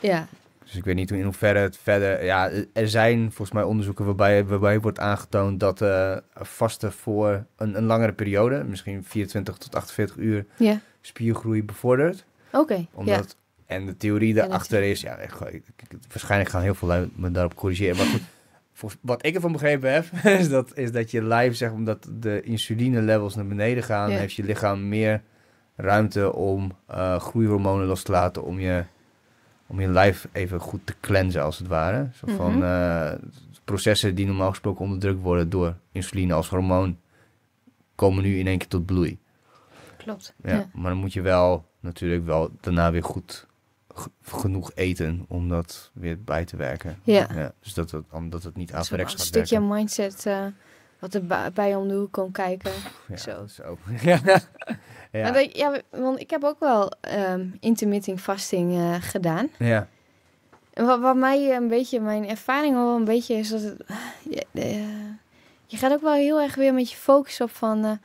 Ja. Dus ik weet niet in hoeverre het verder. Ja, er zijn volgens mij onderzoeken waarbij, waarbij wordt aangetoond dat uh, vasten voor een, een, langere periode, misschien 24 tot 48 uur, ja. spiergroei bevordert. Oké. omdat En de theorie daarachter is, ja, ik, waarschijnlijk gaan heel veel mensen me daarop corrigeren. Maar goed, wat ik ervan begrepen heb, (laughs) is dat, is dat je lijf, zegt omdat de insuline levels naar beneden gaan, heeft je lichaam meer ruimte om eh, groeihormonen los te laten om je om je lijf even goed te cleansen, als het ware. Zo mhm. van eh, processen die normaal gesproken onderdrukt worden door insuline als hormoon, komen nu in één keer tot bloei. Klopt. Ja, Maar dan moet je wel natuurlijk wel daarna weer goed genoeg eten om dat weer bij te werken. Ja. dus dat het, omdat het niet averechts gaat werken. Een stukje mindset. Eh, wat er bij om de hoek kon kijken. zo. zo. (laughs) ja. ja. Dat, ja, want ik heb ook wel um, intermittent fasting eh, gedaan. Ja. En wat, wat mij eh, een beetje, mijn ervaring wel een beetje is dat eh, je, je gaat ook wel heel erg weer met je focus op van,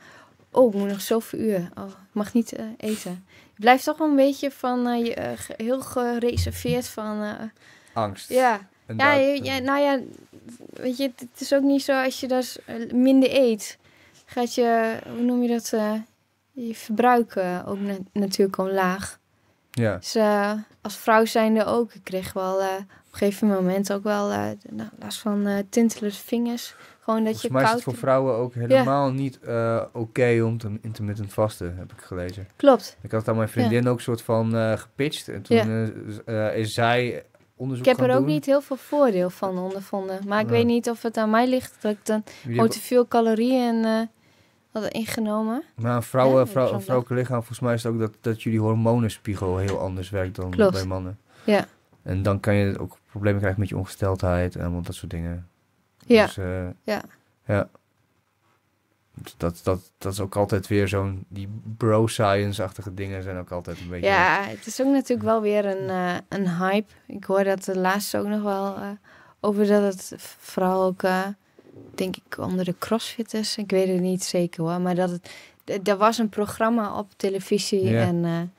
oh, ik moet nog zoveel uur, oh, ik mag niet eten. Je blijft toch wel een beetje van, je, heel gereserveerd van... Angst. Ja, eh. ja, nou ja, weet je, het is ook niet zo als je dus eh, minder eet, gaat je, hoe noem je dat, uh, je verbruik ook na natuurlijk omlaag. Ja. Dus als vrouw zijnde ook, ik kreeg wel op een gegeven moment ook wel nou, last van tintelende vingers. Gewoon dat je is het voor vrouwen ook helemaal niet oké om te intermittent vasten, heb ik gelezen. Klopt. Ik had het mijn vriendin ook soort van gepitcht. En toen is zij onderzoek Ik heb er ook niet heel veel voordeel van ondervonden. Maar ik weet niet of het aan mij ligt dat ik dan gewoon te veel calorieën uh, eh, had ingenomen. Maar een vrouwen, vrouwelijke lichaam, volgens mij is het ook dat, dat jullie hormonenspiegel heel anders werkt dan bij mannen. Ja. En dan kan je ook problemen krijgen met je ongesteldheid en dat soort dingen. Ja. Dus, eh, ja. Ja dat, dat, dat is ook altijd weer zo'n... Die bro-science-achtige dingen zijn ook altijd een beetje... Ja, het is ook natuurlijk wel weer een, eh, een hype. Ik hoor dat de laatste ook nog wel eh, over dat het vooral ook... Eh, denk ik onder de crossfitters, ik weet het niet zeker hoor. Maar dat het... Er was een programma op televisie en...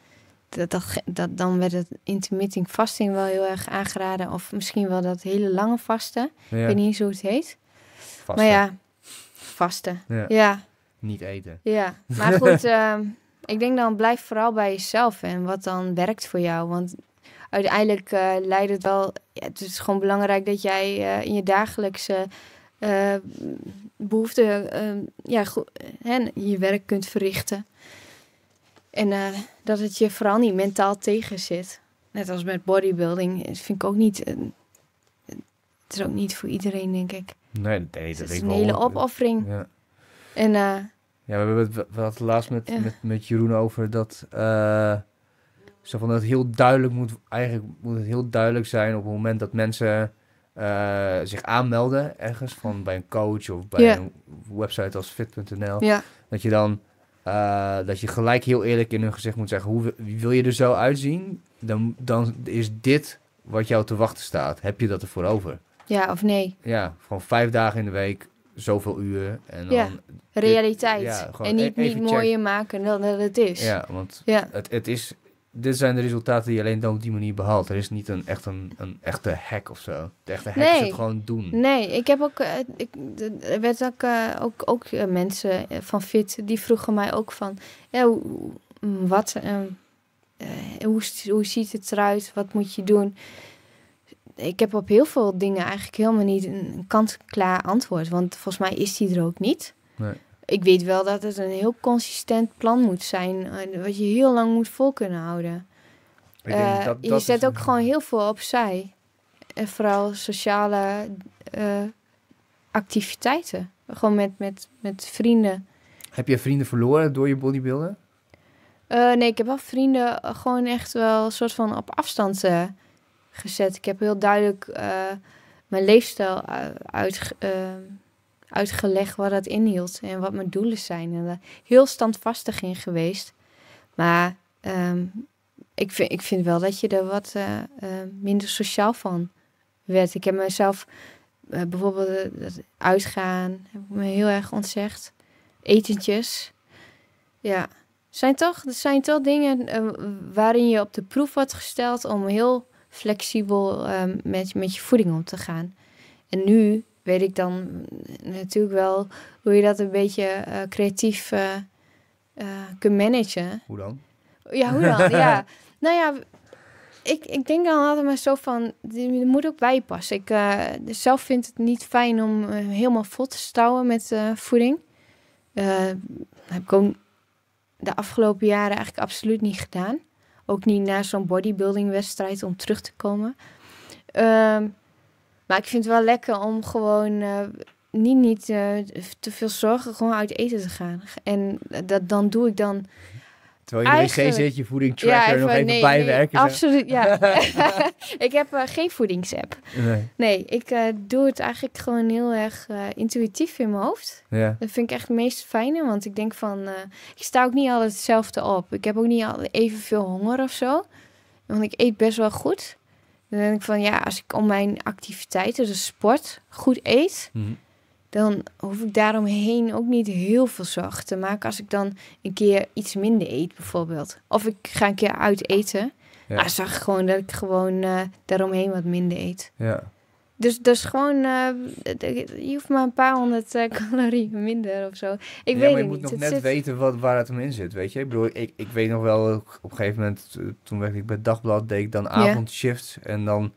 Dat, dat, dat, dan werd het intermittent fasting wel heel erg aangeraden. Of misschien wel dat hele lange vasten. Ik weet niet hoe het heet. Vasten. Maar ja, vasten. Ja. Niet eten. Ja, maar (laughs) goed, ehm, ik denk dan blijf vooral bij jezelf en wat dan werkt voor jou. Want uiteindelijk eh, leidt het wel. Ja, het is gewoon belangrijk dat jij eh, in je dagelijkse eh, behoeften ehm, ja, goed, hè, je werk kunt verrichten. En dat het je vooral niet mentaal tegen zit. Net als met bodybuilding. vind ik ook niet. het is ook niet voor iedereen, denk ik. Nee, dat, het is een hele opoffering. Ja. En, eh, ja, we hebben het, we hadden laatst met, met, met Jeroen over dat. Eh, van dat heel duidelijk moet. Eigenlijk moet het heel duidelijk zijn op het moment dat mensen. Eh, zich aanmelden ergens van bij een coach of bij een website als fit.nl. Dat je dan dat je gelijk heel eerlijk in hun gezicht moet zeggen: hoe wil je er zo uitzien? Dan, dan is dit wat jou te wachten staat. Heb je dat ervoor over? Ja, of nee? Ja, gewoon vijf dagen in de week, zoveel uren. En dan ja, realiteit. en niet, e- niet mooier maken dan dat het is. Ja, want ja. Het, het is, dit zijn de resultaten die je alleen dan op die manier behaalt. Er is niet een, echt een, een echte hack of zo. De echte hack is het gewoon doen. Nee, ik heb ook, eh, ik, er werd ook, eh, ook, ook eh, mensen van Fit, die vroegen mij ook van, ja, mm, wat, uh, hoe, hoe ziet het eruit? Wat moet je doen? ik heb op heel veel dingen eigenlijk helemaal niet een kant-klaar antwoord. Want volgens mij is die er ook niet. Nee. Ik weet wel dat het een heel consistent plan moet zijn. Eh, wat je heel lang moet vol kunnen houden. Eh, je zet ook gewoon heel veel opzij. En vooral sociale eh, activiteiten. Gewoon met, met, met vrienden. Heb je vrienden verloren door je bodybuilden? nee, ik heb wel vrienden gewoon echt wel een soort van op afstand gezet. Ik heb heel duidelijk eh, mijn leefstijl uit, eh, uitgelegd wat dat inhield en wat mijn doelen zijn. En daar heel standvastig in geweest. Maar ehm, ik, vind, ik vind wel dat je er wat eh, minder sociaal van werd. Ik heb mezelf bijvoorbeeld uitgaan, heb ik me heel erg ontzegd. Etentjes. Ja. Zijn toch, er zijn toch dingen waarin je op de proef wordt gesteld om heel flexibel um, met, met je voeding om te gaan. En nu weet ik dan natuurlijk wel hoe je dat een beetje eh, creatief eh, eh, kunt managen. Hoe dan? Ja, hoe dan? ja. (laughs) Nou ja, ik, ik denk dan altijd maar zo van, er moet ook bijpassen. Ik dus zelf vind het niet fijn om helemaal vol te stouwen met voeding. heb ik ook de afgelopen jaren eigenlijk absoluut niet gedaan ook niet naar zo'n bodybuilding wedstrijd om terug te komen. Ehm, maar ik vind het wel lekker om gewoon eh, niet, niet eh, te veel zorgen, gewoon uit eten te gaan. En dat, dan doe ik dan Terwijl je in de zit, je voeding tracker nog even nee, bijwerken. Nee, absoluut, ja. (laughs) (laughs) ik heb eh, geen voedingsapp. Nee, nee ik eh, doe het eigenlijk gewoon heel erg uh, intuïtief in mijn hoofd. Ja. Dat vind ik echt het meest fijne, want ik denk van... ik sta ook niet altijd hetzelfde op. Ik heb ook niet al evenveel honger of zo. Want ik eet best wel goed. Dan denk ik van, ja, als ik om mijn activiteiten, dus sport, goed eet... Mhm dan hoef ik daaromheen ook niet heel veel zacht te maken. Als ik dan een keer iets minder eet, bijvoorbeeld. Of ik ga een keer uit eten. Maar Ah, zag gewoon dat ik gewoon eh, daaromheen wat minder eet. Ja. Dus dat is gewoon, eh, je hoeft maar een paar honderd eh, calorieën minder of zo. Ik weet maar je moet nog net weten wat, waar het om in zit, weet je. Ik bedoel, ik, ik weet nog wel, op een gegeven moment, toen werkte ik bij Dagblad, deed ik dan avondshifts. En dan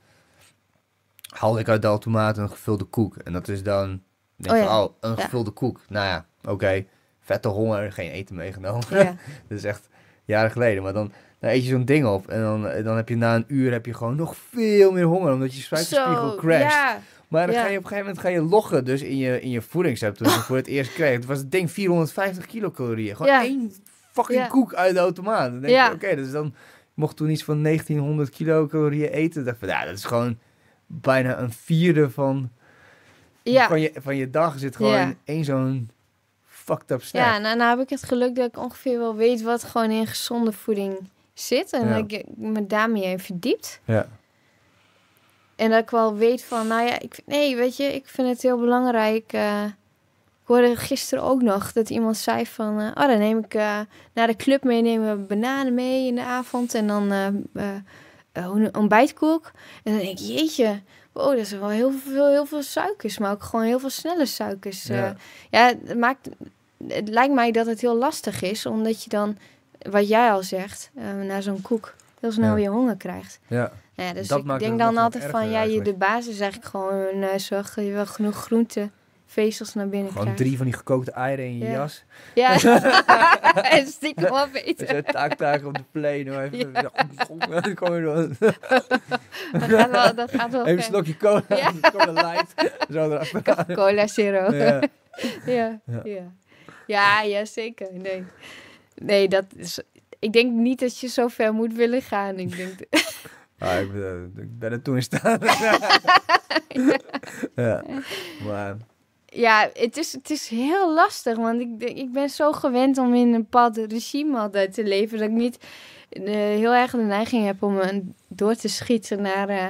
haalde ik uit de automaat een gevulde koek. En dat is dan Denk oh, van, oh, een gevulde koek. Nou ja, oké. Vette honger, geen eten meegenomen. (laughs) dat is echt jaren geleden. Maar dan, eet je zo'n ding op. En dan, dan heb je na een uur heb je gewoon nog veel meer honger. Omdat je spijkerspiegel crasht. Maar dan ga je op een gegeven moment ga je loggen dus in je, in je voedingsreceptor. (laughs) voor het eerst kreeg. Het was het ding 450 kilocalorieën. Gewoon één fucking koek uit de automaat. Dan denk je, oké, dus dan mocht toen iets van 1900 kilocalorieën eten. dacht van, ja, dat is gewoon bijna een vierde van van, je, van je dag zit gewoon één zo'n fucked up snack. Ja, nou, nou heb ik het geluk dat ik ongeveer wel weet wat gewoon in gezonde voeding zit. En dat ik me daarmee verdiept. Ja. En dat ik wel weet van, nou ja, ik, nee, weet je, ik vind het heel belangrijk. Uh, ik hoorde gisteren ook nog dat iemand zei van... Eh, oh, dan neem ik eh, naar de club mee, nemen we bananen mee in de avond. En dan een ontbijtkoek. En dan denk ik, jeetje, Oh, dat is wel heel veel, heel veel suikers, maar ook gewoon heel veel snelle suikers. Ja, eh. ja het, maakt, het lijkt mij dat het heel lastig is, omdat je dan, wat jij al zegt, uh, naar zo'n koek heel snel ja. weer honger krijgt. Ja. Nou ja dus ik denk dan altijd van, ja, je, de basis eigenlijk gewoon, uh, zorg je wel genoeg groente vezels naar binnen Gewoon krijgt. drie van die gekookte eieren in je jas. Ja, (laughs) en stiekem wel beter. Zo'n taaktaak op de plane. even, ja. kom (laughs) je door. (laughs) dat gaat wel, dat gaat wel Even een slokje cola, cola light. Zo eraf. Cola zero. Ja. ja, ja. ja. ja, zeker. Nee. nee, dat is... Ik denk niet dat je zo ver moet willen gaan. Ik denk... Ah, ik, ben, eh, ik ben er toen in staat. ja. Maar ja, het is, het is heel lastig. Want ik, ik ben zo gewend om in een pad regime altijd te leven. Dat ik niet eh, heel erg de neiging heb om door te schieten naar eh,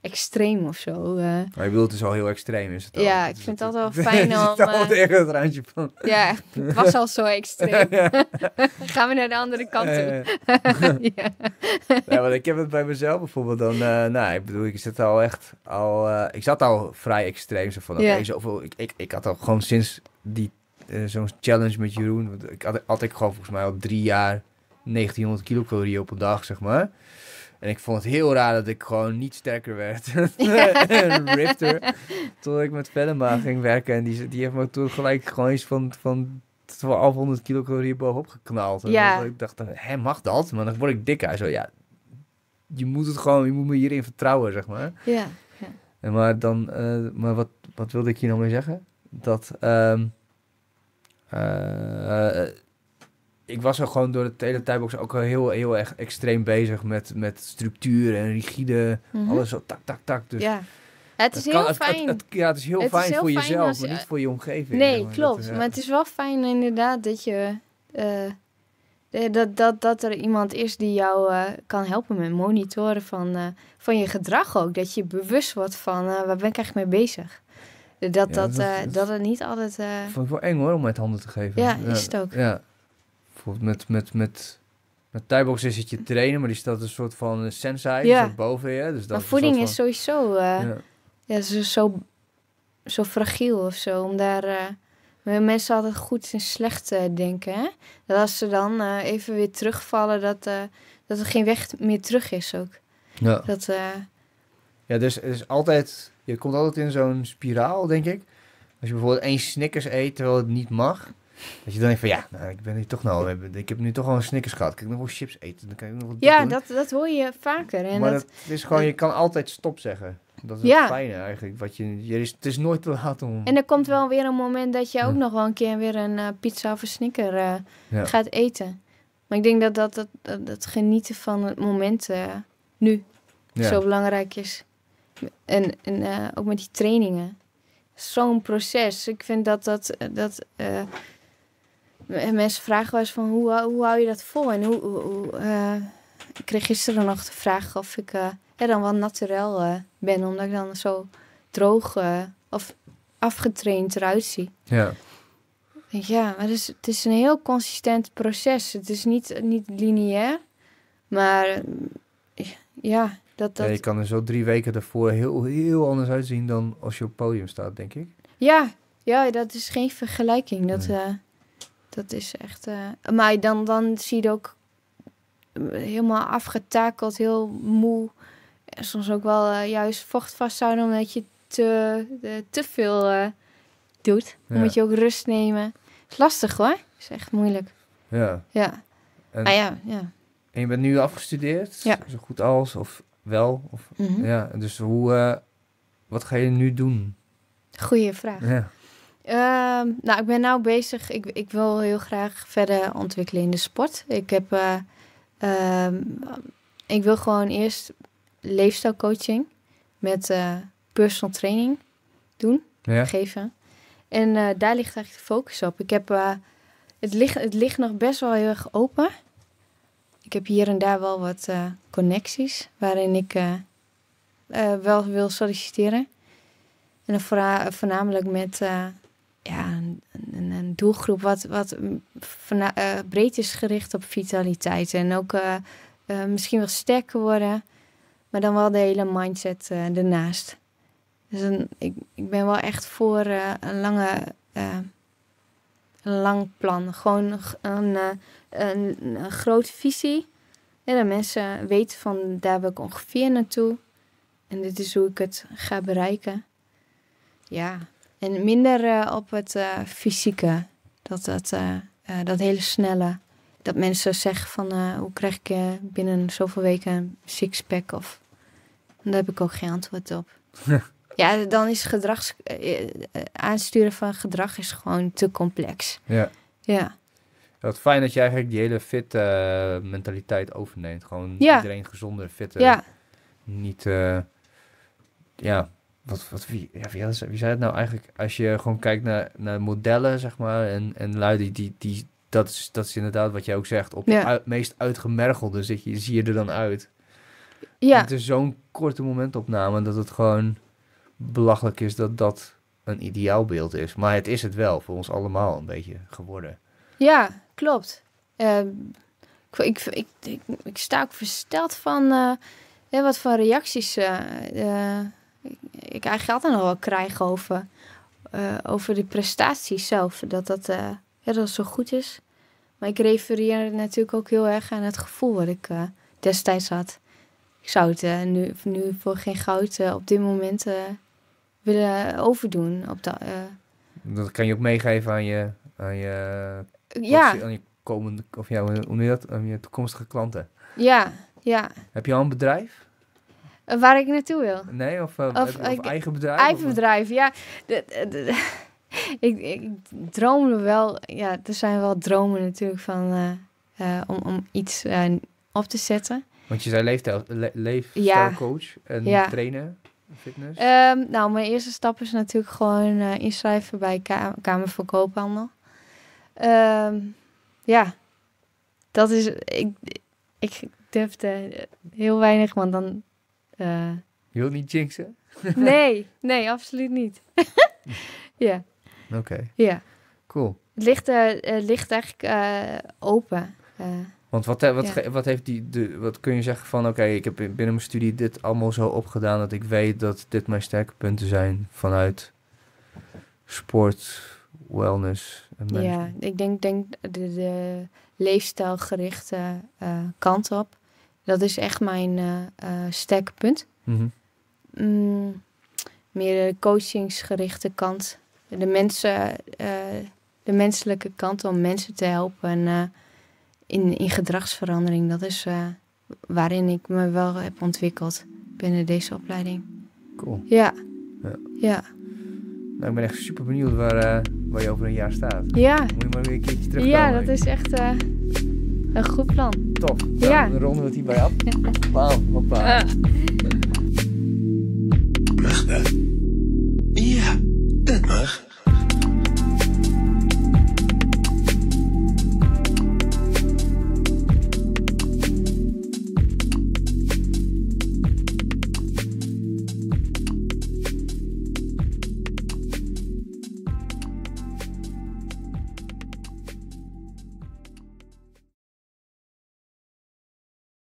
extreem of zo. Eh. maar je bedoelt dus al heel extreem is het al? Ja, ik vind dat wel (laughs) fijn om... al tegen het van... Ja, het was al zo extreem. (laughs) (laughs) Gaan we naar de andere kant toe. ja. ja, want ik heb het bij mezelf bijvoorbeeld dan... Eh, nou, ik bedoel, ik zat al echt al... Eh, ik zat al vrij extreem. Zo van, ja. okay, zoveel... Ik, ik, ik had al gewoon sinds die zo'n challenge met Jeroen... Want ik had altijd gewoon volgens mij al drie jaar 1900 kilocalorieën op een dag, zeg maar. En ik vond het heel raar dat ik gewoon niet sterker werd. (laughs) (laughs) Rifter. toen ik met Venema ging werken. En die, die heeft me toen gelijk gewoon iets van, van 1200 kilocalorieën bovenop geknald. En ik dacht, hé, mag dat? Maar dan word ik dikker. Zo, ja, je moet het gewoon, je moet me hierin vertrouwen, zeg maar. Ja. ja. En maar dan, eh, maar wat, wat wilde ik hier nou mee zeggen? Dat, um, ik was al gewoon door de hele tijdbox ook heel, heel erg extreem bezig met, met structuur en rigide. Mhm. Alles zo tak, tak, tak. Dus ja. Het is, heel fijn. ja, het is heel fijn voor jezelf, maar niet voor je omgeving. Nee, klopt. Eh, maar het is wel fijn inderdaad dat je... Eh, eh, dat, dat, dat er iemand is die jou kan helpen met monitoren van, van je gedrag ook. Dat je bewust wordt van waar ben ik eigenlijk mee bezig. Dat, dat, dat, dat, het niet altijd... Vond ik wel eng hoor, om met handen te geven. Ja, is het ook. Ja. Bijvoorbeeld met, met, met, met Thaibox is het je trainen, maar die staat een soort van sensei boven je. Dus dat maar voeding is, sowieso eh, ja. ja is zo, zo, fragiel of zo. Om daar eh, mensen altijd goed en slecht uh, denken. Hè? Dat als ze dan even weer terugvallen, dat, dat er geen weg meer terug is ook. Ja, dat, ja dus het is dus altijd, je komt altijd in zo'n spiraal, denk ik. Als je bijvoorbeeld één Snickers eet terwijl het niet mag, dat je dan denkt van ja, nou, ik ben hier toch nou, ik heb nu toch al een Snickers gehad. Ik nog wel chips eten, dan kan nog wat Ja, dat, dat hoor je vaker. En maar het is gewoon, je kan altijd stop zeggen. Dat is het fijne eigenlijk. Wat je, je is, het is nooit te laat om... En er komt wel weer een moment dat je ook nog wel een keer weer een eh, pizza of een snicker eh, gaat eten. Maar ik denk dat dat, dat, dat, genieten van het moment eh, nu zo belangrijk is. En, en ook met die trainingen. Zo'n proces. Ik vind dat dat... dat mensen vragen wel eens van hoe, hoe hou je dat vol? En hoe, hoe eh, ik kreeg gisteren nog de vraag of ik uh, dan wel naturel eh, ben, omdat ik dan zo droog of afgetraind eruit zie. Ja. Ja, maar het is, het is een heel consistent proces. Het is niet, niet lineair, maar ja, dat, dat... je kan er zo drie weken daarvoor heel, heel anders uitzien dan als je op podium staat, denk ik. Ja, ja dat is geen vergelijking. Dat, dat is echt. Eh, maar dan, dan zie je ook eh, helemaal afgetakeld, heel moe. En soms ook wel eh, juist vocht vasthouden omdat je te, te veel doet. Dan moet je ook rust nemen. Is lastig hoor. Is echt moeilijk. Ja. Ja. En, ah, ja, ja. En je bent nu afgestudeerd? Ja. Zo goed als of wel? Of, mhm. Ja. Dus hoe, wat ga je nu doen? Goeie vraag. Ja. Ehm, nou, ik ben nou bezig. Ik, ik wil heel graag verder ontwikkelen in de sport. Ik heb. Eh, ehm, ik wil gewoon eerst leefstijlcoaching met eh, personal training doen, geven. En eh, daar ligt eigenlijk de focus op. Ik heb, het, ligt, het ligt nog best wel heel erg open. Ik heb hier en daar wel wat connecties waarin ik wel wil solliciteren. En dan voornamelijk met ja, een, doelgroep wat, wat van, eh, breed is gericht op vitaliteit. En ook eh, eh, misschien wel sterker worden, maar dan wel de hele mindset ernaast. Dus een, ik, ik ben wel echt voor een lange. lang plan. Gewoon een, een, een grote visie. En dat mensen weten van daar ben ik ongeveer naartoe. En dit is hoe ik het ga bereiken. Ja, en minder eh, op het eh, fysieke. Dat, dat, eh, dat hele snelle. Dat mensen zeggen van hoe krijg ik binnen zoveel weken een sixpack of... Daar heb ik ook geen antwoord op. Ja, dan is gedrags... aansturen van gedrag is gewoon te complex. Ja. Ja. Wat fijn dat je eigenlijk die hele fit mentaliteit overneemt. Gewoon iedereen gezonder, fitter. Ja. Niet, ja, wat, wat, wie, ja, wie, zei het nou eigenlijk? Als je gewoon kijkt naar, naar modellen, zeg maar, en, en lui die, die, dat, is, dat is inderdaad wat jij ook zegt, op het meest uitgemergelde zit je, zie je er dan uit. Ja. het is zo'n korte momentopname dat het gewoon belachelijk is dat dat een ideaal beeld is. Maar het is het wel voor ons allemaal een beetje geworden. Ja, klopt. Ehm, ik, ik, ik, ik, sta ook versteld van eh, wat voor reacties eh, eh, ik, ik eigenlijk altijd nog wel krijg over, uh, over de prestatie zelf. Dat dat, eh, dat zo goed is. Maar ik refereer natuurlijk ook heel erg aan het gevoel wat ik eh, destijds had. Ik zou het nu, nu voor geen goud op dit moment willen overdoen. Op dat, dat kan je ook meegeven aan je, aan je, ja. aan je komende, of ja, om je, dat, aan je toekomstige klanten. Ja, ja. Heb je al een bedrijf? Eh, waar ik naartoe wil. Nee, of, eh, of, eigen bedrijf? Eigen bedrijf, ja. De, de, (laughs) ik, ik droomde wel, ja, er zijn wel dromen natuurlijk van eh, om, om iets op te zetten. Want je zei leeftijd le ja. en ja. trainen, fitness. Ehm, nou, mijn eerste stap is natuurlijk gewoon inschrijven bij Kamer voor Koophandel. Um, ja, dat is, ik, ik durfde heel weinig, want dan uh, je wilt niet jinxen? (laughs) nee, nee, absoluut niet. (laughs) ja. Oké. Ja. Cool. Het ligt, het eh, eh, ligt eigenlijk open. Want wat, wat, wat, heeft die, de, wat kun je zeggen van, oké, ik heb binnen mijn studie dit allemaal zo opgedaan dat ik weet dat dit mijn sterke punten zijn vanuit sport, wellness en Ja, ik denk, denk de, leefstijlgerichte kant op. Dat is echt mijn uh, eh, eh, punt. Mhm. Mm, meer de coachingsgerichte kant. De, mensen, eh, de menselijke kant om mensen te helpen in, in gedragsverandering. Dat is waarin ik me wel heb ontwikkeld binnen deze opleiding. Cool. Ja. Ja. ja. Nou, ik ben echt super benieuwd waar, waar je over een jaar staat. Ja. Moet je maar weer een keertje terugkomen. Ja, dat is echt... Een goed plan. Ja. Dan ja. ronden we het hierbij af. Wauw, hoppa. Uh.